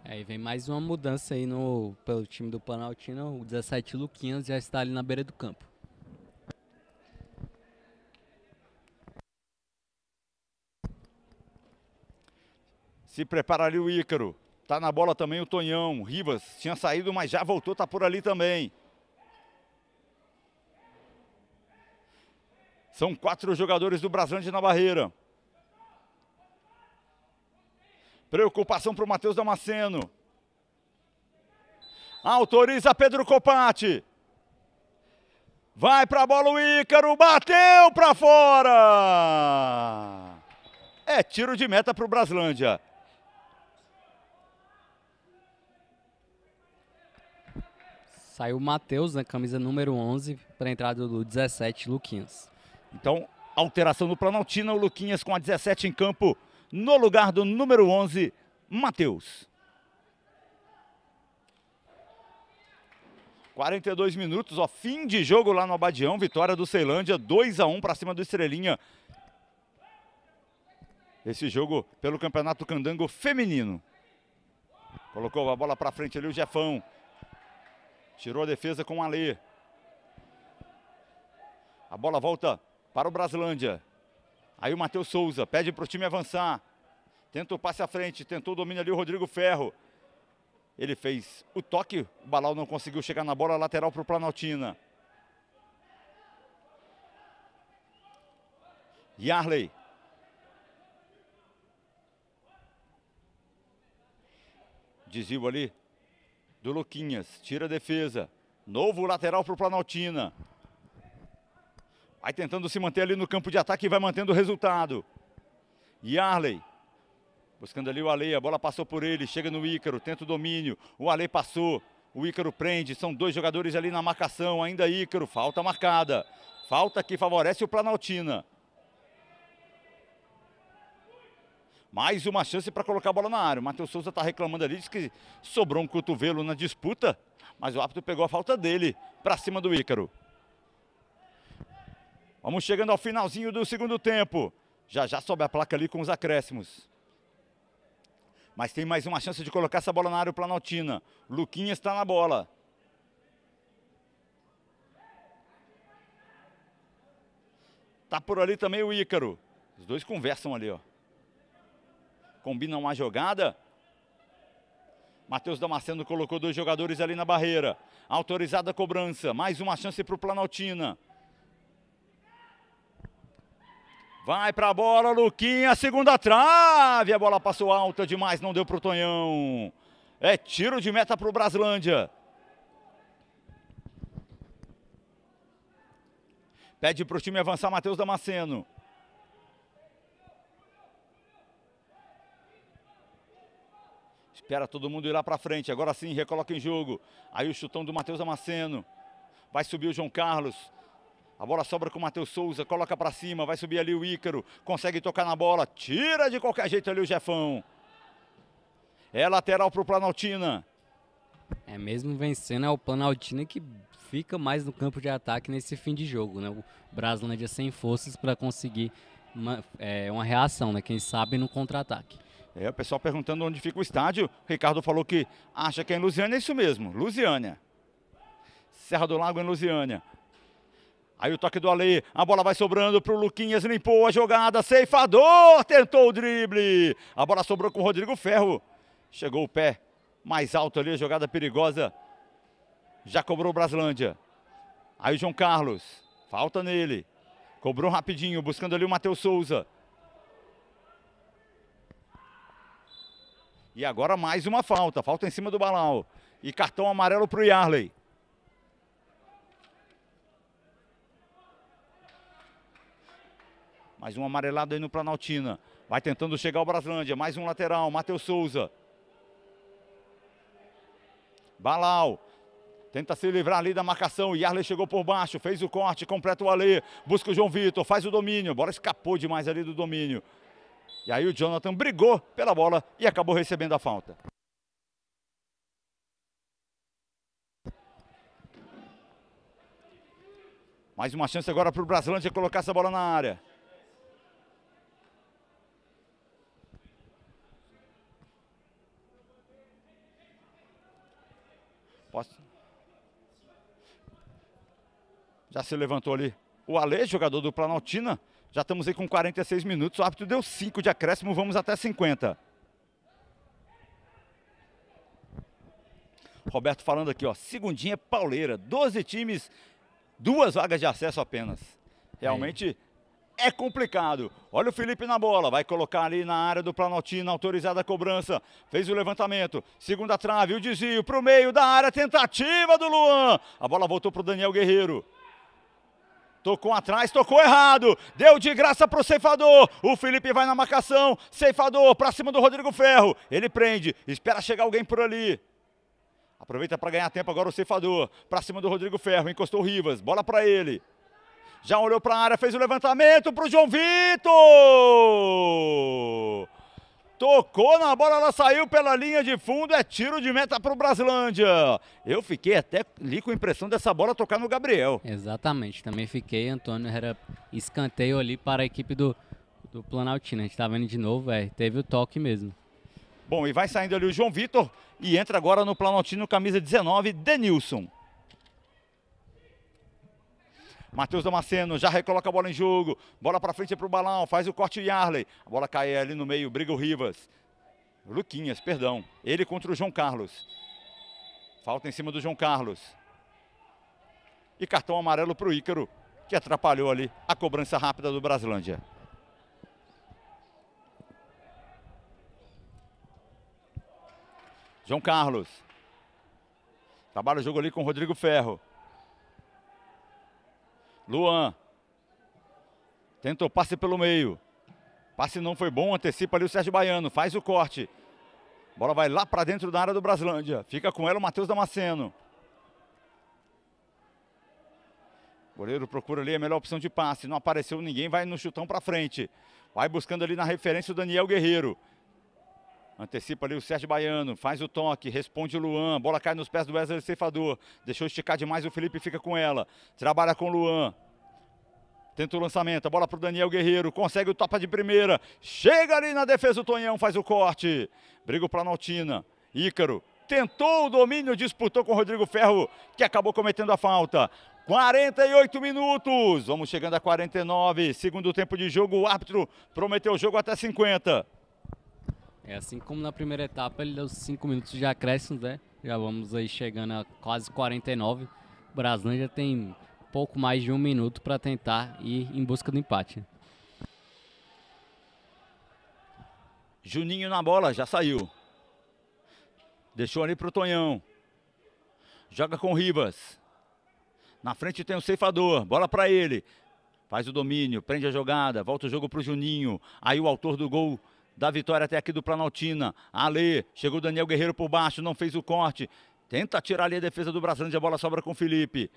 Aí vem mais uma mudança aí no, pelo time do Panaltino. O 17 Luquinhas já está ali na beira do campo. Se prepara ali o Ícaro. Tá na bola também o Tonhão. Rivas tinha saído, mas já voltou, tá por ali também. São quatro jogadores do Braslândia na barreira. Preocupação para o Matheus Damasceno. Autoriza Pedro Copati. Vai para a bola o Ícaro, bateu para fora. É tiro de meta para o Braslândia. Saiu o Matheus na né, camisa número 11 para a entrada do 17, Luquinhas. Então, alteração no Planaltina, o Luquinhas com a 17 em campo, no lugar do número 11, Matheus. 42 minutos, ó, fim de jogo lá no Abadião, vitória do Ceilândia, 2 a 1 para cima do Estrelinha. Esse jogo pelo Campeonato Candango Feminino. Colocou a bola para frente ali o Jefão. Tirou a defesa com o Alê. A bola volta para o Brasilândia. Aí o Matheus Souza pede para o time avançar. Tenta o passe à frente, tentou o domínio ali o Rodrigo Ferro. Ele fez o toque, o Balau não conseguiu chegar na bola, lateral para o Planaltina. Yarley. Desvio ali do Luquinhas. Tira a defesa. Novo lateral para o Planaltina. Vai tentando se manter ali no campo de ataque e vai mantendo o resultado. Yarley. Buscando ali o Ale, a bola passou por ele, chega no Ícaro, tenta o domínio, o Ale passou, o Ícaro prende, são dois jogadores ali na marcação, ainda Ícaro, falta marcada, falta que favorece o Planaltina. mais uma chance para colocar a bola na área. O Matheus Souza está reclamando ali, diz que sobrou um cotovelo na disputa, mas o árbitro pegou a falta dele para cima do Ícaro. Vamos chegando ao finalzinho do segundo tempo. Já já sobe a placa ali com os acréscimos. Mas tem mais uma chance de colocar essa bola na área o Planaltina. Luquinhas está na bola. Tá por ali também o Ícaro. Os dois conversam ali, ó combina uma jogada. Matheus Damasceno colocou dois jogadores ali na barreira. Autorizada a cobrança. Mais uma chance para o Planaltina. Vai para a bola, Luquinha, segunda trave. A bola passou alta demais, não deu para o Tonhão. É tiro de meta para o Braslândia. Pede para o time avançar Matheus Damasceno. Espera todo mundo ir lá para frente. Agora sim, recoloca em jogo. Aí o chutão do Matheus Amaceno. Vai subir o João Carlos. A bola sobra com o Matheus Souza, coloca para cima, vai subir ali o Ícaro, consegue tocar na bola, tira de qualquer jeito ali o Jefão. É lateral para o Planaltina. É mesmo vencendo, é o Planaltina que fica mais no campo de ataque nesse fim de jogo, né? O Braslândia sem forças para conseguir uma, é, uma reação, né? Quem sabe no contra-ataque. É, o pessoal perguntando onde fica o estádio. O Ricardo falou que acha que é em Lusiânia, é isso mesmo, Lusiânia. Serra do Lago em Lusiânia. Aí o toque do Ale, a bola vai sobrando para o Luquinhas, limpou a jogada, ceifador, tentou o drible. A bola sobrou com o Rodrigo Ferro. Chegou o pé mais alto ali, jogada perigosa. Já cobrou o Braslândia. Aí o João Carlos, falta nele. Cobrou rapidinho, buscando ali o Matheus Souza. E agora mais uma falta. Falta em cima do Balau. E cartão amarelo para o Yarley. Mais um amarelado aí no Planaltina. Vai tentando chegar o Braslândia. Mais um lateral, Matheus Souza. Balau. Tenta se livrar ali da marcação. Yarley chegou por baixo, fez o corte, completa o Alê. Busca o João Vitor, faz o domínio. Bora escapou demais ali do domínio. E aí o Jonathan brigou pela bola e acabou recebendo a falta. Mais uma chance agora para o Brasilândia colocar essa bola na área. Posso? Já se levantou ali o Ale, jogador do Planaltina. Já estamos aí com 46 minutos. O árbitro deu 5 de acréscimo, vamos até 50. Roberto falando aqui, ó, segundinha pauleira, 12 times, duas vagas de acesso apenas. Realmente é. é complicado. Olha o Felipe na bola, vai colocar ali na área do planaltino autorizada a cobrança. Fez o levantamento, segunda trave, o desvio para o meio da área, tentativa do Luan. A bola voltou para o Daniel Guerreiro. Tocou atrás, tocou errado. Deu de graça pro ceifador. O Felipe vai na marcação. Ceifador para cima do Rodrigo Ferro. Ele prende. Espera chegar alguém por ali. Aproveita para ganhar tempo agora o ceifador. para cima do Rodrigo Ferro. Encostou o Rivas. Bola para ele. Já olhou para a área, fez o levantamento para o João Vitor tocou na bola, ela saiu pela linha de fundo, é tiro de meta para o Brasilândia. Eu fiquei até ali com a impressão dessa bola tocar no Gabriel. Exatamente, também fiquei, Antônio, era escanteio ali para a equipe do, do Planaltina. A gente tá vendo de novo, é, teve o toque mesmo. Bom, e vai saindo ali o João Vitor e entra agora no Planaltino, camisa 19, Denilson. Matheus Damasceno já recoloca a bola em jogo. Bola para frente para o balão. Faz o corte Yarley. A bola cai ali no meio. Briga o Rivas. Luquinhas, perdão. Ele contra o João Carlos. Falta em cima do João Carlos. E cartão amarelo para o Ícaro, que atrapalhou ali a cobrança rápida do Brasilândia. João Carlos. Trabalha o jogo ali com o Rodrigo Ferro. Luan. Tentou passe pelo meio. Passe não foi bom, antecipa ali o Sérgio Baiano, faz o corte. Bola vai lá para dentro da área do Braslândia. Fica com ela o Matheus Damasceno. O goleiro procura ali a melhor opção de passe. Não apareceu ninguém, vai no chutão para frente. Vai buscando ali na referência o Daniel Guerreiro. Antecipa ali o Sérgio Baiano, faz o toque, responde o Luan, bola cai nos pés do Wesley Ceifador, deixou esticar demais, o Felipe fica com ela, trabalha com o Luan, Tenta o lançamento, a bola para o Daniel Guerreiro, consegue o topa de primeira, chega ali na defesa o Tonhão, faz o corte, briga o Planaltina, Ícaro, tentou o domínio, disputou com o Rodrigo Ferro, que acabou cometendo a falta. 48 minutos, vamos chegando a 49, segundo tempo de jogo, o árbitro prometeu o jogo até 50. É assim como na primeira etapa ele deu 5 minutos de acréscimo, né? Já vamos aí chegando a quase 49. O já tem pouco mais de um minuto para tentar ir em busca do empate. Juninho na bola, já saiu. Deixou ali para o Tonhão. Joga com Rivas. Na frente tem o ceifador, bola para ele. Faz o domínio, prende a jogada, volta o jogo para o Juninho. Aí o autor do gol da vitória até aqui do Planaltina. Ale, chegou Daniel Guerreiro por baixo, não fez o corte. Tenta tirar ali a defesa do Brasilândia, a bola sobra com o Felipe.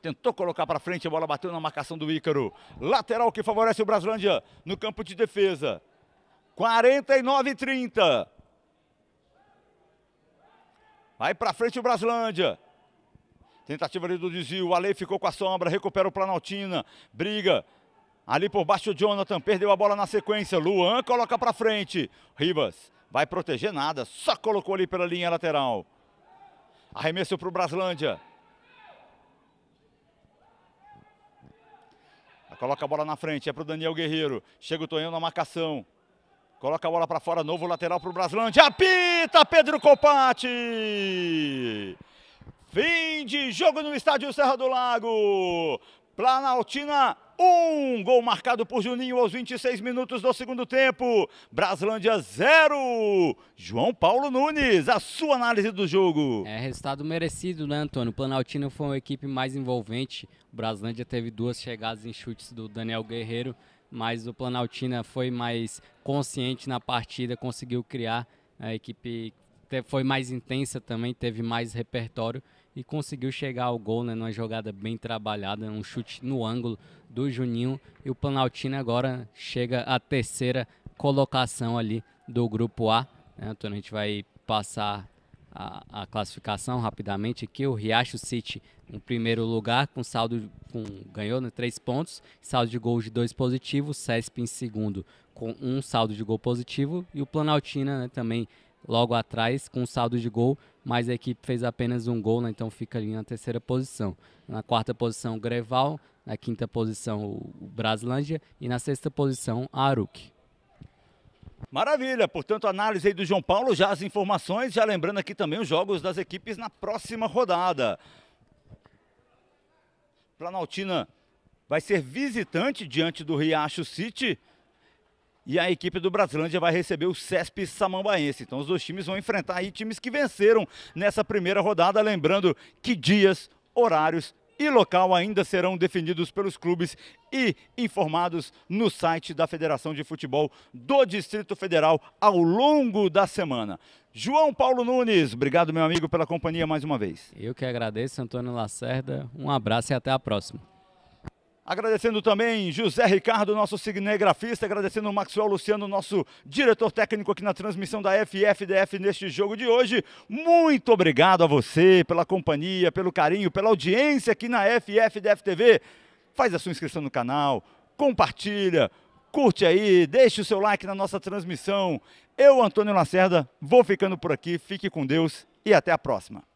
Tentou colocar para frente, a bola bateu na marcação do Ícaro. Lateral que favorece o Brasilândia no campo de defesa. 49 30. Vai para frente o Brasilândia. Tentativa ali do desvio, o Ale ficou com a sombra, recupera o Planaltina, briga, Ali por baixo, Jonathan perdeu a bola na sequência. Luan coloca para frente. Rivas vai proteger nada, só colocou ali pela linha lateral. Arremesso para o Braslândia. Coloca a bola na frente, é para o Daniel Guerreiro. Chega o Tonhão na marcação. Coloca a bola para fora, novo lateral para o Braslândia. Apita Pedro Copati! Fim de jogo no estádio Serra do Lago. Planaltina 1, um gol marcado por Juninho aos 26 minutos do segundo tempo. Braslândia 0. João Paulo Nunes, a sua análise do jogo. É resultado merecido, né, Antônio? O Planaltina foi uma equipe mais envolvente. O Braslândia teve duas chegadas em chutes do Daniel Guerreiro, mas o Planaltina foi mais consciente na partida, conseguiu criar. A equipe foi mais intensa também, teve mais repertório e conseguiu chegar ao gol, né, numa jogada bem trabalhada, um chute no ângulo do Juninho e o Planaltino agora chega à terceira colocação ali do grupo A. Né, então a gente vai passar a, a, classificação rapidamente aqui. O Riacho City em primeiro lugar, com saldo com, ganhou né, três pontos, saldo de gols de dois positivos, Cesp em segundo com um saldo de gol positivo e o Planaltina né, também logo atrás com saldo de gol mas a equipe fez apenas um gol, né? então fica ali na terceira posição. Na quarta posição, o Greval, na quinta posição, o Braslândia e na sexta posição, a Aruc. Maravilha, portanto, análise aí do João Paulo, já as informações, já lembrando aqui também os jogos das equipes na próxima rodada. Planaltina vai ser visitante diante do Riacho City e a equipe do Brasilândia vai receber o CESP Samambaense. Então os dois times vão enfrentar aí times que venceram nessa primeira rodada, lembrando que dias, horários e local ainda serão definidos pelos clubes e informados no site da Federação de Futebol do Distrito Federal ao longo da semana. João Paulo Nunes, obrigado meu amigo pela companhia mais uma vez. Eu que agradeço, Antônio Lacerda. Um abraço e até a próxima. Agradecendo também José Ricardo, nosso cinegrafista, agradecendo o Maxwell Luciano, nosso diretor técnico aqui na transmissão da FFDF neste jogo de hoje. Muito obrigado a você pela companhia, pelo carinho, pela audiência aqui na FFDF TV. Faz a sua inscrição no canal, compartilha, curte aí, deixe o seu like na nossa transmissão. Eu, Antônio Lacerda, vou ficando por aqui. Fique com Deus e até a próxima.